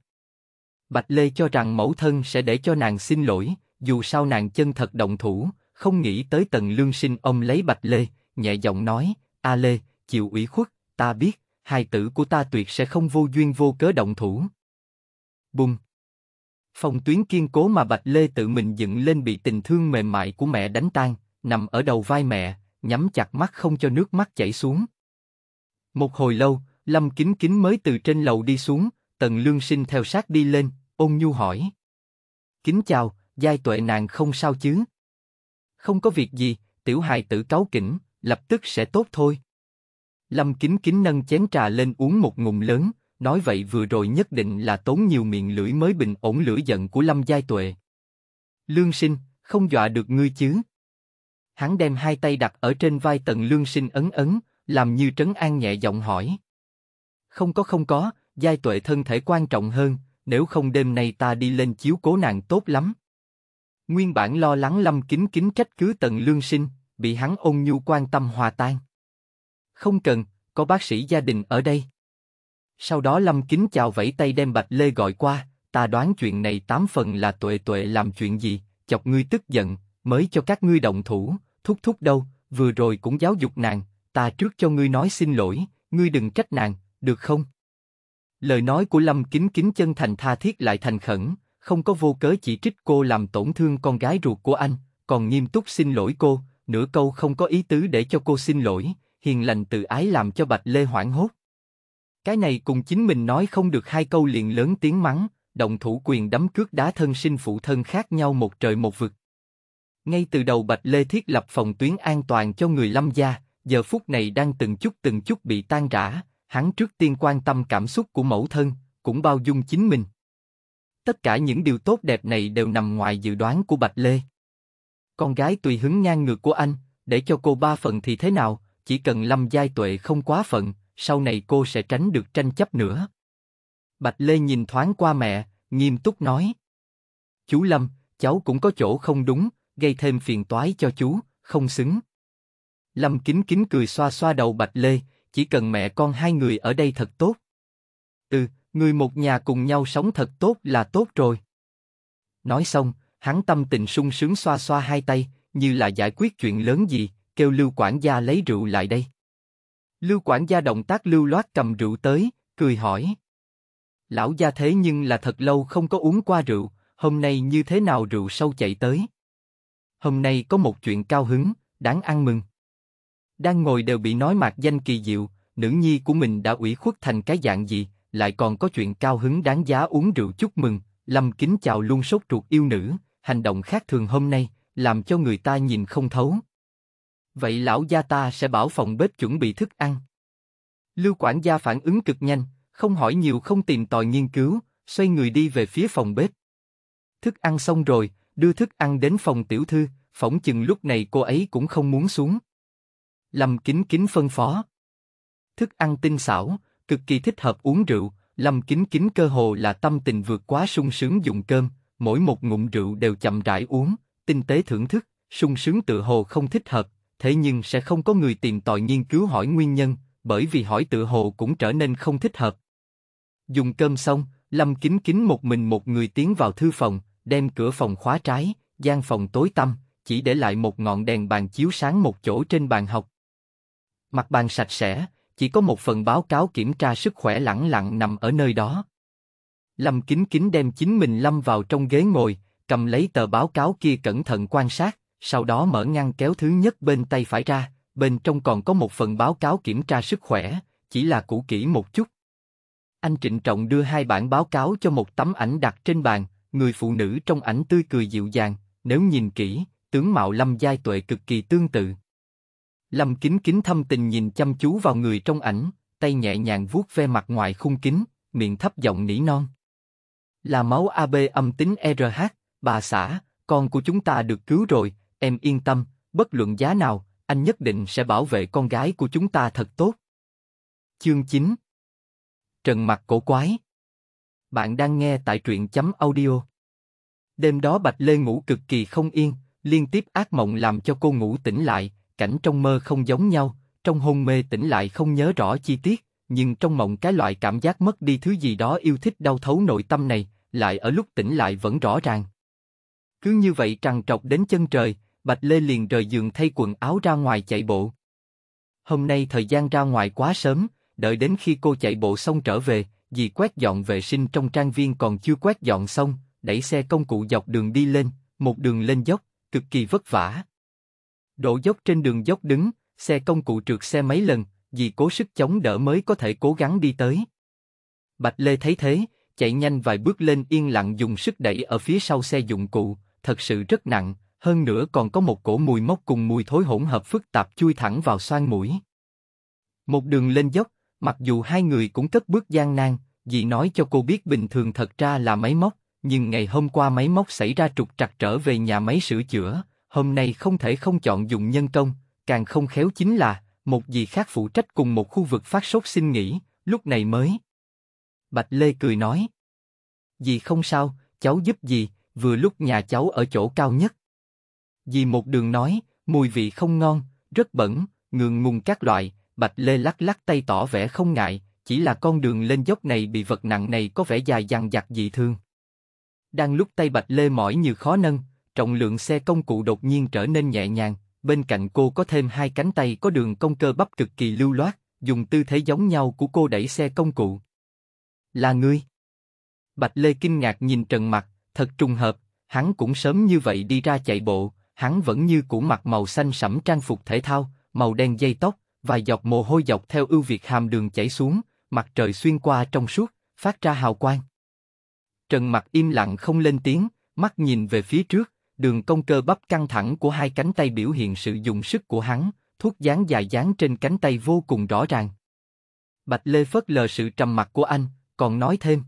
Bạch Lê cho rằng mẫu thân sẽ để cho nàng xin lỗi, dù sao nàng chân thật động thủ, không nghĩ tới Tần Lương Sinh ông lấy Bạch Lê, nhẹ giọng nói, A Lê, chịu ủy khuất, ta biết, hài tử của ta tuyệt sẽ không vô duyên vô cớ động thủ. Bùng! Phòng tuyến kiên cố mà Bạch Lê tự mình dựng lên bị tình thương mềm mại của mẹ đánh tan, nằm ở đầu vai mẹ, nhắm chặt mắt không cho nước mắt chảy xuống. Một hồi lâu, Lâm Kính Kính mới từ trên lầu đi xuống, Tần Lương Sinh theo sát đi lên, ôn nhu hỏi. Kính chào, giai tuệ nàng không sao chứ? Không có việc gì, tiểu hài tử cáu kỉnh, lập tức sẽ tốt thôi. Lâm Kính Kính nâng chén trà lên uống một ngụm lớn, nói vậy vừa rồi nhất định là tốn nhiều miệng lưỡi mới bình ổn lưỡi giận của Lâm Giai Tuệ. Lương sinh, không dọa được ngươi chứ. Hắn đem hai tay đặt ở trên vai tần lương sinh ấn ấn, làm như trấn an nhẹ giọng hỏi. Không có không có, Giai Tuệ thân thể quan trọng hơn, nếu không đêm nay ta đi lên chiếu cố nàng tốt lắm. Nguyên bản lo lắng Lâm Kính Kính trách cứ tần lương sinh, bị hắn ôn nhu quan tâm hòa tan. Không cần, có bác sĩ gia đình ở đây. Sau đó Lâm Kính chào vẫy tay đem Bạch Lê gọi qua, ta đoán chuyện này tám phần là tuệ tuệ làm chuyện gì, chọc ngươi tức giận, mới cho các ngươi động thủ, thúc thúc đâu, vừa rồi cũng giáo dục nàng, ta trước cho ngươi nói xin lỗi, ngươi đừng trách nàng, được không? Lời nói của Lâm Kính Kính chân thành tha thiết lại thành khẩn, không có vô cớ chỉ trích cô làm tổn thương con gái ruột của anh, còn nghiêm túc xin lỗi cô, nửa câu không có ý tứ để cho cô xin lỗi, hiền lành tự ái làm cho Bạch Lê hoảng hốt. Cái này cùng chính mình nói không được hai câu liền lớn tiếng mắng, động thủ quyền đấm cước đá thân sinh phụ thân khác nhau một trời một vực. Ngay từ đầu Bạch Lê thiết lập phòng tuyến an toàn cho người lâm gia, giờ phút này đang từng chút từng chút bị tan rã, hắn trước tiên quan tâm cảm xúc của mẫu thân, cũng bao dung chính mình. Tất cả những điều tốt đẹp này đều nằm ngoài dự đoán của Bạch Lê. Con gái tùy hứng ngang ngược của anh, để cho cô ba phần thì thế nào, chỉ cần Lâm Giai Tuệ không quá phận, sau này cô sẽ tránh được tranh chấp nữa. Bạch Lê nhìn thoáng qua mẹ, nghiêm túc nói. Chú Lâm, cháu cũng có chỗ không đúng, gây thêm phiền toái cho chú, không xứng. Lâm kính kính cười xoa xoa đầu Bạch Lê, chỉ cần mẹ con hai người ở đây thật tốt. Ừ, người một nhà cùng nhau sống thật tốt là tốt rồi. Nói xong, hắn tâm tình sung sướng xoa xoa hai tay, như là giải quyết chuyện lớn gì, kêu Lưu quản gia lấy rượu lại đây. Lưu quản gia động tác lưu loát cầm rượu tới, cười hỏi. Lão gia thế nhưng là thật lâu không có uống qua rượu, hôm nay như thế nào rượu sâu chạy tới? Hôm nay có một chuyện cao hứng, đáng ăn mừng. Đang ngồi đều bị nói mạc danh kỳ diệu, nữ nhi của mình đã ủy khuất thành cái dạng gì, lại còn có chuyện cao hứng đáng giá uống rượu chúc mừng, Lâm Kính chào luôn sốt ruột yêu nữ, hành động khác thường hôm nay, làm cho người ta nhìn không thấu. Vậy lão gia ta sẽ bảo phòng bếp chuẩn bị thức ăn. Lưu quản gia phản ứng cực nhanh, không hỏi nhiều không tìm tòi nghiên cứu, xoay người đi về phía phòng bếp. Thức ăn xong rồi, đưa thức ăn đến phòng tiểu thư, phỏng chừng lúc này cô ấy cũng không muốn xuống. Lâm Kính Kính phân phó. Thức ăn tinh xảo, cực kỳ thích hợp uống rượu, Lâm Kính Kính cơ hồ là tâm tình vượt quá sung sướng dùng cơm, mỗi một ngụm rượu đều chậm rãi uống, tinh tế thưởng thức, sung sướng tự hồ không thích hợp, thế nhưng sẽ không có người tìm tòi nghiên cứu hỏi nguyên nhân, bởi vì hỏi tự hồ cũng trở nên không thích hợp. Dùng cơm xong, Lâm Kính Kính một mình một người tiến vào thư phòng, đem cửa phòng khóa trái, gian phòng tối tăm, chỉ để lại một ngọn đèn bàn chiếu sáng một chỗ trên bàn học. Mặt bàn sạch sẽ, chỉ có một phần báo cáo kiểm tra sức khỏe lẳng lặng nằm ở nơi đó. Lâm Kính Kính đem chính mình lâm vào trong ghế ngồi, cầm lấy tờ báo cáo kia cẩn thận quan sát sau đó mở ngăn kéo thứ nhất bên tay phải ra, bên trong còn có một phần báo cáo kiểm tra sức khỏe, chỉ là cũ kỹ một chút. Anh trịnh trọng đưa hai bản báo cáo cho một tấm ảnh đặt trên bàn, người phụ nữ trong ảnh tươi cười dịu dàng, nếu nhìn kỹ, tướng mạo Lâm Giai Tuệ cực kỳ tương tự. Lâm kính kính thâm tình nhìn chăm chú vào người trong ảnh, tay nhẹ nhàng vuốt ve mặt ngoài khung kính, miệng thấp giọng nỉ non. Là máu AB âm tính RH, bà xã, con của chúng ta được cứu rồi, Em yên tâm, bất luận giá nào, anh nhất định sẽ bảo vệ con gái của chúng ta thật tốt. Chương 9 Trần mặt cổ quái Bạn đang nghe tại truyện chấm audio. Đêm đó Bạch Lê ngủ cực kỳ không yên, liên tiếp ác mộng làm cho cô ngủ tỉnh lại, cảnh trong mơ không giống nhau, trong hôn mê tỉnh lại không nhớ rõ chi tiết, nhưng trong mộng cái loại cảm giác mất đi thứ gì đó yêu thích đau thấu nội tâm này, lại ở lúc tỉnh lại vẫn rõ ràng. Cứ như vậy trằn trọc đến chân trời, Bạch Lê liền rời giường thay quần áo ra ngoài chạy bộ. Hôm nay thời gian ra ngoài quá sớm, đợi đến khi cô chạy bộ xong trở về, dì quét dọn vệ sinh trong trang viên còn chưa quét dọn xong, đẩy xe công cụ dọc đường đi lên, một đường lên dốc, cực kỳ vất vả. Độ dốc trên đường dốc đứng, xe công cụ trượt xe mấy lần, dì cố sức chống đỡ mới có thể cố gắng đi tới. Bạch Lê thấy thế, chạy nhanh vài bước lên yên lặng dùng sức đẩy ở phía sau xe dụng cụ, thật sự rất nặng, hơn nữa còn có một cổ mùi mốc cùng mùi thối hỗn hợp phức tạp chui thẳng vào xoang mũi. Một đường lên dốc, mặc dù hai người cũng cất bước gian nan, dì nói cho cô biết bình thường thật ra là máy móc, nhưng ngày hôm qua máy móc xảy ra trục trặc trở về nhà máy sửa chữa, hôm nay không thể không chọn dùng nhân công, càng không khéo chính là một dì khác phụ trách cùng một khu vực phát sốt xin nghỉ, lúc này mới. Bạch Lê cười nói, dì không sao, cháu giúp dì, vừa lúc nhà cháu ở chỗ cao nhất. Dì một đường nói, mùi vị không ngon, rất bẩn, ngượng ngùng các loại, Bạch Lê lắc lắc tay tỏ vẻ không ngại, chỉ là con đường lên dốc này bị vật nặng này có vẻ dài dằng dặc dị thương. Đang lúc tay Bạch Lê mỏi như khó nâng, trọng lượng xe công cụ đột nhiên trở nên nhẹ nhàng, bên cạnh cô có thêm hai cánh tay có đường cong cơ bắp cực kỳ lưu loát, dùng tư thế giống nhau của cô đẩy xe công cụ. Là ngươi. Bạch Lê kinh ngạc nhìn Trần mặt thật trùng hợp, hắn cũng sớm như vậy đi ra chạy bộ, hắn vẫn như cũ mặc màu xanh sẫm trang phục thể thao, màu đen dây tóc, vài giọt mồ hôi dọc theo ưu việt hàm đường chảy xuống, mặt trời xuyên qua trong suốt, phát ra hào quang. Trần mặt im lặng không lên tiếng, mắt nhìn về phía trước, đường cong cơ bắp căng thẳng của hai cánh tay biểu hiện sự dùng sức của hắn, thuốc dán dài dán trên cánh tay vô cùng rõ ràng. Bạch Lê phớt lờ sự trầm mặc của anh, còn nói thêm.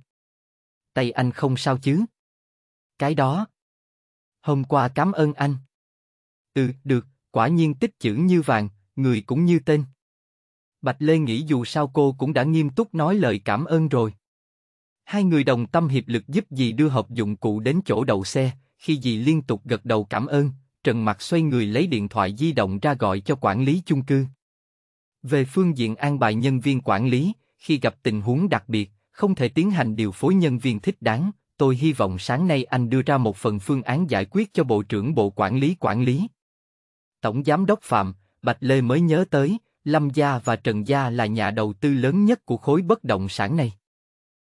Tay anh không sao chứ? Cái đó. Hôm qua cảm ơn anh. Ừ, được, quả nhiên tích chữ như vàng, người cũng như tên. Bạch Lê nghĩ dù sao cô cũng đã nghiêm túc nói lời cảm ơn rồi. Hai người đồng tâm hiệp lực giúp dì đưa hộp dụng cụ đến chỗ đầu xe, khi dì liên tục gật đầu cảm ơn, Trần Mặc xoay người lấy điện thoại di động ra gọi cho quản lý chung cư. Về phương diện an bài nhân viên quản lý, khi gặp tình huống đặc biệt, không thể tiến hành điều phối nhân viên thích đáng, tôi hy vọng sáng nay anh đưa ra một phần phương án giải quyết cho Bộ trưởng Bộ Quản lý quản lý tổng giám đốc Phạm, Bạch Lê mới nhớ tới, Lâm Gia và Trần Gia là nhà đầu tư lớn nhất của khối bất động sản này.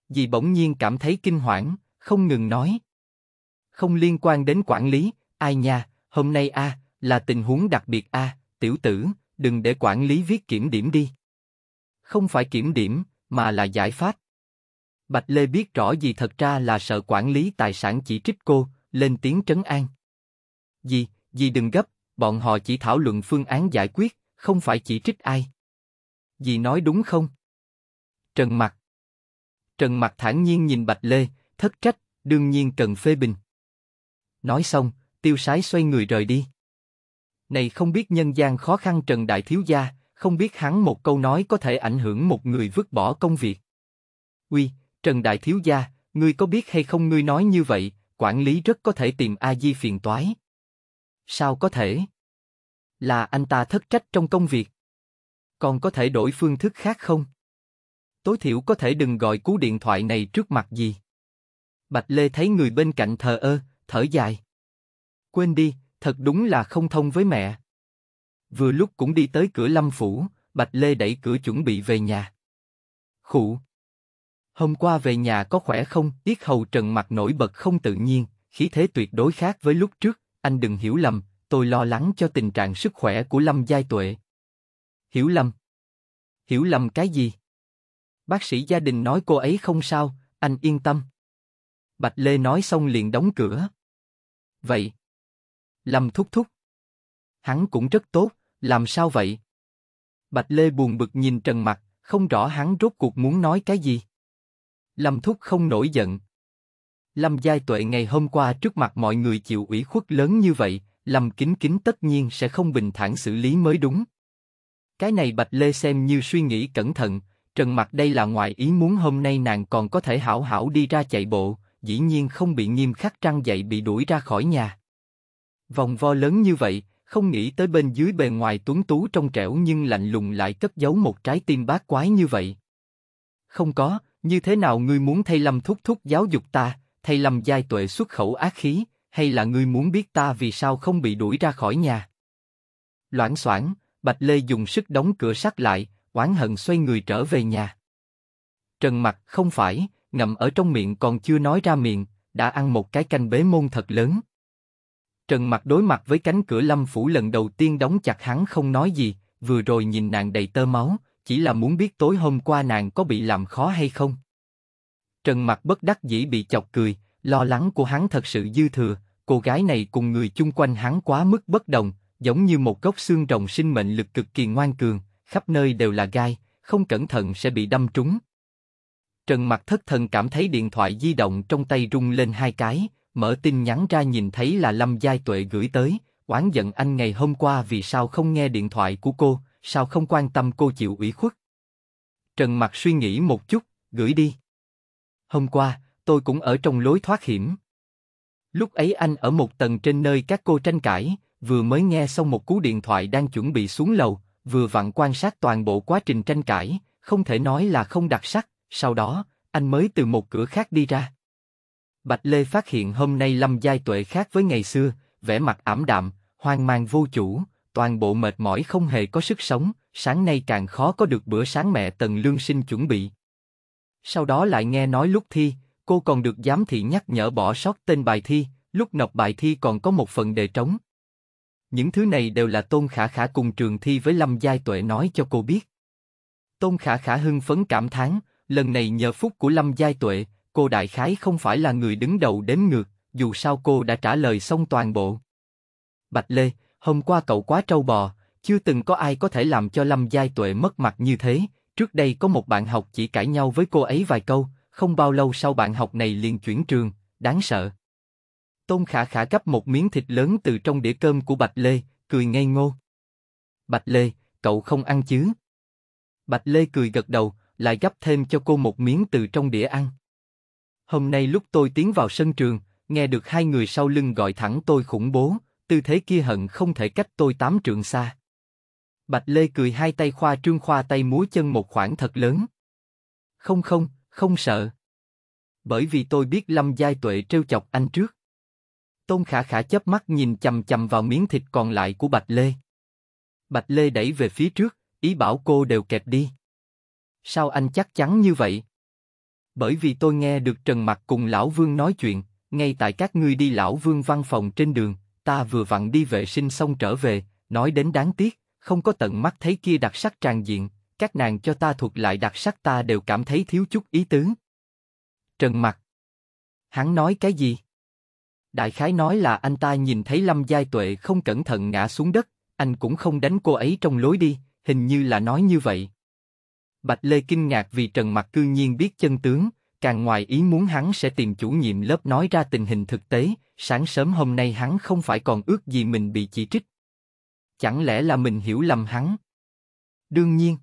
Dì bỗng nhiên cảm thấy kinh hoảng, không ngừng nói. Không liên quan đến quản lý, ai nha, hôm nay a à, là tình huống đặc biệt a à, tiểu tử, đừng để quản lý viết kiểm điểm đi. Không phải kiểm điểm, mà là giải pháp. Bạch Lê biết rõ gì thật ra là sợ quản lý tài sản chỉ trích cô, lên tiếng trấn an. Dì, dì đừng gấp, bọn họ chỉ thảo luận phương án giải quyết, không phải chỉ trích ai. Dì nói đúng không? Trần Mặc Trần Mặc thản nhiên nhìn Bạch Lê, thất trách, đương nhiên cần phê bình. Nói xong, tiêu sái xoay người rời đi. Này không biết nhân gian khó khăn Trần Đại Thiếu Gia, không biết hắn một câu nói có thể ảnh hưởng một người vứt bỏ công việc. Uy, Trần Đại Thiếu Gia, ngươi có biết hay không ngươi nói như vậy, quản lý rất có thể tìm A-di phiền toái, Sao có thể? Là anh ta thất trách trong công việc. Còn có thể đổi phương thức khác không? Tối thiểu có thể đừng gọi cú điện thoại này trước mặt gì. Bạch Lê thấy người bên cạnh thờ ơ, thở dài. Quên đi, thật đúng là không thông với mẹ. Vừa lúc cũng đi tới cửa Lâm Phủ, Bạch Lê đẩy cửa chuẩn bị về nhà. Khụ. Hôm qua về nhà có khỏe không? Tiết Hầu Trần mặt nổi bật không tự nhiên, khí thế tuyệt đối khác với lúc trước, anh đừng hiểu lầm, tôi lo lắng cho tình trạng sức khỏe của Lâm Giai Tuệ. Hiểu lầm? Hiểu lầm cái gì? Bác sĩ gia đình nói cô ấy không sao, anh yên tâm. Bạch Lê nói xong liền đóng cửa. Vậy? Lâm thúc thúc. Hắn cũng rất tốt, làm sao vậy? Bạch Lê buồn bực nhìn Trần Mặt, không rõ hắn rốt cuộc muốn nói cái gì. Lâm Thúc không nổi giận, Lâm Giai Tuệ ngày hôm qua trước mặt mọi người chịu ủy khuất lớn như vậy, Lâm Kính Kính tất nhiên sẽ không bình thản xử lý mới đúng. Cái này Bạch Lê xem như suy nghĩ cẩn thận, Trần mặt đây là ngoài ý muốn hôm nay nàng còn có thể hảo hảo đi ra chạy bộ, dĩ nhiên không bị nghiêm khắc trăng dậy bị đuổi ra khỏi nhà. Vòng vo lớn như vậy, không nghĩ tới bên dưới bề ngoài tuấn tú trong trẻo nhưng lạnh lùng lại cất giấu một trái tim bát quái như vậy. Không có, như thế nào ngươi muốn thay Lâm Thúc Thúc giáo dục ta? thay Lâm Giai Tuệ xuất khẩu ác khí, hay là ngươi muốn biết ta vì sao không bị đuổi ra khỏi nhà? Loãng xoảng, Bạch Lê dùng sức đóng cửa sắt lại, oán hận xoay người trở về nhà. Trần Mặc không phải, ngậm ở trong miệng còn chưa nói ra miệng, đã ăn một cái canh bế môn thật lớn. Trần Mặc đối mặt với cánh cửa Lâm phủ lần đầu tiên đóng chặt hắn không nói gì, vừa rồi nhìn nàng đầy tơ máu, chỉ là muốn biết tối hôm qua nàng có bị làm khó hay không. Trần Mặc bất đắc dĩ bị chọc cười, lo lắng của hắn thật sự dư thừa, cô gái này cùng người chung quanh hắn quá mức bất đồng, giống như một gốc xương rồng sinh mệnh lực cực kỳ ngoan cường, khắp nơi đều là gai, không cẩn thận sẽ bị đâm trúng. Trần Mặc thất thần cảm thấy điện thoại di động trong tay rung lên hai cái, mở tin nhắn ra nhìn thấy là Lâm Giai Tuệ gửi tới, oán giận anh ngày hôm qua vì sao không nghe điện thoại của cô, sao không quan tâm cô chịu ủy khuất. Trần Mặc suy nghĩ một chút, gửi đi. Hôm qua, tôi cũng ở trong lối thoát hiểm. Lúc ấy anh ở một tầng trên nơi các cô tranh cãi, vừa mới nghe xong một cú điện thoại đang chuẩn bị xuống lầu, vừa vặn quan sát toàn bộ quá trình tranh cãi, không thể nói là không đặc sắc, sau đó, anh mới từ một cửa khác đi ra. Bạch Lê phát hiện hôm nay Lâm Giai Tuệ khác với ngày xưa, vẻ mặt ảm đạm, hoang mang vô chủ, toàn bộ mệt mỏi không hề có sức sống, sáng nay càng khó có được bữa sáng mẹ Tần Lương Sinh chuẩn bị. Sau đó lại nghe nói lúc thi, cô còn được giám thị nhắc nhở bỏ sót tên bài thi, lúc nộp bài thi còn có một phần đề trống. Những thứ này đều là Tôn Khả Khả cùng trường thi với Lâm Giai Tuệ nói cho cô biết. Tôn Khả Khả hưng phấn cảm thán, lần này nhờ phúc của Lâm Giai Tuệ, cô đại khái không phải là người đứng đầu đếm ngược, dù sao cô đã trả lời xong toàn bộ. Bạch Lê, hôm qua cậu quá trâu bò, chưa từng có ai có thể làm cho Lâm Giai Tuệ mất mặt như thế, Trước đây có một bạn học chỉ cãi nhau với cô ấy vài câu, không bao lâu sau bạn học này liền chuyển trường, đáng sợ. Tôn Khả Khả gấp một miếng thịt lớn từ trong đĩa cơm của Bạch Lê, cười ngây ngô. Bạch Lê, cậu không ăn chứ? Bạch Lê cười gật đầu, lại gấp thêm cho cô một miếng từ trong đĩa ăn. Hôm nay lúc tôi tiến vào sân trường, nghe được hai người sau lưng gọi thẳng tôi khủng bố, tư thế kia hận không thể cách tôi tám trường xa. Bạch Lê cười hai tay khoa trương khoa tay múa chân một khoảng thật lớn. Không không, không sợ. Bởi vì tôi biết Lâm Giai Tuệ trêu chọc anh trước. Tôn Khả Khả chớp mắt nhìn chầm chầm vào miếng thịt còn lại của Bạch Lê. Bạch Lê đẩy về phía trước, ý bảo cô đều kẹp đi. Sao anh chắc chắn như vậy? Bởi vì tôi nghe được Trần Mặc cùng Lão Vương nói chuyện, ngay tại các ngươi đi Lão Vương văn phòng trên đường, ta vừa vặn đi vệ sinh xong trở về, nói đến đáng tiếc, không có tận mắt thấy kia đặc sắc tràn diện, các nàng cho ta thuộc lại đặc sắc ta đều cảm thấy thiếu chút ý tứ. Trần Mặc. Hắn nói cái gì? Đại khái nói là anh ta nhìn thấy Lâm Giai Tuệ không cẩn thận ngã xuống đất, anh cũng không đánh cô ấy trong lối đi, hình như là nói như vậy. Bạch Lê kinh ngạc vì Trần Mặc cư nhiên biết chân tướng, càng ngoài ý muốn hắn sẽ tìm chủ nhiệm lớp nói ra tình hình thực tế, sáng sớm hôm nay hắn không phải còn ước gì mình bị chỉ trích, Chẳng lẽ là mình hiểu lầm hắn? Đương nhiên.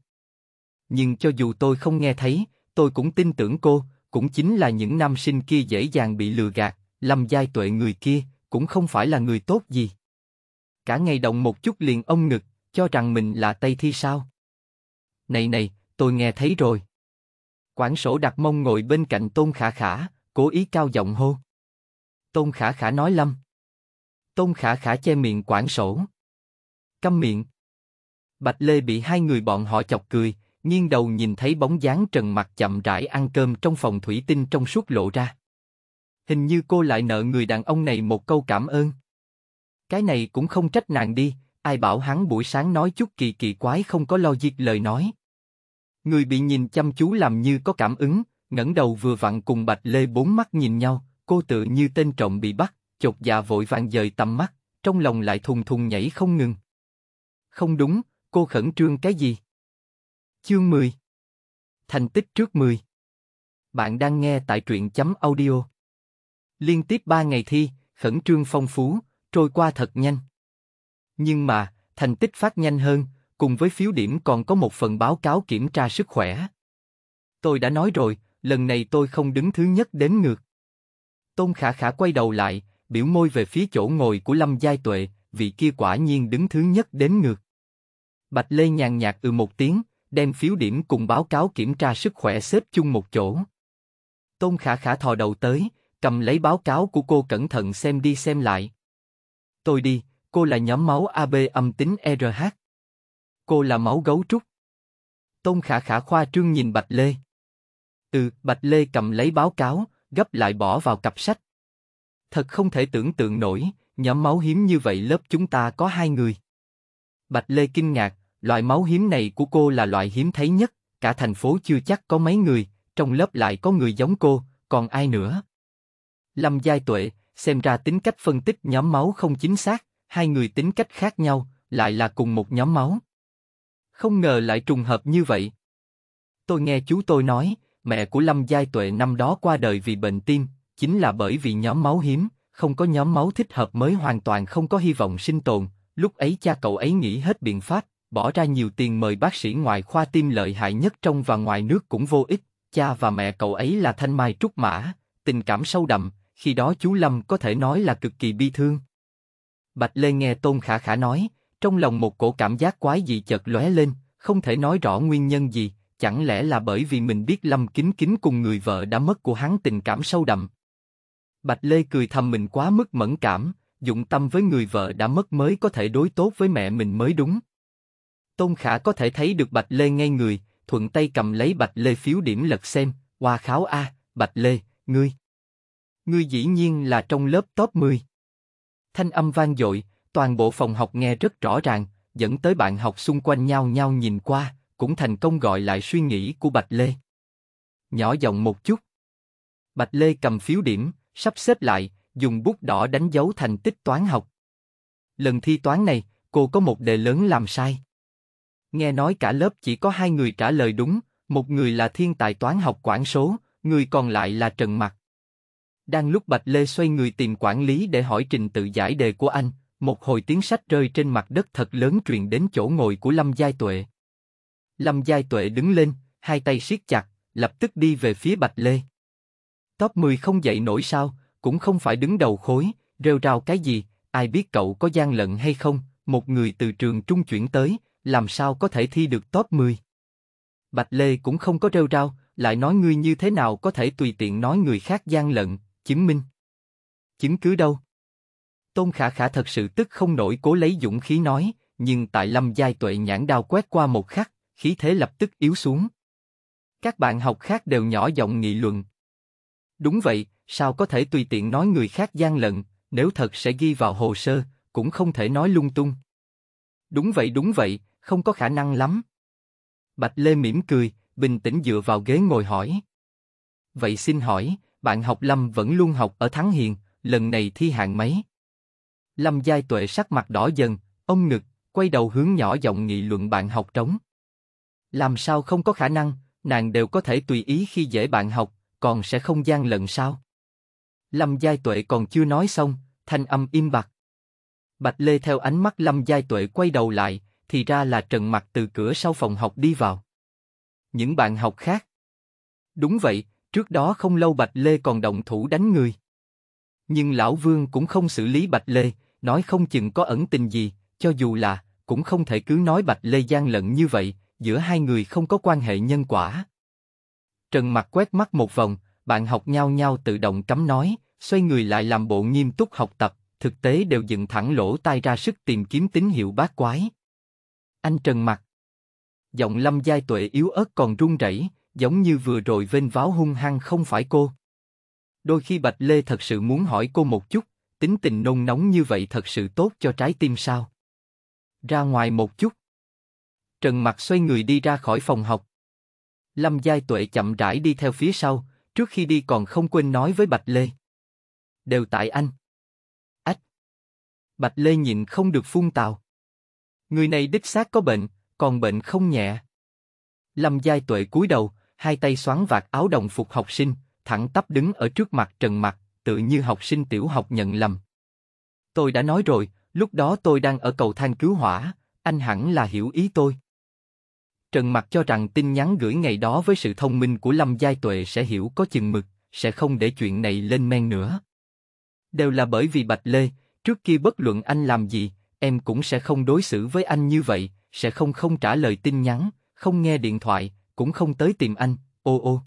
Nhưng cho dù tôi không nghe thấy, tôi cũng tin tưởng cô, cũng chính là những nam sinh kia dễ dàng bị lừa gạt, lầm giai tuệ người kia, cũng không phải là người tốt gì. Cả ngày động một chút liền ông ngực, cho rằng mình là Tây Thi sao? Này này, tôi nghe thấy rồi. quản sổ đặt mông ngồi bên cạnh Tôn Khả Khả, cố ý cao giọng hô. Tôn Khả Khả nói lâm. Tôn Khả Khả che miệng quản sổ câm miệng. Bạch Lê bị hai người bọn họ chọc cười, nghiêng đầu nhìn thấy bóng dáng trần mặt chậm rãi ăn cơm trong phòng thủy tinh trong suốt lộ ra. Hình như cô lại nợ người đàn ông này một câu cảm ơn. Cái này cũng không trách nàng đi, ai bảo hắn buổi sáng nói chút kỳ kỳ quái không có lo diệt lời nói. Người bị nhìn chăm chú làm như có cảm ứng, ngẩng đầu vừa vặn cùng Bạch Lê bốn mắt nhìn nhau, cô tự như tên trộm bị bắt, chột dạ vội vàng dời tầm mắt, trong lòng lại thùng thùng nhảy không ngừng. Không đúng, cô khẩn trương cái gì? Chương 10 Thành tích trước 10 Bạn đang nghe tại truyện chấm audio. Liên tiếp 3 ngày thi, khẩn trương phong phú, trôi qua thật nhanh. Nhưng mà, thành tích phát nhanh hơn, cùng với phiếu điểm còn có một phần báo cáo kiểm tra sức khỏe. Tôi đã nói rồi, lần này tôi không đứng thứ nhất đến ngược. Tôn Khả Khả quay đầu lại, biểu môi về phía chỗ ngồi của Lâm Giai Tuệ, vị kia quả nhiên đứng thứ nhất đến ngược. Bạch Lê nhàn nhạt ừ một tiếng, đem phiếu điểm cùng báo cáo kiểm tra sức khỏe xếp chung một chỗ. Tôn Khả Khả thò đầu tới, cầm lấy báo cáo của cô cẩn thận xem đi xem lại. Tôi đi, cô là nhóm máu AB âm tính RH. Cô là máu gấu trúc. Tôn Khả Khả khoa trương nhìn Bạch Lê. Ừ, Bạch Lê cầm lấy báo cáo, gấp lại bỏ vào cặp sách. Thật không thể tưởng tượng nổi, nhóm máu hiếm như vậy lớp chúng ta có hai người. Bạch Lê kinh ngạc, loại máu hiếm này của cô là loại hiếm thấy nhất, cả thành phố chưa chắc có mấy người, trong lớp lại có người giống cô, còn ai nữa? Lâm Giai Tuệ, xem ra tính cách phân tích nhóm máu không chính xác, hai người tính cách khác nhau, lại là cùng một nhóm máu. Không ngờ lại trùng hợp như vậy. Tôi nghe chú tôi nói, mẹ của Lâm Giai Tuệ năm đó qua đời vì bệnh tim, chính là bởi vì nhóm máu hiếm, không có nhóm máu thích hợp mới hoàn toàn không có hy vọng sinh tồn, Lúc ấy cha cậu ấy nghĩ hết biện pháp, bỏ ra nhiều tiền mời bác sĩ ngoại khoa tim lợi hại nhất trong và ngoài nước cũng vô ích, cha và mẹ cậu ấy là thanh mai trúc mã, tình cảm sâu đậm, khi đó chú Lâm có thể nói là cực kỳ bi thương. Bạch Lê nghe Tôn Khả Khả nói, trong lòng một cổ cảm giác quái dị chợt lóe lên, không thể nói rõ nguyên nhân gì, chẳng lẽ là bởi vì mình biết Lâm Kính Kính cùng người vợ đã mất của hắn tình cảm sâu đậm. Bạch Lê cười thầm mình quá mức mẫn cảm, dụng tâm với người vợ đã mất mới có thể đối tốt với mẹ mình mới đúng. Tôn Khả có thể thấy được Bạch Lê ngay người, thuận tay cầm lấy Bạch Lê phiếu điểm lật xem, qua kháo a, Bạch Lê, ngươi. Ngươi dĩ nhiên là trong lớp top 10. Thanh âm vang dội, toàn bộ phòng học nghe rất rõ ràng, dẫn tới bạn học xung quanh nhau nhau nhìn qua, cũng thành công gọi lại suy nghĩ của Bạch Lê. Nhỏ giọng một chút. Bạch Lê cầm phiếu điểm, sắp xếp lại, dùng bút đỏ đánh dấu thành tích toán học. Lần thi toán này, cô có một đề lớn làm sai. Nghe nói cả lớp chỉ có hai người trả lời đúng, một người là thiên tài toán học quản số, người còn lại là Trần Mặc. Đang lúc Bạch Lê xoay người tìm quản lý để hỏi trình tự giải đề của anh, một hồi tiếng sách rơi trên mặt đất thật lớn truyền đến chỗ ngồi của Lâm Giai Tuệ. Lâm Giai Tuệ đứng lên, hai tay siết chặt, lập tức đi về phía Bạch Lê. Top 10 không dậy nổi sao, cũng không phải đứng đầu khối, rêu rao cái gì, ai biết cậu có gian lận hay không, một người từ trường trung chuyển tới, làm sao có thể thi được top 10. Bạch Lê cũng không có rêu rao, lại nói ngươi như thế nào có thể tùy tiện nói người khác gian lận, chứng minh. Chứng cứ đâu? Tôn Khả Khả thật sự tức không nổi cố lấy dũng khí nói, nhưng tại lâm giai tuệ nhãn đao quét qua một khắc, khí thế lập tức yếu xuống. Các bạn học khác đều nhỏ giọng nghị luận. Đúng vậy, sao có thể tùy tiện nói người khác gian lận, nếu thật sẽ ghi vào hồ sơ, cũng không thể nói lung tung. Đúng vậy đúng vậy, không có khả năng lắm. Bạch Lê mỉm cười, bình tĩnh dựa vào ghế ngồi hỏi. Vậy xin hỏi, bạn học Lâm vẫn luôn học ở Thắng Hiền, lần này thi hạng mấy? Lâm Giai Tuệ sắc mặt đỏ dần, ông ngực, quay đầu hướng nhỏ giọng nghị luận bạn học trống. Làm sao không có khả năng, nàng đều có thể tùy ý khi dễ bạn học, còn sẽ không gian lận sao? Lâm Giai Tuệ còn chưa nói xong, thanh âm im bặt. Bạch Lê theo ánh mắt Lâm Giai Tuệ quay đầu lại, thì ra là Trần Mặc từ cửa sau phòng học đi vào. Những bạn học khác. Đúng vậy, trước đó không lâu Bạch Lê còn động thủ đánh người. Nhưng Lão Vương cũng không xử lý Bạch Lê, nói không chừng có ẩn tình gì, cho dù là, cũng không thể cứ nói Bạch Lê gian lận như vậy, giữa hai người không có quan hệ nhân quả. Trần Mặc quét mắt một vòng, bạn học nhau nhau tự động cấm nói, xoay người lại làm bộ nghiêm túc học tập, thực tế đều dựng thẳng lỗ tai ra sức tìm kiếm tín hiệu bát quái. Anh trần mặt. Giọng lâm giai tuệ yếu ớt còn run rẩy, giống như vừa rồi vênh váo hung hăng không phải cô. Đôi khi Bạch Lê thật sự muốn hỏi cô một chút, tính tình nôn nóng như vậy thật sự tốt cho trái tim sao? Ra ngoài một chút. Trần Mặc xoay người đi ra khỏi phòng học. Lâm Giai Tuệ chậm rãi đi theo phía sau, trước khi đi còn không quên nói với Bạch Lê đều tại anh. Ách! Bạch Lê nhìn không được phun tào. Người này đích xác có bệnh, còn bệnh không nhẹ. Lâm Giai Tuệ cúi đầu, hai tay xoắn vạt áo đồng phục học sinh, thẳng tắp đứng ở trước mặt Trần Mặc, tự như học sinh tiểu học nhận lầm. Tôi đã nói rồi, lúc đó tôi đang ở cầu thang cứu hỏa, anh hẳn là hiểu ý tôi. Trần Mặc cho rằng tin nhắn gửi ngày đó với sự thông minh của Lâm Giai Tuệ sẽ hiểu có chừng mực, sẽ không để chuyện này lên men nữa đều là bởi vì Bạch Lê, trước kia bất luận anh làm gì, em cũng sẽ không đối xử với anh như vậy, sẽ không không trả lời tin nhắn, không nghe điện thoại, cũng không tới tìm anh, ô ô.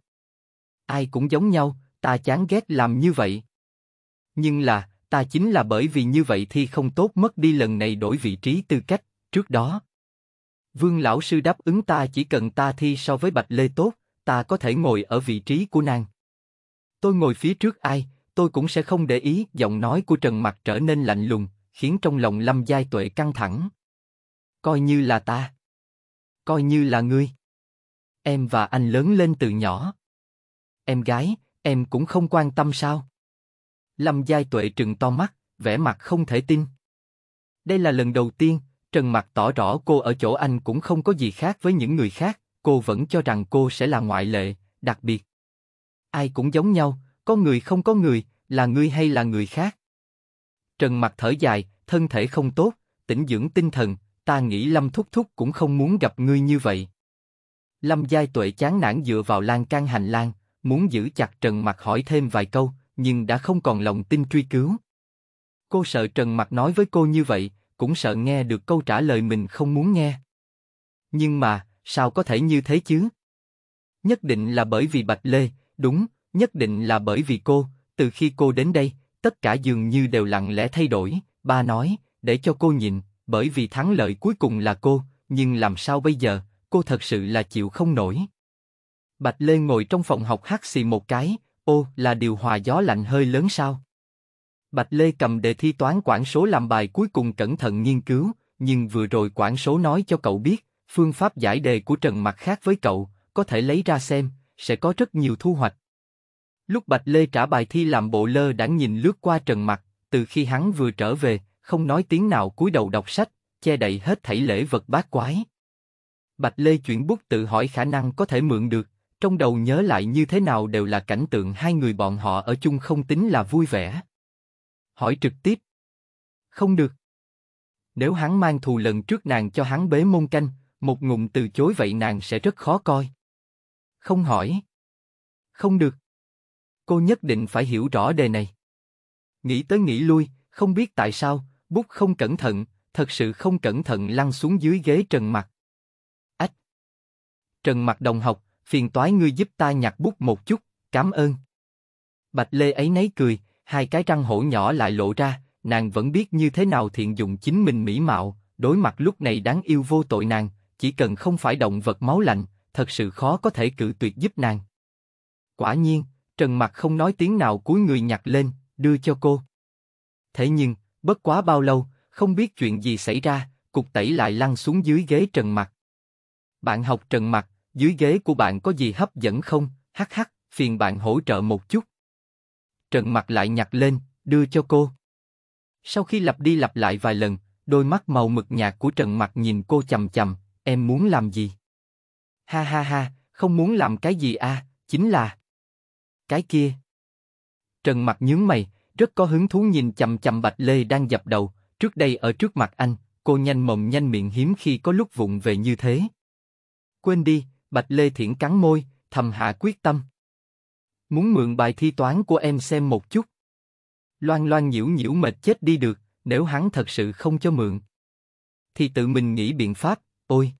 Ai cũng giống nhau, ta chán ghét làm như vậy. Nhưng là, ta chính là bởi vì như vậy thì không tốt mất đi lần này đổi vị trí tư cách, trước đó. Vương lão sư đáp ứng ta chỉ cần ta thi so với Bạch Lê tốt, ta có thể ngồi ở vị trí của nàng. Tôi ngồi phía trước ai, tôi cũng sẽ không để ý. Giọng nói của Trần Mặc trở nên lạnh lùng, khiến trong lòng Lâm Giai Tuệ căng thẳng. Coi như là ta, coi như là ngươi. Em và anh lớn lên từ nhỏ. Em gái, em cũng không quan tâm sao? Lâm Giai Tuệ trừng to mắt, vẻ mặt không thể tin. Đây là lần đầu tiên Trần Mặc tỏ rõ cô ở chỗ anh cũng không có gì khác với những người khác, cô vẫn cho rằng cô sẽ là ngoại lệ, đặc biệt. Ai cũng giống nhau, có người không có người, là ngươi hay là người khác? Trần Mặc thở dài, thân thể không tốt, tỉnh dưỡng tinh thần, ta nghĩ Lâm Thúc Thúc cũng không muốn gặp ngươi như vậy. Lâm Giai Tuệ chán nản dựa vào lan can hành lang, muốn giữ chặt Trần Mặc hỏi thêm vài câu, nhưng đã không còn lòng tin truy cứu. Cô sợ Trần Mặc nói với cô như vậy, cũng sợ nghe được câu trả lời mình không muốn nghe. Nhưng mà, sao có thể như thế chứ? Nhất định là bởi vì Bạch Lê, đúng, nhất định là bởi vì cô, từ khi cô đến đây, tất cả dường như đều lặng lẽ thay đổi, ba nói, để cho cô nhìn, bởi vì thắng lợi cuối cùng là cô, nhưng làm sao bây giờ, cô thật sự là chịu không nổi. Bạch Lê ngồi trong phòng học hắt xì một cái, ô, là điều hòa gió lạnh hơi lớn sao? Bạch Lê cầm đề thi toán quản số làm bài cuối cùng cẩn thận nghiên cứu, nhưng vừa rồi quản số nói cho cậu biết, phương pháp giải đề của Trần Mặt khác với cậu, có thể lấy ra xem, sẽ có rất nhiều thu hoạch. Lúc Bạch Lê trả bài thi làm bộ lơ đãng nhìn lướt qua Trần Mặt, từ khi hắn vừa trở về, không nói tiếng nào cúi đầu đọc sách, che đậy hết thảy lễ vật bát quái. Bạch Lê chuyển bút tự hỏi khả năng có thể mượn được, trong đầu nhớ lại như thế nào đều là cảnh tượng hai người bọn họ ở chung không tính là vui vẻ. Hỏi trực tiếp. Không được. Nếu hắn mang thù lần trước nàng cho hắn bế môn canh, một ngụm từ chối vậy nàng sẽ rất khó coi. Không hỏi. Không được cô nhất định phải hiểu rõ đề này. Nghĩ tới nghĩ lui, không biết tại sao, bút không cẩn thận, thật sự không cẩn thận lăn xuống dưới ghế trần mặt. Ách! Trần mặt đồng học, phiền toái ngươi giúp ta nhặt bút một chút, cảm ơn. Bạch Lê ấy nấy cười, hai cái răng hổ nhỏ lại lộ ra, nàng vẫn biết như thế nào thiện dụng chính mình mỹ mạo, đối mặt lúc này đáng yêu vô tội nàng, chỉ cần không phải động vật máu lạnh, thật sự khó có thể cự tuyệt giúp nàng. Quả nhiên, Trần Mặc không nói tiếng nào cúi người nhặt lên, đưa cho cô. Thế nhưng, bất quá bao lâu, không biết chuyện gì xảy ra, cục tẩy lại lăn xuống dưới ghế Trần Mặc. Bạn học Trần Mặc, dưới ghế của bạn có gì hấp dẫn không? Hắc hắc, phiền bạn hỗ trợ một chút. Trần Mặc lại nhặt lên, đưa cho cô. Sau khi lặp đi lặp lại vài lần, đôi mắt màu mực nhạt của Trần Mặc nhìn cô chầm chầm, em muốn làm gì? Ha ha ha, không muốn làm cái gì a, à, chính là cái kia. Trần mặt nhướng mày, rất có hứng thú nhìn chầm chầm Bạch Lê đang dập đầu. Trước đây ở trước mặt anh, cô nhanh mồm nhanh miệng hiếm khi có lúc vụng về như thế. Quên đi, Bạch Lê Thiển cắn môi, thầm hạ quyết tâm. Muốn mượn bài thi toán của em xem một chút. Loan loan nhiễu nhiễu mệt chết đi được, nếu hắn thật sự không cho mượn. Thì tự mình nghĩ biện pháp, ôi.